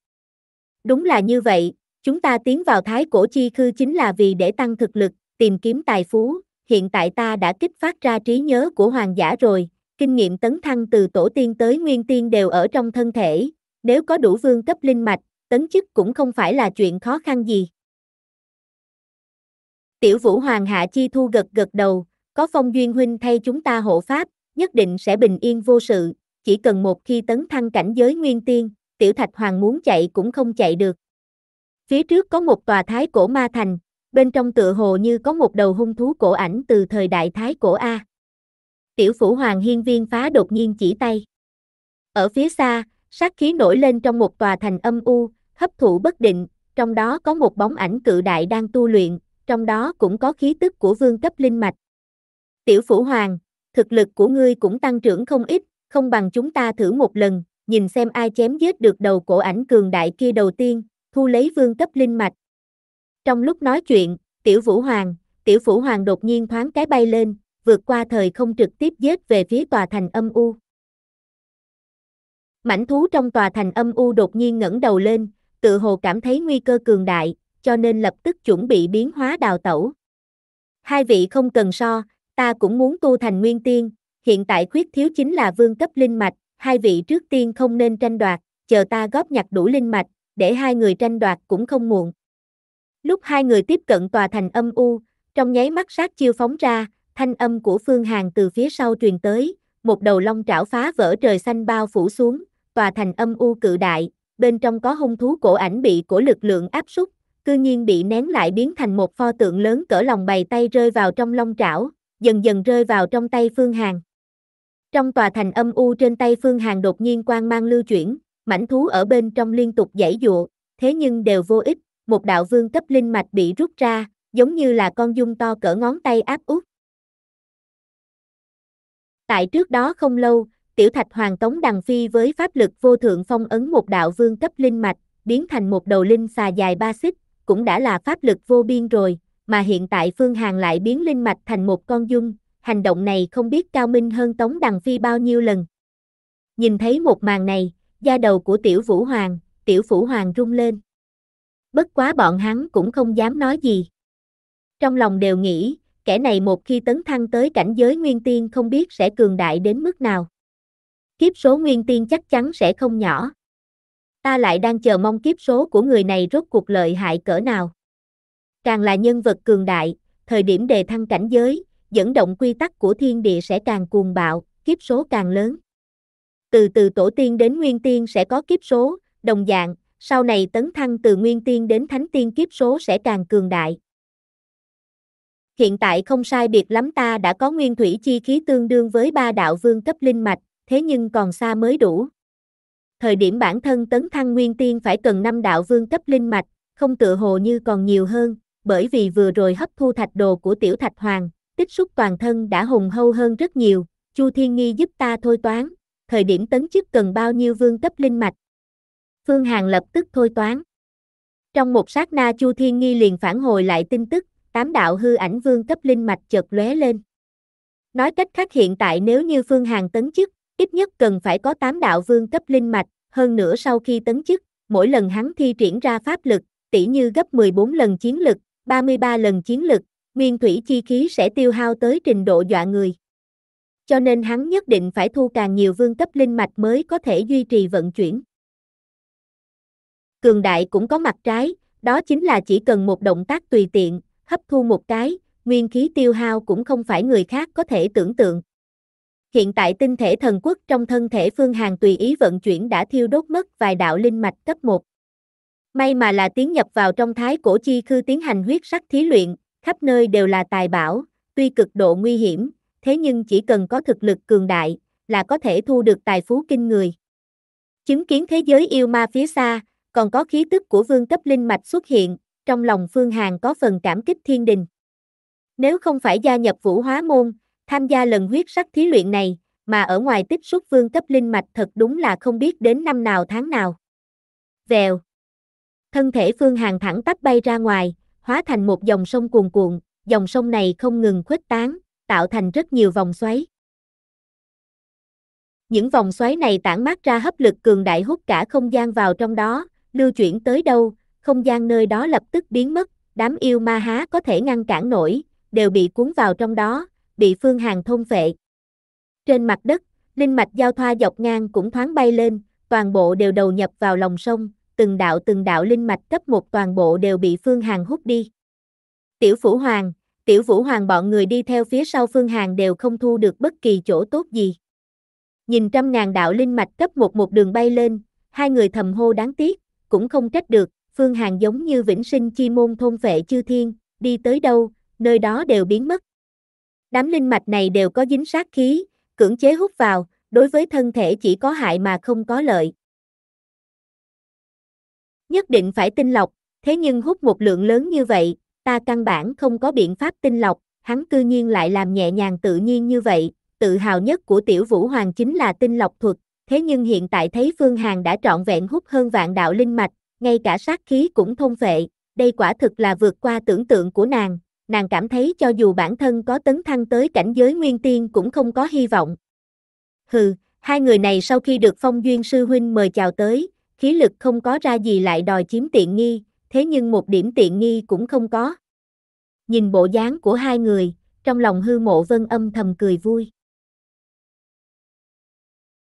Đúng là như vậy, chúng ta tiến vào thái cổ chi khư chính là vì để tăng thực lực, tìm kiếm tài phú, hiện tại ta đã kích phát ra trí nhớ của hoàng giả rồi, kinh nghiệm tấn thăng từ tổ tiên tới nguyên tiên đều ở trong thân thể, nếu có đủ vương cấp linh mạch, tấn chức cũng không phải là chuyện khó khăn gì. Tiểu Vũ Hoàng Hạ Chi Thu gật gật đầu, có phong duyên huynh thay chúng ta hộ pháp, nhất định sẽ bình yên vô sự, chỉ cần một khi tấn thăng cảnh giới nguyên tiên, tiểu thạch hoàng muốn chạy cũng không chạy được. Phía trước có một tòa thái cổ ma thành, bên trong tựa hồ như có một đầu hung thú cổ ảnh từ thời đại thái cổ A. Tiểu phủ hoàng hiên viên phá đột nhiên chỉ tay. Ở phía xa, sát khí nổi lên trong một tòa thành âm u, hấp thụ bất định, trong đó có một bóng ảnh cự đại đang tu luyện, trong đó cũng có khí tức của vương cấp linh mạch. Tiểu phủ hoàng, thực lực của ngươi cũng tăng trưởng không ít, không bằng chúng ta thử một lần, nhìn xem ai chém giết được đầu cổ ảnh cường đại kia đầu tiên, thu lấy vương cấp linh mạch, trong lúc nói chuyện, Tiểu Vũ Hoàng, Tiểu Vũ Hoàng đột nhiên thoáng cái bay lên, vượt qua thời không trực tiếp giết về phía tòa thành âm u. Mảnh thú trong tòa thành âm u đột nhiên ngẩng đầu lên, tự hồ cảm thấy nguy cơ cường đại, cho nên lập tức chuẩn bị biến hóa đào tẩu. Hai vị không cần so, ta cũng muốn tu thành nguyên tiên, hiện tại khuyết thiếu chính là vương cấp linh mạch, hai vị trước tiên không nên tranh đoạt, chờ ta góp nhặt đủ linh mạch, để hai người tranh đoạt cũng không muộn. Lúc hai người tiếp cận tòa thành âm u, trong nháy mắt sát chiêu phóng ra, thanh âm của Phương Hàng từ phía sau truyền tới, một đầu long trảo phá vỡ trời xanh bao phủ xuống, tòa thành âm u cự đại, bên trong có hung thú cổ ảnh bị của lực lượng áp súc, cư nhiên bị nén lại biến thành một pho tượng lớn cỡ lòng bày tay rơi vào trong long trảo, dần dần rơi vào trong tay Phương Hàng. Trong tòa thành âm u trên tay Phương Hàng đột nhiên quang mang lưu chuyển, mảnh thú ở bên trong liên tục giãy dụa, thế nhưng đều vô ích, một đạo vương cấp linh mạch bị rút ra, giống như là con dung to cỡ ngón tay áp út. Tại trước đó không lâu, tiểu thạch hoàng tống đằng phi với pháp lực vô thượng phong ấn một đạo vương cấp linh mạch, biến thành một đầu linh xà dài ba xích, cũng đã là pháp lực vô biên rồi, mà hiện tại Phương hàng lại biến linh mạch thành một con dung, hành động này không biết cao minh hơn tống đằng phi bao nhiêu lần. Nhìn thấy một màn này, da đầu của tiểu vũ hoàng, tiểu phủ hoàng rung lên bất quá bọn hắn cũng không dám nói gì. Trong lòng đều nghĩ, kẻ này một khi tấn thăng tới cảnh giới nguyên tiên không biết sẽ cường đại đến mức nào. Kiếp số nguyên tiên chắc chắn sẽ không nhỏ. Ta lại đang chờ mong kiếp số của người này rốt cuộc lợi hại cỡ nào. Càng là nhân vật cường đại, thời điểm đề thăng cảnh giới, dẫn động quy tắc của thiên địa sẽ càng cuồng bạo, kiếp số càng lớn. Từ từ tổ tiên đến nguyên tiên sẽ có kiếp số, đồng dạng, sau này tấn thăng từ nguyên tiên đến thánh tiên kiếp số sẽ càng cường đại. Hiện tại không sai biệt lắm ta đã có nguyên thủy chi khí tương đương với ba đạo vương cấp linh mạch, thế nhưng còn xa mới đủ. Thời điểm bản thân tấn thăng nguyên tiên phải cần năm đạo vương cấp linh mạch, không tự hồ như còn nhiều hơn, bởi vì vừa rồi hấp thu thạch đồ của tiểu thạch hoàng, tích xúc toàn thân đã hùng hâu hơn rất nhiều, Chu Thiên Nghi giúp ta thôi toán, thời điểm tấn chức cần bao nhiêu vương cấp linh mạch, Phương Hằng lập tức thôi toán. Trong một sát na Chu Thiên Nghi liền phản hồi lại tin tức, tám đạo hư ảnh vương cấp linh mạch chợt lóe lên. Nói cách khác hiện tại nếu như Phương Hằng tấn chức, ít nhất cần phải có tám đạo vương cấp linh mạch, hơn nữa sau khi tấn chức, mỗi lần hắn thi triển ra pháp lực, tỷ như gấp 14 lần chiến lực, 33 lần chiến lực, nguyên thủy chi khí sẽ tiêu hao tới trình độ dọa người. Cho nên hắn nhất định phải thu càng nhiều vương cấp linh mạch mới có thể duy trì vận chuyển cường đại cũng có mặt trái, đó chính là chỉ cần một động tác tùy tiện, hấp thu một cái, nguyên khí tiêu hao cũng không phải người khác có thể tưởng tượng. Hiện tại tinh thể thần quốc trong thân thể Phương Hàng tùy ý vận chuyển đã thiêu đốt mất vài đạo linh mạch cấp 1. May mà là tiến nhập vào trong thái cổ chi khư tiến hành huyết sắc thí luyện, khắp nơi đều là tài bảo, tuy cực độ nguy hiểm, thế nhưng chỉ cần có thực lực cường đại, là có thể thu được tài phú kinh người. Chứng kiến thế giới yêu ma phía xa, còn có khí tức của vương cấp linh mạch xuất hiện, trong lòng Phương Hàn có phần cảm kích thiên đình. Nếu không phải gia nhập vũ hóa môn, tham gia lần huyết sắc thí luyện này, mà ở ngoài tiếp xúc vương cấp linh mạch thật đúng là không biết đến năm nào tháng nào. Vèo. Thân thể Phương Hàn thẳng tắp bay ra ngoài, hóa thành một dòng sông cuồn cuộn, dòng sông này không ngừng khuếch tán, tạo thành rất nhiều vòng xoáy. Những vòng xoáy này tản mát ra hấp lực cường đại hút cả không gian vào trong đó, lưu chuyển tới đâu, không gian nơi đó lập tức biến mất, đám yêu ma há có thể ngăn cản nổi, đều bị cuốn vào trong đó, bị Phương Hàng thôn phệ. Trên mặt đất, linh mạch giao thoa dọc ngang cũng thoáng bay lên, toàn bộ đều đầu nhập vào lòng sông, từng đạo từng đạo linh mạch cấp một toàn bộ đều bị Phương Hàng hút đi. Tiểu Phủ Hoàng, Tiểu Vũ Hoàng bọn người đi theo phía sau Phương Hàng đều không thu được bất kỳ chỗ tốt gì. Nhìn trăm ngàn đạo linh mạch cấp một một đường bay lên, hai người thầm hô đáng tiếc, cũng không trách được, Phương Hàn giống như vĩnh sinh chi môn thôn vệ chư thiên, đi tới đâu, nơi đó đều biến mất. Đám linh mạch này đều có dính sát khí, cưỡng chế hút vào, đối với thân thể chỉ có hại mà không có lợi. Nhất định phải tinh lọc, thế nhưng hút một lượng lớn như vậy, ta căn bản không có biện pháp tinh lọc, hắn cư nhiên lại làm nhẹ nhàng tự nhiên như vậy, tự hào nhất của tiểu vũ hoàng chính là tinh lọc thuật, thế nhưng hiện tại thấy Phương Hàn đã trọn vẹn hút hơn vạn đạo linh mạch, ngay cả sát khí cũng thông phệ, đây quả thực là vượt qua tưởng tượng của nàng, nàng cảm thấy cho dù bản thân có tấn thăng tới cảnh giới nguyên tiên cũng không có hy vọng. Hừ, hai người này sau khi được phong duyên sư huynh mời chào tới, khí lực không có ra gì lại đòi chiếm tiện nghi, thế nhưng một điểm tiện nghi cũng không có. Nhìn bộ dáng của hai người, trong lòng hư mộ vân âm thầm cười vui.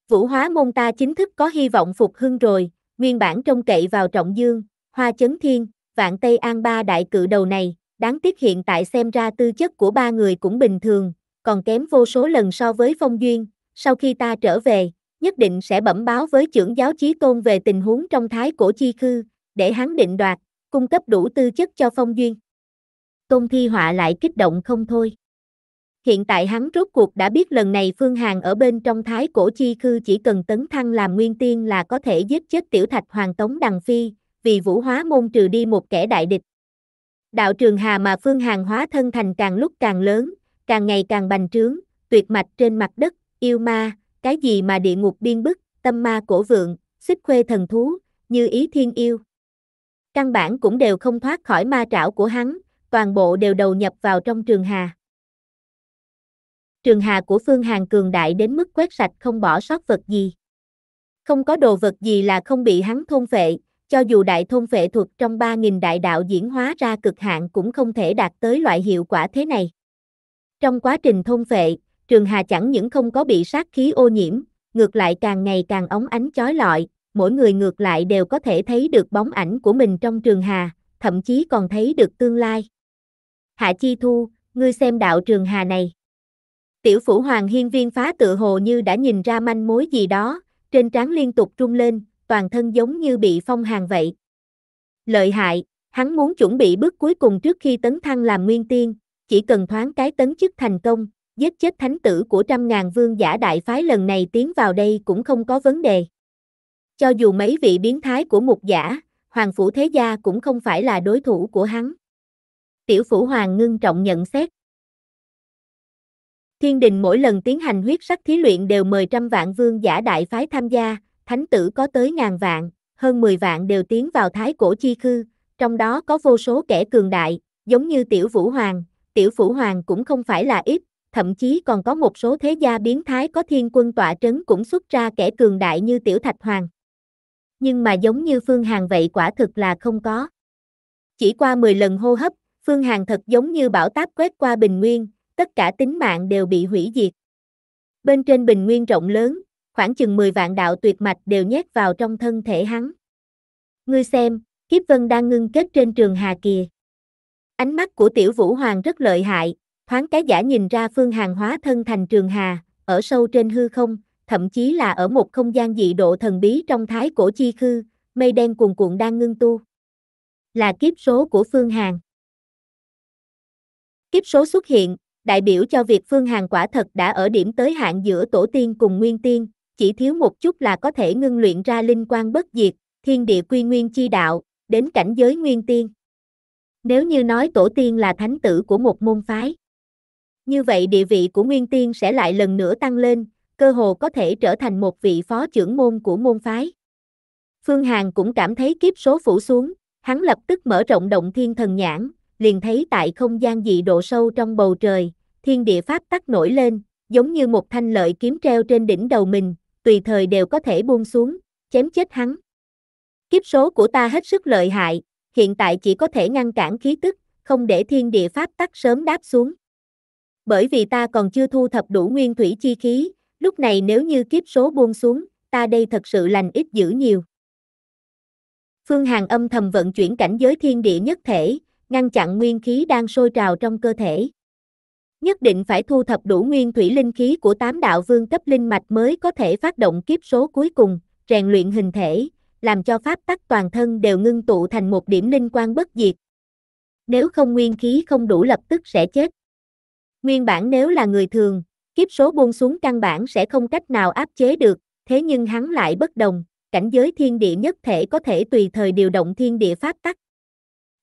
Vũ hóa môn ta chính thức có hy vọng phục hưng rồi, nguyên bản trông cậy vào trọng dương, hoa chấn thiên, vạn Tây An ba đại cự đầu này, đáng tiếc hiện tại xem ra tư chất của ba người cũng bình thường, còn kém vô số lần so với phong duyên, sau khi ta trở về, nhất định sẽ bẩm báo với trưởng giáo chí tôn về tình huống trong thái cổ chi khư, để hắn định đoạt, cung cấp đủ tư chất cho phong duyên. Tôn Thi Họa lại kích động không thôi. Hiện tại hắn rốt cuộc đã biết lần này Phương Hàn ở bên trong thái cổ chi khư chỉ cần tấn thăng làm nguyên tiên là có thể giết chết tiểu thạch hoàng tống đằng phi, vì vũ hóa môn trừ đi một kẻ đại địch. Đạo trường hà mà Phương Hàn hóa thân thành càng lúc càng lớn, càng ngày càng bành trướng, tuyệt mạch trên mặt đất, yêu ma, cái gì mà địa ngục biên bức, tâm ma cổ vượng, xích khuê thần thú, như ý thiên yêu. Căn bản cũng đều không thoát khỏi ma trảo của hắn, toàn bộ đều đầu nhập vào trong trường hà trường hà của Phương Hàn cường đại đến mức quét sạch không bỏ sót vật gì. Không có đồ vật gì là không bị hắn thôn phệ, cho dù đại thôn phệ thuật trong 3.000 đại đạo diễn hóa ra cực hạn cũng không thể đạt tới loại hiệu quả thế này. Trong quá trình thôn phệ, trường hà chẳng những không có bị sát khí ô nhiễm, ngược lại càng ngày càng ống ánh chói lọi, mỗi người ngược lại đều có thể thấy được bóng ảnh của mình trong trường hà, thậm chí còn thấy được tương lai. Hạ Chi Thu, ngươi xem đạo trường hà này. Tiểu phủ hoàng hiên viên phá tựa hồ như đã nhìn ra manh mối gì đó, trên trán liên tục trung lên, toàn thân giống như bị phong hàn vậy. Lợi hại, hắn muốn chuẩn bị bước cuối cùng trước khi tấn thăng làm nguyên tiên, chỉ cần thoáng cái tấn chức thành công, giết chết thánh tử của trăm ngàn vương giả đại phái lần này tiến vào đây cũng không có vấn đề. Cho dù mấy vị biến thái của mục giả, hoàng phủ thế gia cũng không phải là đối thủ của hắn. Tiểu phủ hoàng ngưng trọng nhận xét. Thiên đình mỗi lần tiến hành huyết sắc thí luyện đều mời trăm vạn vương giả đại phái tham gia, thánh tử có tới ngàn vạn, hơn 10 vạn đều tiến vào thái cổ chi khư, trong đó có vô số kẻ cường đại, giống như tiểu vũ hoàng, tiểu vũ hoàng cũng không phải là ít, thậm chí còn có một số thế gia biến thái có thiên quân tọa trấn cũng xuất ra kẻ cường đại như tiểu thạch hoàng. Nhưng mà giống như Phương hàng vậy quả thực là không có. Chỉ qua 10 lần hô hấp, Phương hàng thật giống như bão táp quét qua bình nguyên, tất cả tính mạng đều bị hủy diệt. Bên trên bình nguyên rộng lớn, khoảng chừng 10 vạn đạo tuyệt mạch đều nhét vào trong thân thể hắn. Ngươi xem, kiếp vân đang ngưng kết trên trường hà kìa. Ánh mắt của tiểu vũ hoàng rất lợi hại, thoáng cái giả nhìn ra phương hàng hóa thân thành trường hà, ở sâu trên hư không, thậm chí là ở một không gian dị độ thần bí trong thái cổ chi khư, mây đen cuồn cuộn đang ngưng tu. Là kiếp số của phương hàng. Kiếp số xuất hiện, đại biểu cho việc Phương Hằng quả thật đã ở điểm tới hạn giữa tổ tiên cùng nguyên tiên, chỉ thiếu một chút là có thể ngưng luyện ra linh quan bất diệt, thiên địa quy nguyên chi đạo, đến cảnh giới nguyên tiên. Nếu như nói tổ tiên là thánh tử của một môn phái, như vậy địa vị của nguyên tiên sẽ lại lần nữa tăng lên, cơ hồ có thể trở thành một vị phó trưởng môn của môn phái. Phương Hằng cũng cảm thấy kiếp số phủ xuống, hắn lập tức mở rộng động thiên thần nhãn, liền thấy tại không gian dị độ sâu trong bầu trời, thiên địa pháp tắc nổi lên, giống như một thanh lợi kiếm treo trên đỉnh đầu mình, tùy thời đều có thể buông xuống, chém chết hắn. Kiếp số của ta hết sức lợi hại, hiện tại chỉ có thể ngăn cản khí tức, không để thiên địa pháp tắc sớm đáp xuống. Bởi vì ta còn chưa thu thập đủ nguyên thủy chi khí, lúc này nếu như kiếp số buông xuống, ta đây thật sự lành ít dữ nhiều. Phương hàng âm thầm vận chuyển cảnh giới thiên địa nhất thể, ngăn chặn nguyên khí đang sôi trào trong cơ thể nhất định phải thu thập đủ nguyên thủy linh khí của tám đạo vương cấp linh mạch mới có thể phát động kiếp số cuối cùng, rèn luyện hình thể, làm cho pháp tắc toàn thân đều ngưng tụ thành một điểm linh quan bất diệt. Nếu không nguyên khí không đủ lập tức sẽ chết. Nguyên bản nếu là người thường, kiếp số buông xuống căn bản sẽ không cách nào áp chế được, thế nhưng hắn lại bất đồng, cảnh giới thiên địa nhất thể có thể tùy thời điều động thiên địa pháp tắc.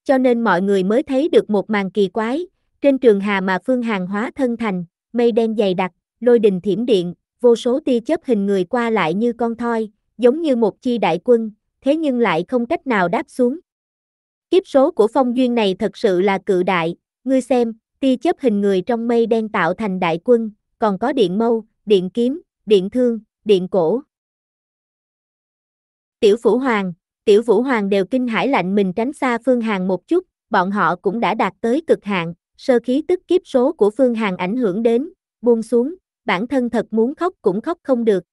Cho nên mọi người mới thấy được một màn kỳ quái, trên trường hà mà phương hàng hóa thân thành, mây đen dày đặc, lôi đình thiểm điện, vô số tia chớp hình người qua lại như con thoi, giống như một chi đại quân, thế nhưng lại không cách nào đáp xuống. Kiếp số của phong duyên này thật sự là cự đại, ngươi xem, tia chớp hình người trong mây đen tạo thành đại quân, còn có điện mâu, điện kiếm, điện thương, điện cổ. Tiểu Phủ Hoàng, Tiểu Vũ Hoàng đều kinh hãi lạnh mình tránh xa Phương Hàng một chút, bọn họ cũng đã đạt tới cực hạn sơ khí tức kiếp số của Phương Hằng ảnh hưởng đến, buông xuống, bản thân thật muốn khóc cũng khóc không được.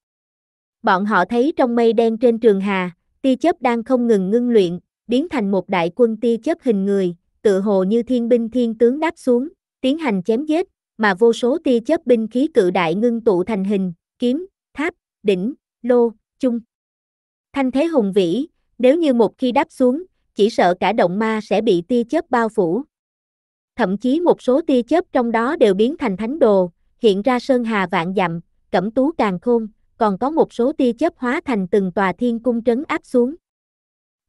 Bọn họ thấy trong mây đen trên trường hà, tia chớp đang không ngừng ngưng luyện, biến thành một đại quân tia chớp hình người, tự hồ như thiên binh thiên tướng đáp xuống, tiến hành chém giết, mà vô số tia chớp binh khí cự đại ngưng tụ thành hình, kiếm, tháp, đỉnh, lô, chung. Thanh thế hùng vĩ, nếu như một khi đáp xuống, chỉ sợ cả động ma sẽ bị tia chớp bao phủ thậm chí một số tia chớp trong đó đều biến thành thánh đồ, hiện ra sơn hà vạn dặm, cẩm tú càng khôn, còn có một số tia chớp hóa thành từng tòa thiên cung trấn áp xuống.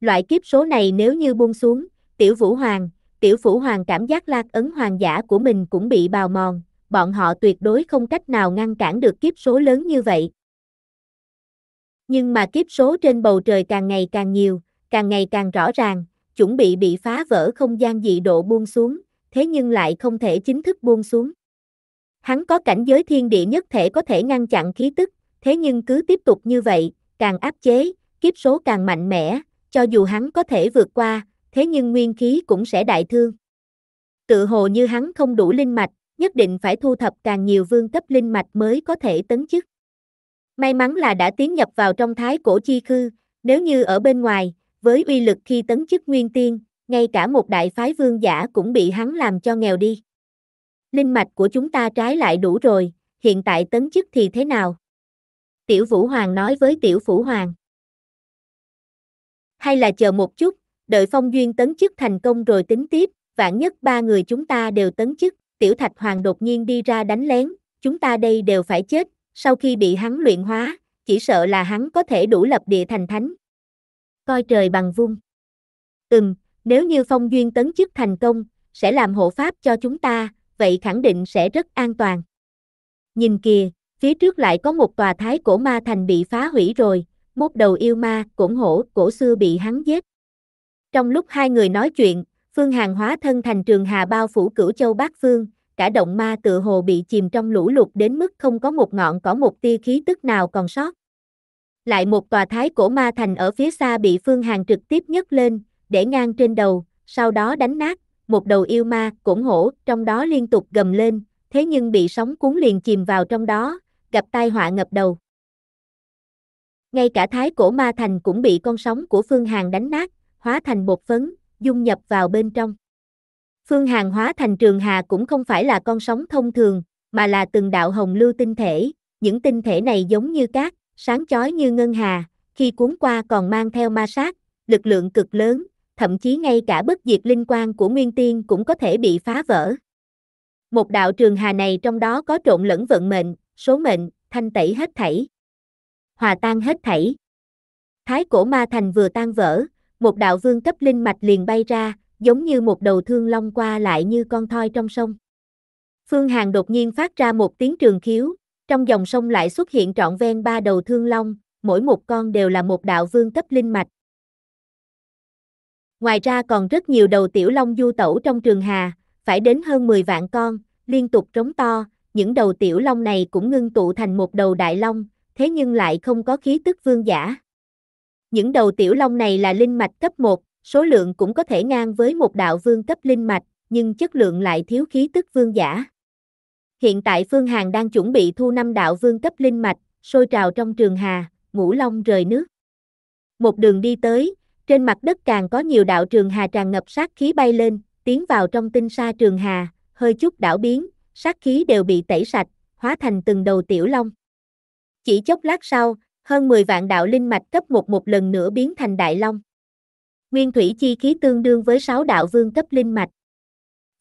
Loại kiếp số này nếu như buông xuống, tiểu vũ hoàng, tiểu vũ hoàng cảm giác lạc ấn hoàng giả của mình cũng bị bào mòn, bọn họ tuyệt đối không cách nào ngăn cản được kiếp số lớn như vậy. Nhưng mà kiếp số trên bầu trời càng ngày càng nhiều, càng ngày càng rõ ràng, chuẩn bị bị phá vỡ không gian dị độ buông xuống, thế nhưng lại không thể chính thức buông xuống. Hắn có cảnh giới thiên địa nhất thể có thể ngăn chặn khí tức, thế nhưng cứ tiếp tục như vậy, càng áp chế, kiếp số càng mạnh mẽ, cho dù hắn có thể vượt qua, thế nhưng nguyên khí cũng sẽ đại thương. Tự hồ như hắn không đủ linh mạch, nhất định phải thu thập càng nhiều vương cấp linh mạch mới có thể tấn chức. May mắn là đã tiến nhập vào trong thái cổ chi khư, nếu như ở bên ngoài, với uy lực khi tấn chức nguyên tiên, ngay cả một đại phái vương giả cũng bị hắn làm cho nghèo đi. Linh mạch của chúng ta trái lại đủ rồi, hiện tại tấn chức thì thế nào? Tiểu Vũ Hoàng nói với Tiểu Phủ Hoàng. Hay là chờ một chút, đợi phong duyên tấn chức thành công rồi tính tiếp, vạn nhất ba người chúng ta đều tấn chức, Tiểu Thạch Hoàng đột nhiên đi ra đánh lén, chúng ta đây đều phải chết, sau khi bị hắn luyện hóa, chỉ sợ là hắn có thể đủ lập địa thành thánh. Coi trời bằng vung. Ừm, nếu như phong duyên tấn chức thành công, sẽ làm hộ pháp cho chúng ta, vậy khẳng định sẽ rất an toàn. Nhìn kìa, phía trước lại có một tòa thái cổ ma thành bị phá hủy rồi, mốt đầu yêu ma, cổn hổ, cổ xưa bị hắn giết. Trong lúc hai người nói chuyện, Phương Hàng hóa thân thành trường hà bao phủ cửu châu bát phương, cả động ma tự hồ bị chìm trong lũ lụt đến mức không có một ngọn cỏ một tia khí tức nào còn sót. Lại một tòa thái cổ ma thành ở phía xa bị Phương Hàng trực tiếp nhấc lên, để ngang trên đầu, sau đó đánh nát, một đầu yêu ma, cũng hổ, trong đó liên tục gầm lên, thế nhưng bị sóng cuốn liền chìm vào trong đó, gặp tai họa ngập đầu. Ngay cả thái cổ ma thành cũng bị con sóng của Phương Hàng đánh nát, hóa thành bột phấn, dung nhập vào bên trong. Phương Hàng hóa thành trường hà cũng không phải là con sóng thông thường, mà là từng đạo hồng lưu tinh thể, những tinh thể này giống như cát, sáng chói như ngân hà, khi cuốn qua còn mang theo ma sát, lực lượng cực lớn, thậm chí ngay cả bất diệt linh quan của Nguyên Tiên cũng có thể bị phá vỡ. Một đạo trường hà này trong đó có trộn lẫn vận mệnh, số mệnh, thanh tẩy hết thảy. Hòa tan hết thảy. Thái cổ ma thành vừa tan vỡ, một đạo vương cấp linh mạch liền bay ra, giống như một đầu thương long qua lại như con thoi trong sông. Phương Hàn đột nhiên phát ra một tiếng trường khiếu, trong dòng sông lại xuất hiện trọn vẹn ba đầu thương long, mỗi một con đều là một đạo vương cấp linh mạch, Ngoài ra còn rất nhiều đầu tiểu long du tẩu trong trường hà, phải đến hơn 10 vạn con, liên tục trống to, những đầu tiểu long này cũng ngưng tụ thành một đầu đại long, thế nhưng lại không có khí tức vương giả. Những đầu tiểu long này là linh mạch cấp 1, số lượng cũng có thể ngang với một đạo vương cấp linh mạch, nhưng chất lượng lại thiếu khí tức vương giả. Hiện tại Phương Hàn đang chuẩn bị thu năm đạo vương cấp linh mạch, sôi trào trong trường hà, ngũ long rời nước. Một đường đi tới, trên mặt đất càng có nhiều đạo trường hà tràn ngập sát khí bay lên, tiến vào trong tinh sa trường hà, hơi chút đảo biến, sát khí đều bị tẩy sạch, hóa thành từng đầu tiểu long. Chỉ chốc lát sau, hơn 10 vạn đạo linh mạch cấp một một lần nữa biến thành đại long. Nguyên thủy chi khí tương đương với 6 đạo vương cấp linh mạch.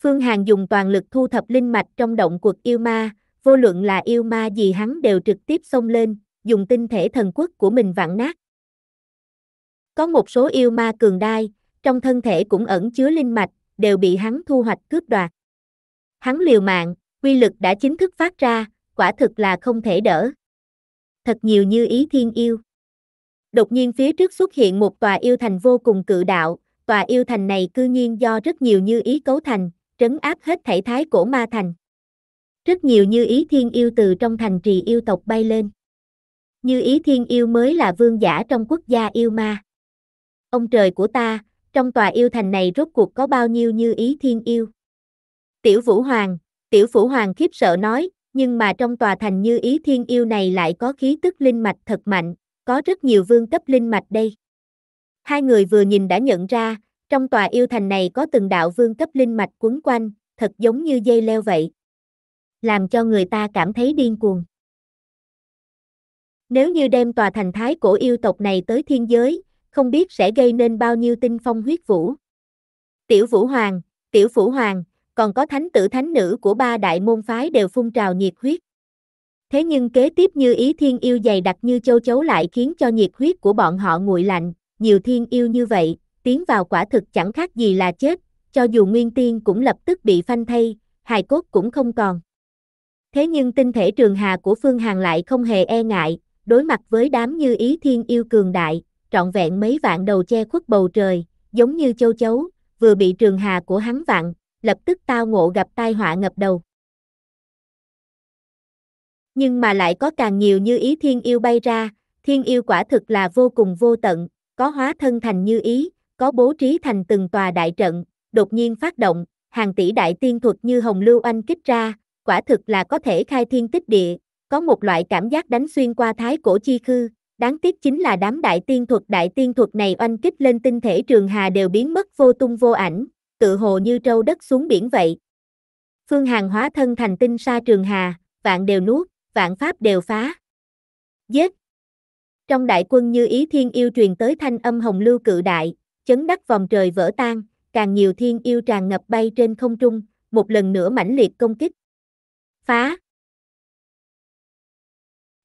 Phương Hàn dùng toàn lực thu thập linh mạch trong động cuộc yêu ma, vô luận là yêu ma gì hắn đều trực tiếp xông lên, dùng tinh thể thần quốc của mình vặn nát. Có một số yêu ma cường đai, trong thân thể cũng ẩn chứa linh mạch, đều bị hắn thu hoạch cướp đoạt. Hắn liều mạng, quy lực đã chính thức phát ra, quả thực là không thể đỡ. Thật nhiều như ý thiên yêu. Đột nhiên phía trước xuất hiện một tòa yêu thành vô cùng cự đạo, tòa yêu thành này cư nhiên do rất nhiều như ý cấu thành, trấn áp hết thể thái cổ ma thành. Rất nhiều như ý thiên yêu từ trong thành trì yêu tộc bay lên. Như ý thiên yêu mới là vương giả trong quốc gia yêu ma ông trời của ta, trong tòa yêu thành này rốt cuộc có bao nhiêu như ý thiên yêu. Tiểu Vũ Hoàng, Tiểu Vũ Hoàng khiếp sợ nói, nhưng mà trong tòa thành như ý thiên yêu này lại có khí tức linh mạch thật mạnh, có rất nhiều vương cấp linh mạch đây. Hai người vừa nhìn đã nhận ra, trong tòa yêu thành này có từng đạo vương cấp linh mạch quấn quanh, thật giống như dây leo vậy. Làm cho người ta cảm thấy điên cuồng. Nếu như đem tòa thành thái cổ yêu tộc này tới thiên giới, không biết sẽ gây nên bao nhiêu tinh phong huyết vũ. Tiểu Vũ Hoàng, Tiểu Vũ Hoàng, còn có thánh tử thánh nữ của ba đại môn phái đều phun trào nhiệt huyết. Thế nhưng kế tiếp như ý thiên yêu dày đặc như châu chấu lại khiến cho nhiệt huyết của bọn họ nguội lạnh, nhiều thiên yêu như vậy, tiến vào quả thực chẳng khác gì là chết, cho dù nguyên tiên cũng lập tức bị phanh thay, hài cốt cũng không còn. Thế nhưng tinh thể trường hà của Phương hàng lại không hề e ngại, đối mặt với đám như ý thiên yêu cường đại, trọn vẹn mấy vạn đầu che khuất bầu trời, giống như châu chấu, vừa bị trường hà của hắn vạn, lập tức tao ngộ gặp tai họa ngập đầu. Nhưng mà lại có càng nhiều như ý thiên yêu bay ra, thiên yêu quả thực là vô cùng vô tận, có hóa thân thành như ý, có bố trí thành từng tòa đại trận, đột nhiên phát động, hàng tỷ đại tiên thuật như hồng lưu anh kích ra, quả thực là có thể khai thiên tích địa, có một loại cảm giác đánh xuyên qua thái cổ chi khư, đáng tiếc chính là đám đại tiên thuật đại tiên thuật này oanh kích lên tinh thể trường hà đều biến mất vô tung vô ảnh, tự hồ như trâu đất xuống biển vậy. Phương Hàng hóa thân thành tinh sa trường hà, vạn đều nuốt, vạn pháp đều phá. Giết! Trong đại quân như ý thiên yêu truyền tới thanh âm hồng lưu cự đại, chấn đắc vòng trời vỡ tan, càng nhiều thiên yêu tràn ngập bay trên không trung, một lần nữa mãnh liệt công kích. Phá!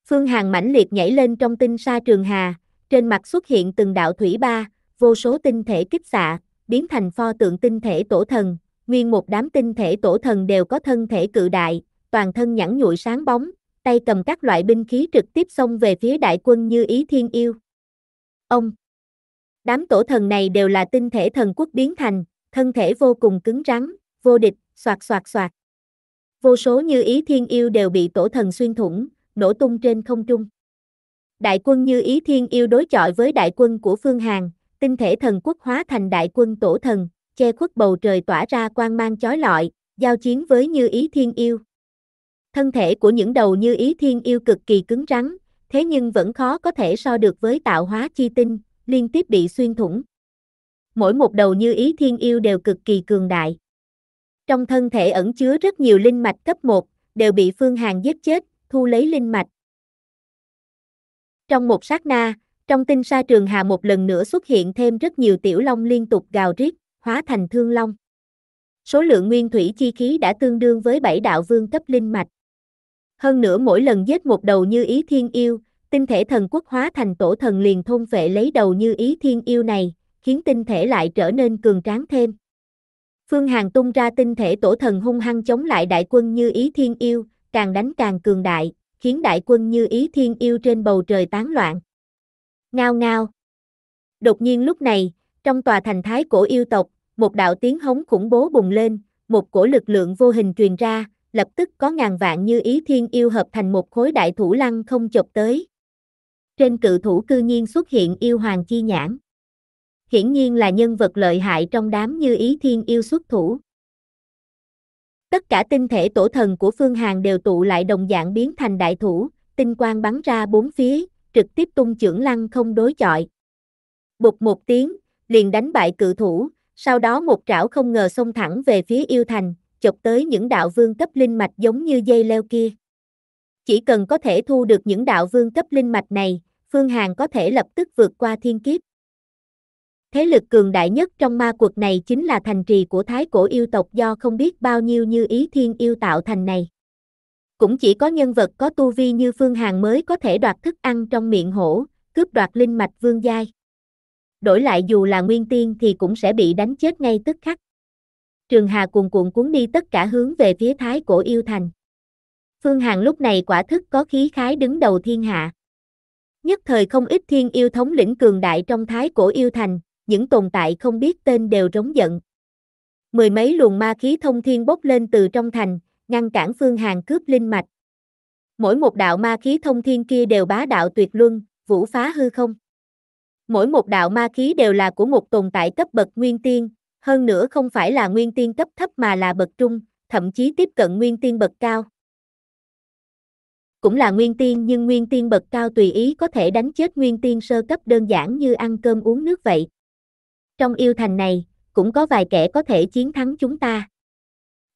Phương Hằng mãnh liệt nhảy lên trong tinh sa trường hà, trên mặt xuất hiện từng đạo thủy ba, vô số tinh thể kích xạ, biến thành pho tượng tinh thể tổ thần, nguyên một đám tinh thể tổ thần đều có thân thể cự đại, toàn thân nhẵn nhụi sáng bóng, tay cầm các loại binh khí trực tiếp xông về phía đại quân như ý thiên yêu. Ông Đám tổ thần này đều là tinh thể thần quốc biến thành, thân thể vô cùng cứng rắn, vô địch, soạt soạt soạt. Vô số như ý thiên yêu đều bị tổ thần xuyên thủng, nổ tung trên không trung. Đại quân như ý thiên yêu đối chọi với đại quân của Phương Hàn, tinh thể thần quốc hóa thành đại quân tổ thần, che khuất bầu trời tỏa ra quang mang chói lọi, giao chiến với như ý thiên yêu. Thân thể của những đầu như ý thiên yêu cực kỳ cứng rắn, thế nhưng vẫn khó có thể so được với tạo hóa chi tinh, liên tiếp bị xuyên thủng. Mỗi một đầu như ý thiên yêu đều cực kỳ cường đại. Trong thân thể ẩn chứa rất nhiều linh mạch cấp 1, đều bị Phương Hàn giết chết, thu lấy linh mạch. Trong một sát na, trong tinh sa trường hà một lần nữa xuất hiện thêm rất nhiều tiểu long liên tục gào rít, hóa thành thương long. Số lượng nguyên thủy chi khí đã tương đương với bảy đạo vương cấp linh mạch. Hơn nữa mỗi lần giết một đầu như ý thiên yêu, tinh thể thần quốc hóa thành tổ thần liền thôn vệ lấy đầu như ý thiên yêu này, khiến tinh thể lại trở nên cường tráng thêm. Phương Hàng tung ra tinh thể tổ thần hung hăng chống lại đại quân như ý thiên yêu, càng đánh càng cường đại, khiến đại quân như ý thiên yêu trên bầu trời tán loạn. Ngao ngao. Đột nhiên lúc này, trong tòa thành thái cổ yêu tộc, một đạo tiếng hống khủng bố bùng lên, một cổ lực lượng vô hình truyền ra, lập tức có ngàn vạn như ý thiên yêu hợp thành một khối đại thủ lăng không chộp tới. Trên cự thủ cư nhiên xuất hiện yêu hoàng chi nhãn. Hiển nhiên là nhân vật lợi hại trong đám như ý thiên yêu xuất thủ. Tất cả tinh thể tổ thần của Phương Hàng đều tụ lại đồng dạng biến thành đại thủ, tinh quang bắn ra bốn phía, trực tiếp tung trưởng lăng không đối chọi. Bục một tiếng, liền đánh bại cự thủ, sau đó một trảo không ngờ xông thẳng về phía yêu thành, chọc tới những đạo vương cấp linh mạch giống như dây leo kia. Chỉ cần có thể thu được những đạo vương cấp linh mạch này, Phương Hàng có thể lập tức vượt qua thiên kiếp. Thế lực cường đại nhất trong ma quật này chính là thành trì của thái cổ yêu tộc do không biết bao nhiêu như ý thiên yêu tạo thành này. Cũng chỉ có nhân vật có tu vi như Phương hàng mới có thể đoạt thức ăn trong miệng hổ, cướp đoạt linh mạch vương giai. Đổi lại dù là nguyên tiên thì cũng sẽ bị đánh chết ngay tức khắc. Trường Hà cuồn cuộn cuốn đi tất cả hướng về phía thái cổ yêu thành. Phương hàng lúc này quả thức có khí khái đứng đầu thiên hạ. Nhất thời không ít thiên yêu thống lĩnh cường đại trong thái cổ yêu thành, những tồn tại không biết tên đều rống giận. Mười mấy luồng ma khí thông thiên bốc lên từ trong thành, ngăn cản Phương Hàng cướp linh mạch. Mỗi một đạo ma khí thông thiên kia đều bá đạo tuyệt luân, vũ phá hư không. Mỗi một đạo ma khí đều là của một tồn tại cấp bậc nguyên tiên, hơn nữa không phải là nguyên tiên cấp thấp mà là bậc trung, thậm chí tiếp cận nguyên tiên bậc cao. Cũng là nguyên tiên nhưng nguyên tiên bậc cao tùy ý có thể đánh chết nguyên tiên sơ cấp đơn giản như ăn cơm uống nước vậy trong yêu thành này, cũng có vài kẻ có thể chiến thắng chúng ta.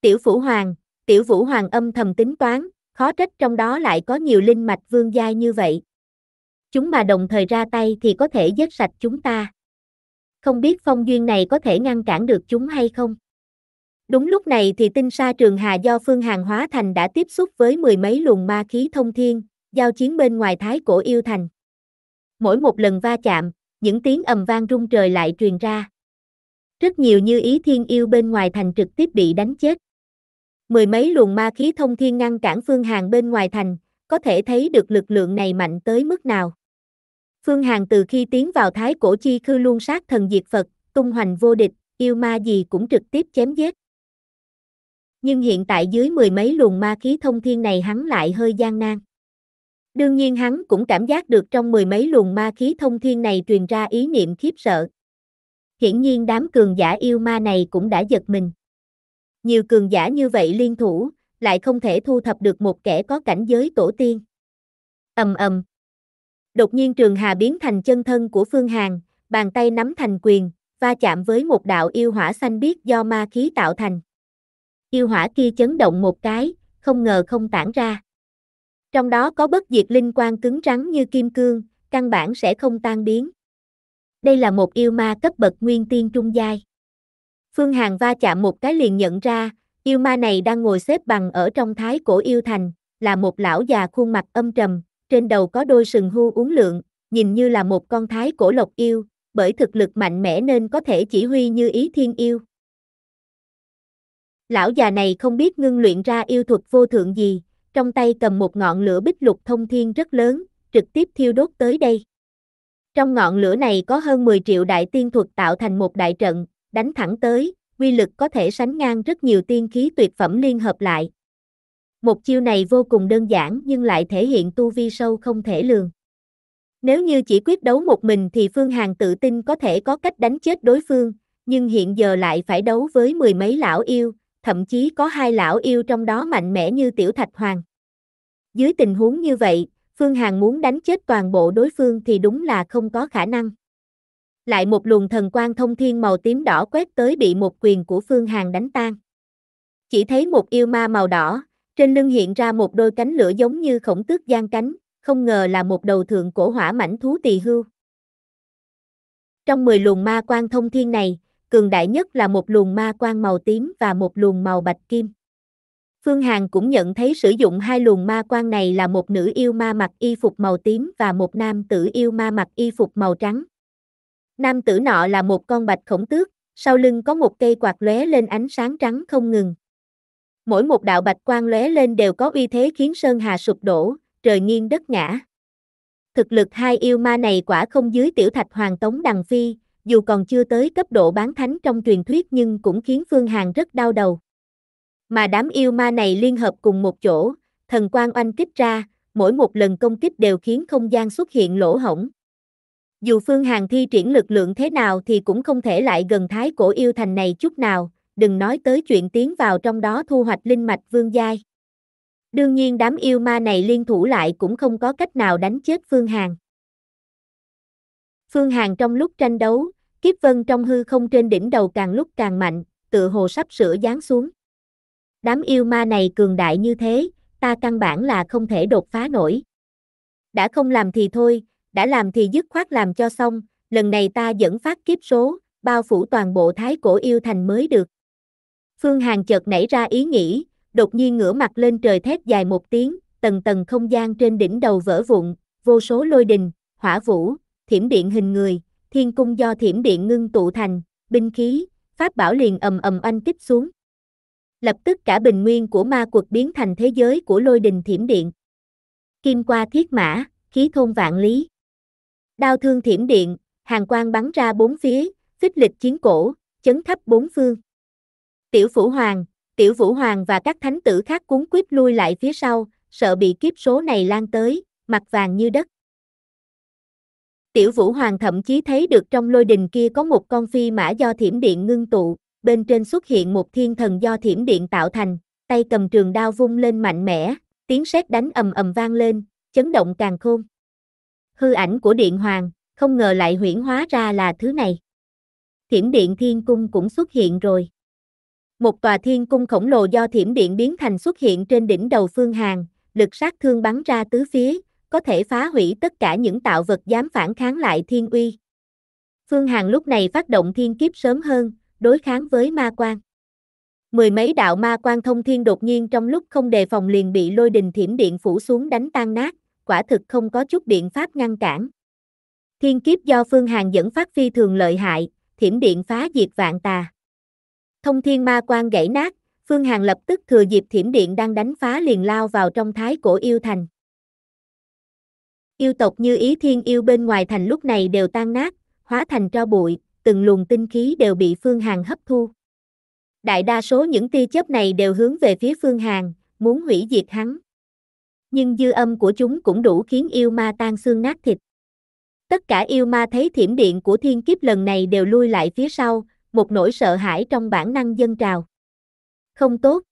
Tiểu Phủ Hoàng, Tiểu Vũ Hoàng âm thầm tính toán, khó trách trong đó lại có nhiều linh mạch vương giai như vậy. Chúng mà đồng thời ra tay thì có thể giết sạch chúng ta. Không biết phong duyên này có thể ngăn cản được chúng hay không? Đúng lúc này thì tinh sa trường hà do Phương Hàng Hóa Thành đã tiếp xúc với mười mấy luồng ma khí thông thiên, giao chiến bên ngoài thái cổ yêu thành. Mỗi một lần va chạm, những tiếng ầm vang rung trời lại truyền ra. Rất nhiều như ý thiên yêu bên ngoài thành trực tiếp bị đánh chết. Mười mấy luồng ma khí thông thiên ngăn cản Phương Hàng bên ngoài thành, có thể thấy được lực lượng này mạnh tới mức nào. Phương Hàng từ khi tiến vào thái cổ chi khư luôn sát thần diệt Phật, tung hoành vô địch, yêu ma gì cũng trực tiếp chém giết. Nhưng hiện tại dưới mười mấy luồng ma khí thông thiên này hắn lại hơi gian nan. Đương nhiên hắn cũng cảm giác được trong mười mấy luồng ma khí thông thiên này truyền ra ý niệm khiếp sợ. Hiển nhiên đám cường giả yêu ma này cũng đã giật mình. Nhiều cường giả như vậy liên thủ, lại không thể thu thập được một kẻ có cảnh giới tổ tiên. ầm ầm. Đột nhiên Trường Hà biến thành chân thân của Phương Hàn, bàn tay nắm thành quyền, va chạm với một đạo yêu hỏa xanh biếc do ma khí tạo thành. Yêu hỏa kia chấn động một cái, không ngờ không tản ra. Trong đó có bất diệt linh quan cứng rắn như kim cương, căn bản sẽ không tan biến. Đây là một yêu ma cấp bậc nguyên tiên trung giai. Phương hàng va chạm một cái liền nhận ra, yêu ma này đang ngồi xếp bằng ở trong thái cổ yêu thành, là một lão già khuôn mặt âm trầm, trên đầu có đôi sừng hưu uốn lượng nhìn như là một con thái cổ lộc yêu, bởi thực lực mạnh mẽ nên có thể chỉ huy như ý thiên yêu. Lão già này không biết ngưng luyện ra yêu thuật vô thượng gì, trong tay cầm một ngọn lửa bích lục thông thiên rất lớn, trực tiếp thiêu đốt tới đây. Trong ngọn lửa này có hơn 10 triệu đại tiên thuật tạo thành một đại trận, đánh thẳng tới, quy lực có thể sánh ngang rất nhiều tiên khí tuyệt phẩm liên hợp lại. Một chiêu này vô cùng đơn giản nhưng lại thể hiện tu vi sâu không thể lường. Nếu như chỉ quyết đấu một mình thì Phương Hàn tự tin có thể có cách đánh chết đối phương, nhưng hiện giờ lại phải đấu với mười mấy lão yêu, thậm chí có hai lão yêu trong đó mạnh mẽ như tiểu thạch hoàng. Dưới tình huống như vậy, Phương Hàn muốn đánh chết toàn bộ đối phương thì đúng là không có khả năng. Lại một luồng thần quang thông thiên màu tím đỏ quét tới bị một quyền của Phương Hàn đánh tan. Chỉ thấy một yêu ma màu đỏ, trên lưng hiện ra một đôi cánh lửa giống như khổng tước gian cánh, không ngờ là một đầu thượng cổ hỏa mảnh thú tỳ hưu. Trong 10 luồng ma quang thông thiên này, cường đại nhất là một luồng ma quan màu tím và một luồng màu bạch kim. Phương Hàn cũng nhận thấy sử dụng hai luồng ma quan này là một nữ yêu ma mặc y phục màu tím và một nam tử yêu ma mặc y phục màu trắng. Nam tử nọ là một con bạch khổng tước, sau lưng có một cây quạt lóe lên ánh sáng trắng không ngừng. Mỗi một đạo bạch quang lóe lên đều có uy thế khiến sơn hà sụp đổ, trời nghiêng đất ngã. Thực lực hai yêu ma này quả không dưới tiểu thạch hoàng tống đằng phi, dù còn chưa tới cấp độ bán thánh trong truyền thuyết nhưng cũng khiến Phương Hàn rất đau đầu. Mà đám yêu ma này liên hợp cùng một chỗ, thần quang oanh kích ra, mỗi một lần công kích đều khiến không gian xuất hiện lỗ hổng. Dù Phương Hàn thi triển lực lượng thế nào thì cũng không thể lại gần thái cổ yêu thành này chút nào, đừng nói tới chuyện tiến vào trong đó thu hoạch linh mạch vương giai. Đương nhiên đám yêu ma này liên thủ lại cũng không có cách nào đánh chết Phương Hàn. Phương Hàn trong lúc tranh đấu, Kiếp vân trong hư không trên đỉnh đầu càng lúc càng mạnh, tựa hồ sắp sửa giáng xuống. Đám yêu ma này cường đại như thế, ta căn bản là không thể đột phá nổi. Đã không làm thì thôi, đã làm thì dứt khoát làm cho xong, lần này ta dẫn phát kiếp số, bao phủ toàn bộ thái cổ yêu thành mới được. Phương Hàng chợt nảy ra ý nghĩ, đột nhiên ngửa mặt lên trời thét dài một tiếng, tầng tầng không gian trên đỉnh đầu vỡ vụn, vô số lôi đình, hỏa vũ, thiểm điện hình người, thiên cung do thiểm điện ngưng tụ thành, binh khí, pháp bảo liền ầm ầm oanh kích xuống. Lập tức cả bình nguyên của ma quật biến thành thế giới của lôi đình thiểm điện. Kim qua thiết mã, khí thôn vạn lý. Đao thương thiểm điện, hàng quan bắn ra bốn phía, phích lịch chiến cổ, chấn thấp bốn phương. Tiểu Phủ Hoàng, Tiểu Vũ Hoàng và các thánh tử khác cuốn quýt lui lại phía sau, sợ bị kiếp số này lan tới, mặt vàng như đất. Tiểu Vũ Hoàng thậm chí thấy được trong lôi đình kia có một con phi mã do thiểm điện ngưng tụ, bên trên xuất hiện một thiên thần do thiểm điện tạo thành, tay cầm trường đao vung lên mạnh mẽ, tiếng sét đánh ầm ầm vang lên, chấn động càng khôn. Hư ảnh của điện hoàng, không ngờ lại huyển hóa ra là thứ này. Thiểm điện thiên cung cũng xuất hiện rồi. Một tòa thiên cung khổng lồ do thiểm điện biến thành xuất hiện trên đỉnh đầu phương hàng, lực sát thương bắn ra tứ phía, có thể phá hủy tất cả những tạo vật dám phản kháng lại thiên uy. Phương Hàn lúc này phát động thiên kiếp sớm hơn, đối kháng với ma quan. Mười mấy đạo ma quan thông thiên đột nhiên trong lúc không đề phòng liền bị lôi đình thiểm điện phủ xuống đánh tan nát, quả thực không có chút biện pháp ngăn cản. Thiên kiếp do Phương Hàn dẫn phát phi thường lợi hại, thiểm điện phá diệt vạn tà. Thông thiên ma quan gãy nát, Phương Hàn lập tức thừa dịp thiểm điện đang đánh phá liền lao vào trong thái cổ yêu thành. Yêu tộc như ý thiên yêu bên ngoài thành lúc này đều tan nát, hóa thành tro bụi, từng luồng tinh khí đều bị Phương Hàn hấp thu. Đại đa số những tia chớp này đều hướng về phía Phương Hàn, muốn hủy diệt hắn. Nhưng dư âm của chúng cũng đủ khiến yêu ma tan xương nát thịt. Tất cả yêu ma thấy thiểm điện của thiên kiếp lần này đều lui lại phía sau, một nỗi sợ hãi trong bản năng dân trào. Không tốt.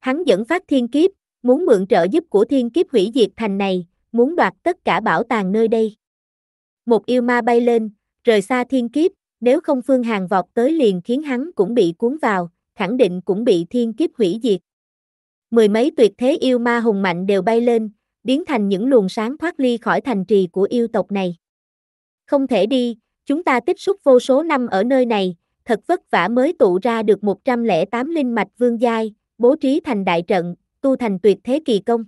Hắn dẫn phát thiên kiếp, muốn mượn trợ giúp của thiên kiếp hủy diệt thành này, muốn đoạt tất cả bảo tàng nơi đây. Một yêu ma bay lên, rời xa thiên kiếp, nếu không Phương Hàng vọt tới liền khiến hắn cũng bị cuốn vào, khẳng định cũng bị thiên kiếp hủy diệt. Mười mấy tuyệt thế yêu ma hùng mạnh đều bay lên, biến thành những luồng sáng thoát ly khỏi thành trì của yêu tộc này. Không thể đi, chúng ta tiếp xúc vô số năm ở nơi này, thật vất vả mới tụ ra được 108 linh mạch vương giai, bố trí thành đại trận, tu thành tuyệt thế kỳ công.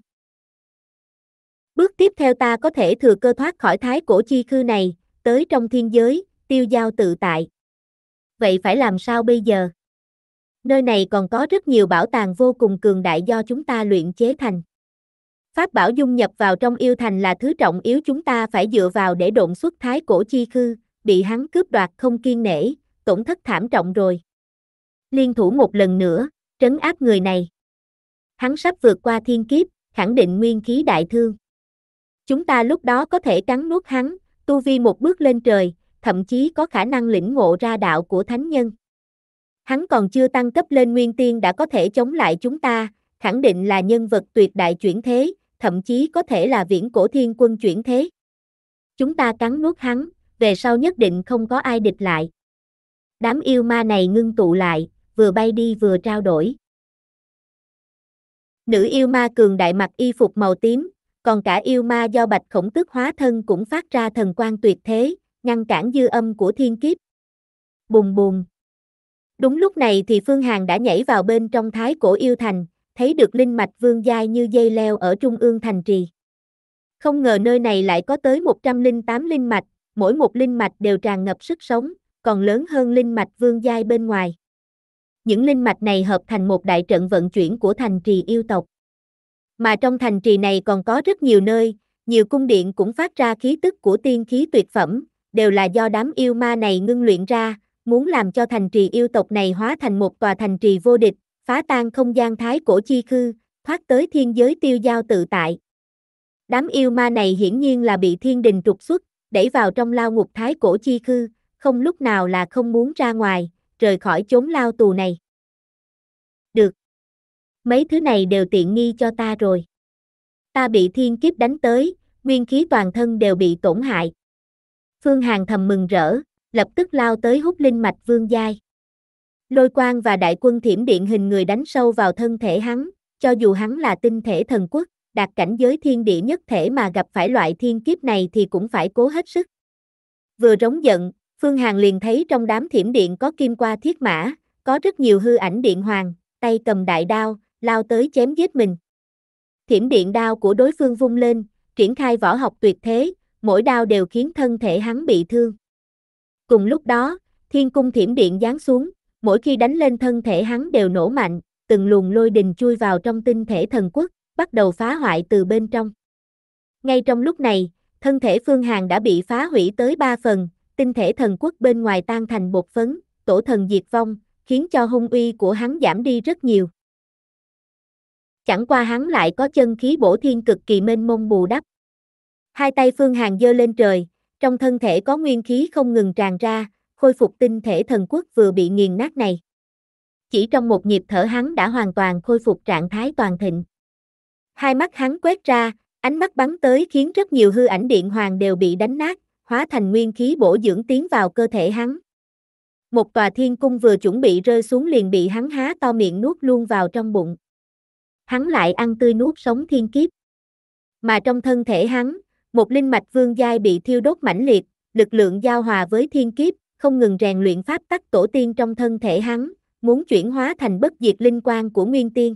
Bước tiếp theo ta có thể thừa cơ thoát khỏi thái cổ chi khư này, tới trong thiên giới, tiêu giao tự tại. Vậy phải làm sao bây giờ? Nơi này còn có rất nhiều bảo tàng vô cùng cường đại do chúng ta luyện chế thành. Pháp bảo dung nhập vào trong yêu thành là thứ trọng yếu chúng ta phải dựa vào để độn xuất thái cổ chi khư, bị hắn cướp đoạt không kiên nể, tổn thất thảm trọng rồi. Liên thủ một lần nữa, trấn áp người này. Hắn sắp vượt qua thiên kiếp, khẳng định nguyên khí đại thương. Chúng ta lúc đó có thể cắn nuốt hắn, tu vi một bước lên trời, thậm chí có khả năng lĩnh ngộ ra đạo của thánh nhân. Hắn còn chưa tăng cấp lên nguyên tiên đã có thể chống lại chúng ta, khẳng định là nhân vật tuyệt đại chuyển thế, thậm chí có thể là viễn cổ thiên quân chuyển thế. Chúng ta cắn nuốt hắn, về sau nhất định không có ai địch lại. Đám yêu ma này ngưng tụ lại, vừa bay đi vừa trao đổi. Nữ yêu ma cường đại mặc y phục màu tím, còn cả yêu ma do bạch khổng tước hóa thân cũng phát ra thần quan tuyệt thế, ngăn cản dư âm của thiên kiếp. bùm bùm Đúng lúc này thì Phương Hằng đã nhảy vào bên trong thái cổ yêu thành, thấy được linh mạch vương giai như dây leo ở trung ương thành trì. Không ngờ nơi này lại có tới 108 linh mạch, mỗi một linh mạch đều tràn ngập sức sống, còn lớn hơn linh mạch vương giai bên ngoài. Những linh mạch này hợp thành một đại trận vận chuyển của thành trì yêu tộc mà trong thành trì này còn có rất nhiều nơi, nhiều cung điện cũng phát ra khí tức của tiên khí tuyệt phẩm, đều là do đám yêu ma này ngưng luyện ra, muốn làm cho thành trì yêu tộc này hóa thành một tòa thành trì vô địch, phá tan không gian thái cổ chi khư, thoát tới thiên giới tiêu giao tự tại. Đám yêu ma này hiển nhiên là bị thiên đình trục xuất, đẩy vào trong lao ngục thái cổ chi khư, không lúc nào là không muốn ra ngoài, rời khỏi chốn lao tù này mấy thứ này đều tiện nghi cho ta rồi. Ta bị thiên kiếp đánh tới, nguyên khí toàn thân đều bị tổn hại. Phương Hàn thầm mừng rỡ, lập tức lao tới hút linh mạch vương giai. Lôi quang và đại quân thiểm điện hình người đánh sâu vào thân thể hắn, cho dù hắn là tinh thể thần quốc, đạt cảnh giới thiên địa nhất thể mà gặp phải loại thiên kiếp này thì cũng phải cố hết sức. Vừa rống giận, Phương Hàn liền thấy trong đám thiểm điện có kim qua thiết mã, có rất nhiều hư ảnh điện hoàng, tay cầm đại đao, lao tới chém giết mình. Thiểm điện đao của đối phương vung lên, triển khai võ học tuyệt thế, mỗi đao đều khiến thân thể hắn bị thương. Cùng lúc đó, thiên cung thiểm điện giáng xuống, mỗi khi đánh lên thân thể hắn đều nổ mạnh, từng luồng lôi đình chui vào trong tinh thể thần quốc, bắt đầu phá hoại từ bên trong. Ngay trong lúc này, thân thể Phương hàng đã bị phá hủy tới ba phần, tinh thể thần quốc bên ngoài tan thành bột phấn, tổ thần diệt vong, khiến cho hung uy của hắn giảm đi rất nhiều chẳng qua hắn lại có chân khí bổ thiên cực kỳ mênh mông bù đắp. Hai tay Phương Hàng dơ lên trời, trong thân thể có nguyên khí không ngừng tràn ra, khôi phục tinh thể thần quốc vừa bị nghiền nát này. Chỉ trong một nhịp thở hắn đã hoàn toàn khôi phục trạng thái toàn thịnh. Hai mắt hắn quét ra, ánh mắt bắn tới khiến rất nhiều hư ảnh điện hoàng đều bị đánh nát, hóa thành nguyên khí bổ dưỡng tiến vào cơ thể hắn. Một tòa thiên cung vừa chuẩn bị rơi xuống liền bị hắn há to miệng nuốt luôn vào trong bụng hắn lại ăn tươi nuốt sống thiên kiếp. Mà trong thân thể hắn, một linh mạch vương giai bị thiêu đốt mãnh liệt, lực lượng giao hòa với thiên kiếp, không ngừng rèn luyện pháp tắc tổ tiên trong thân thể hắn, muốn chuyển hóa thành bất diệt linh quan của nguyên tiên.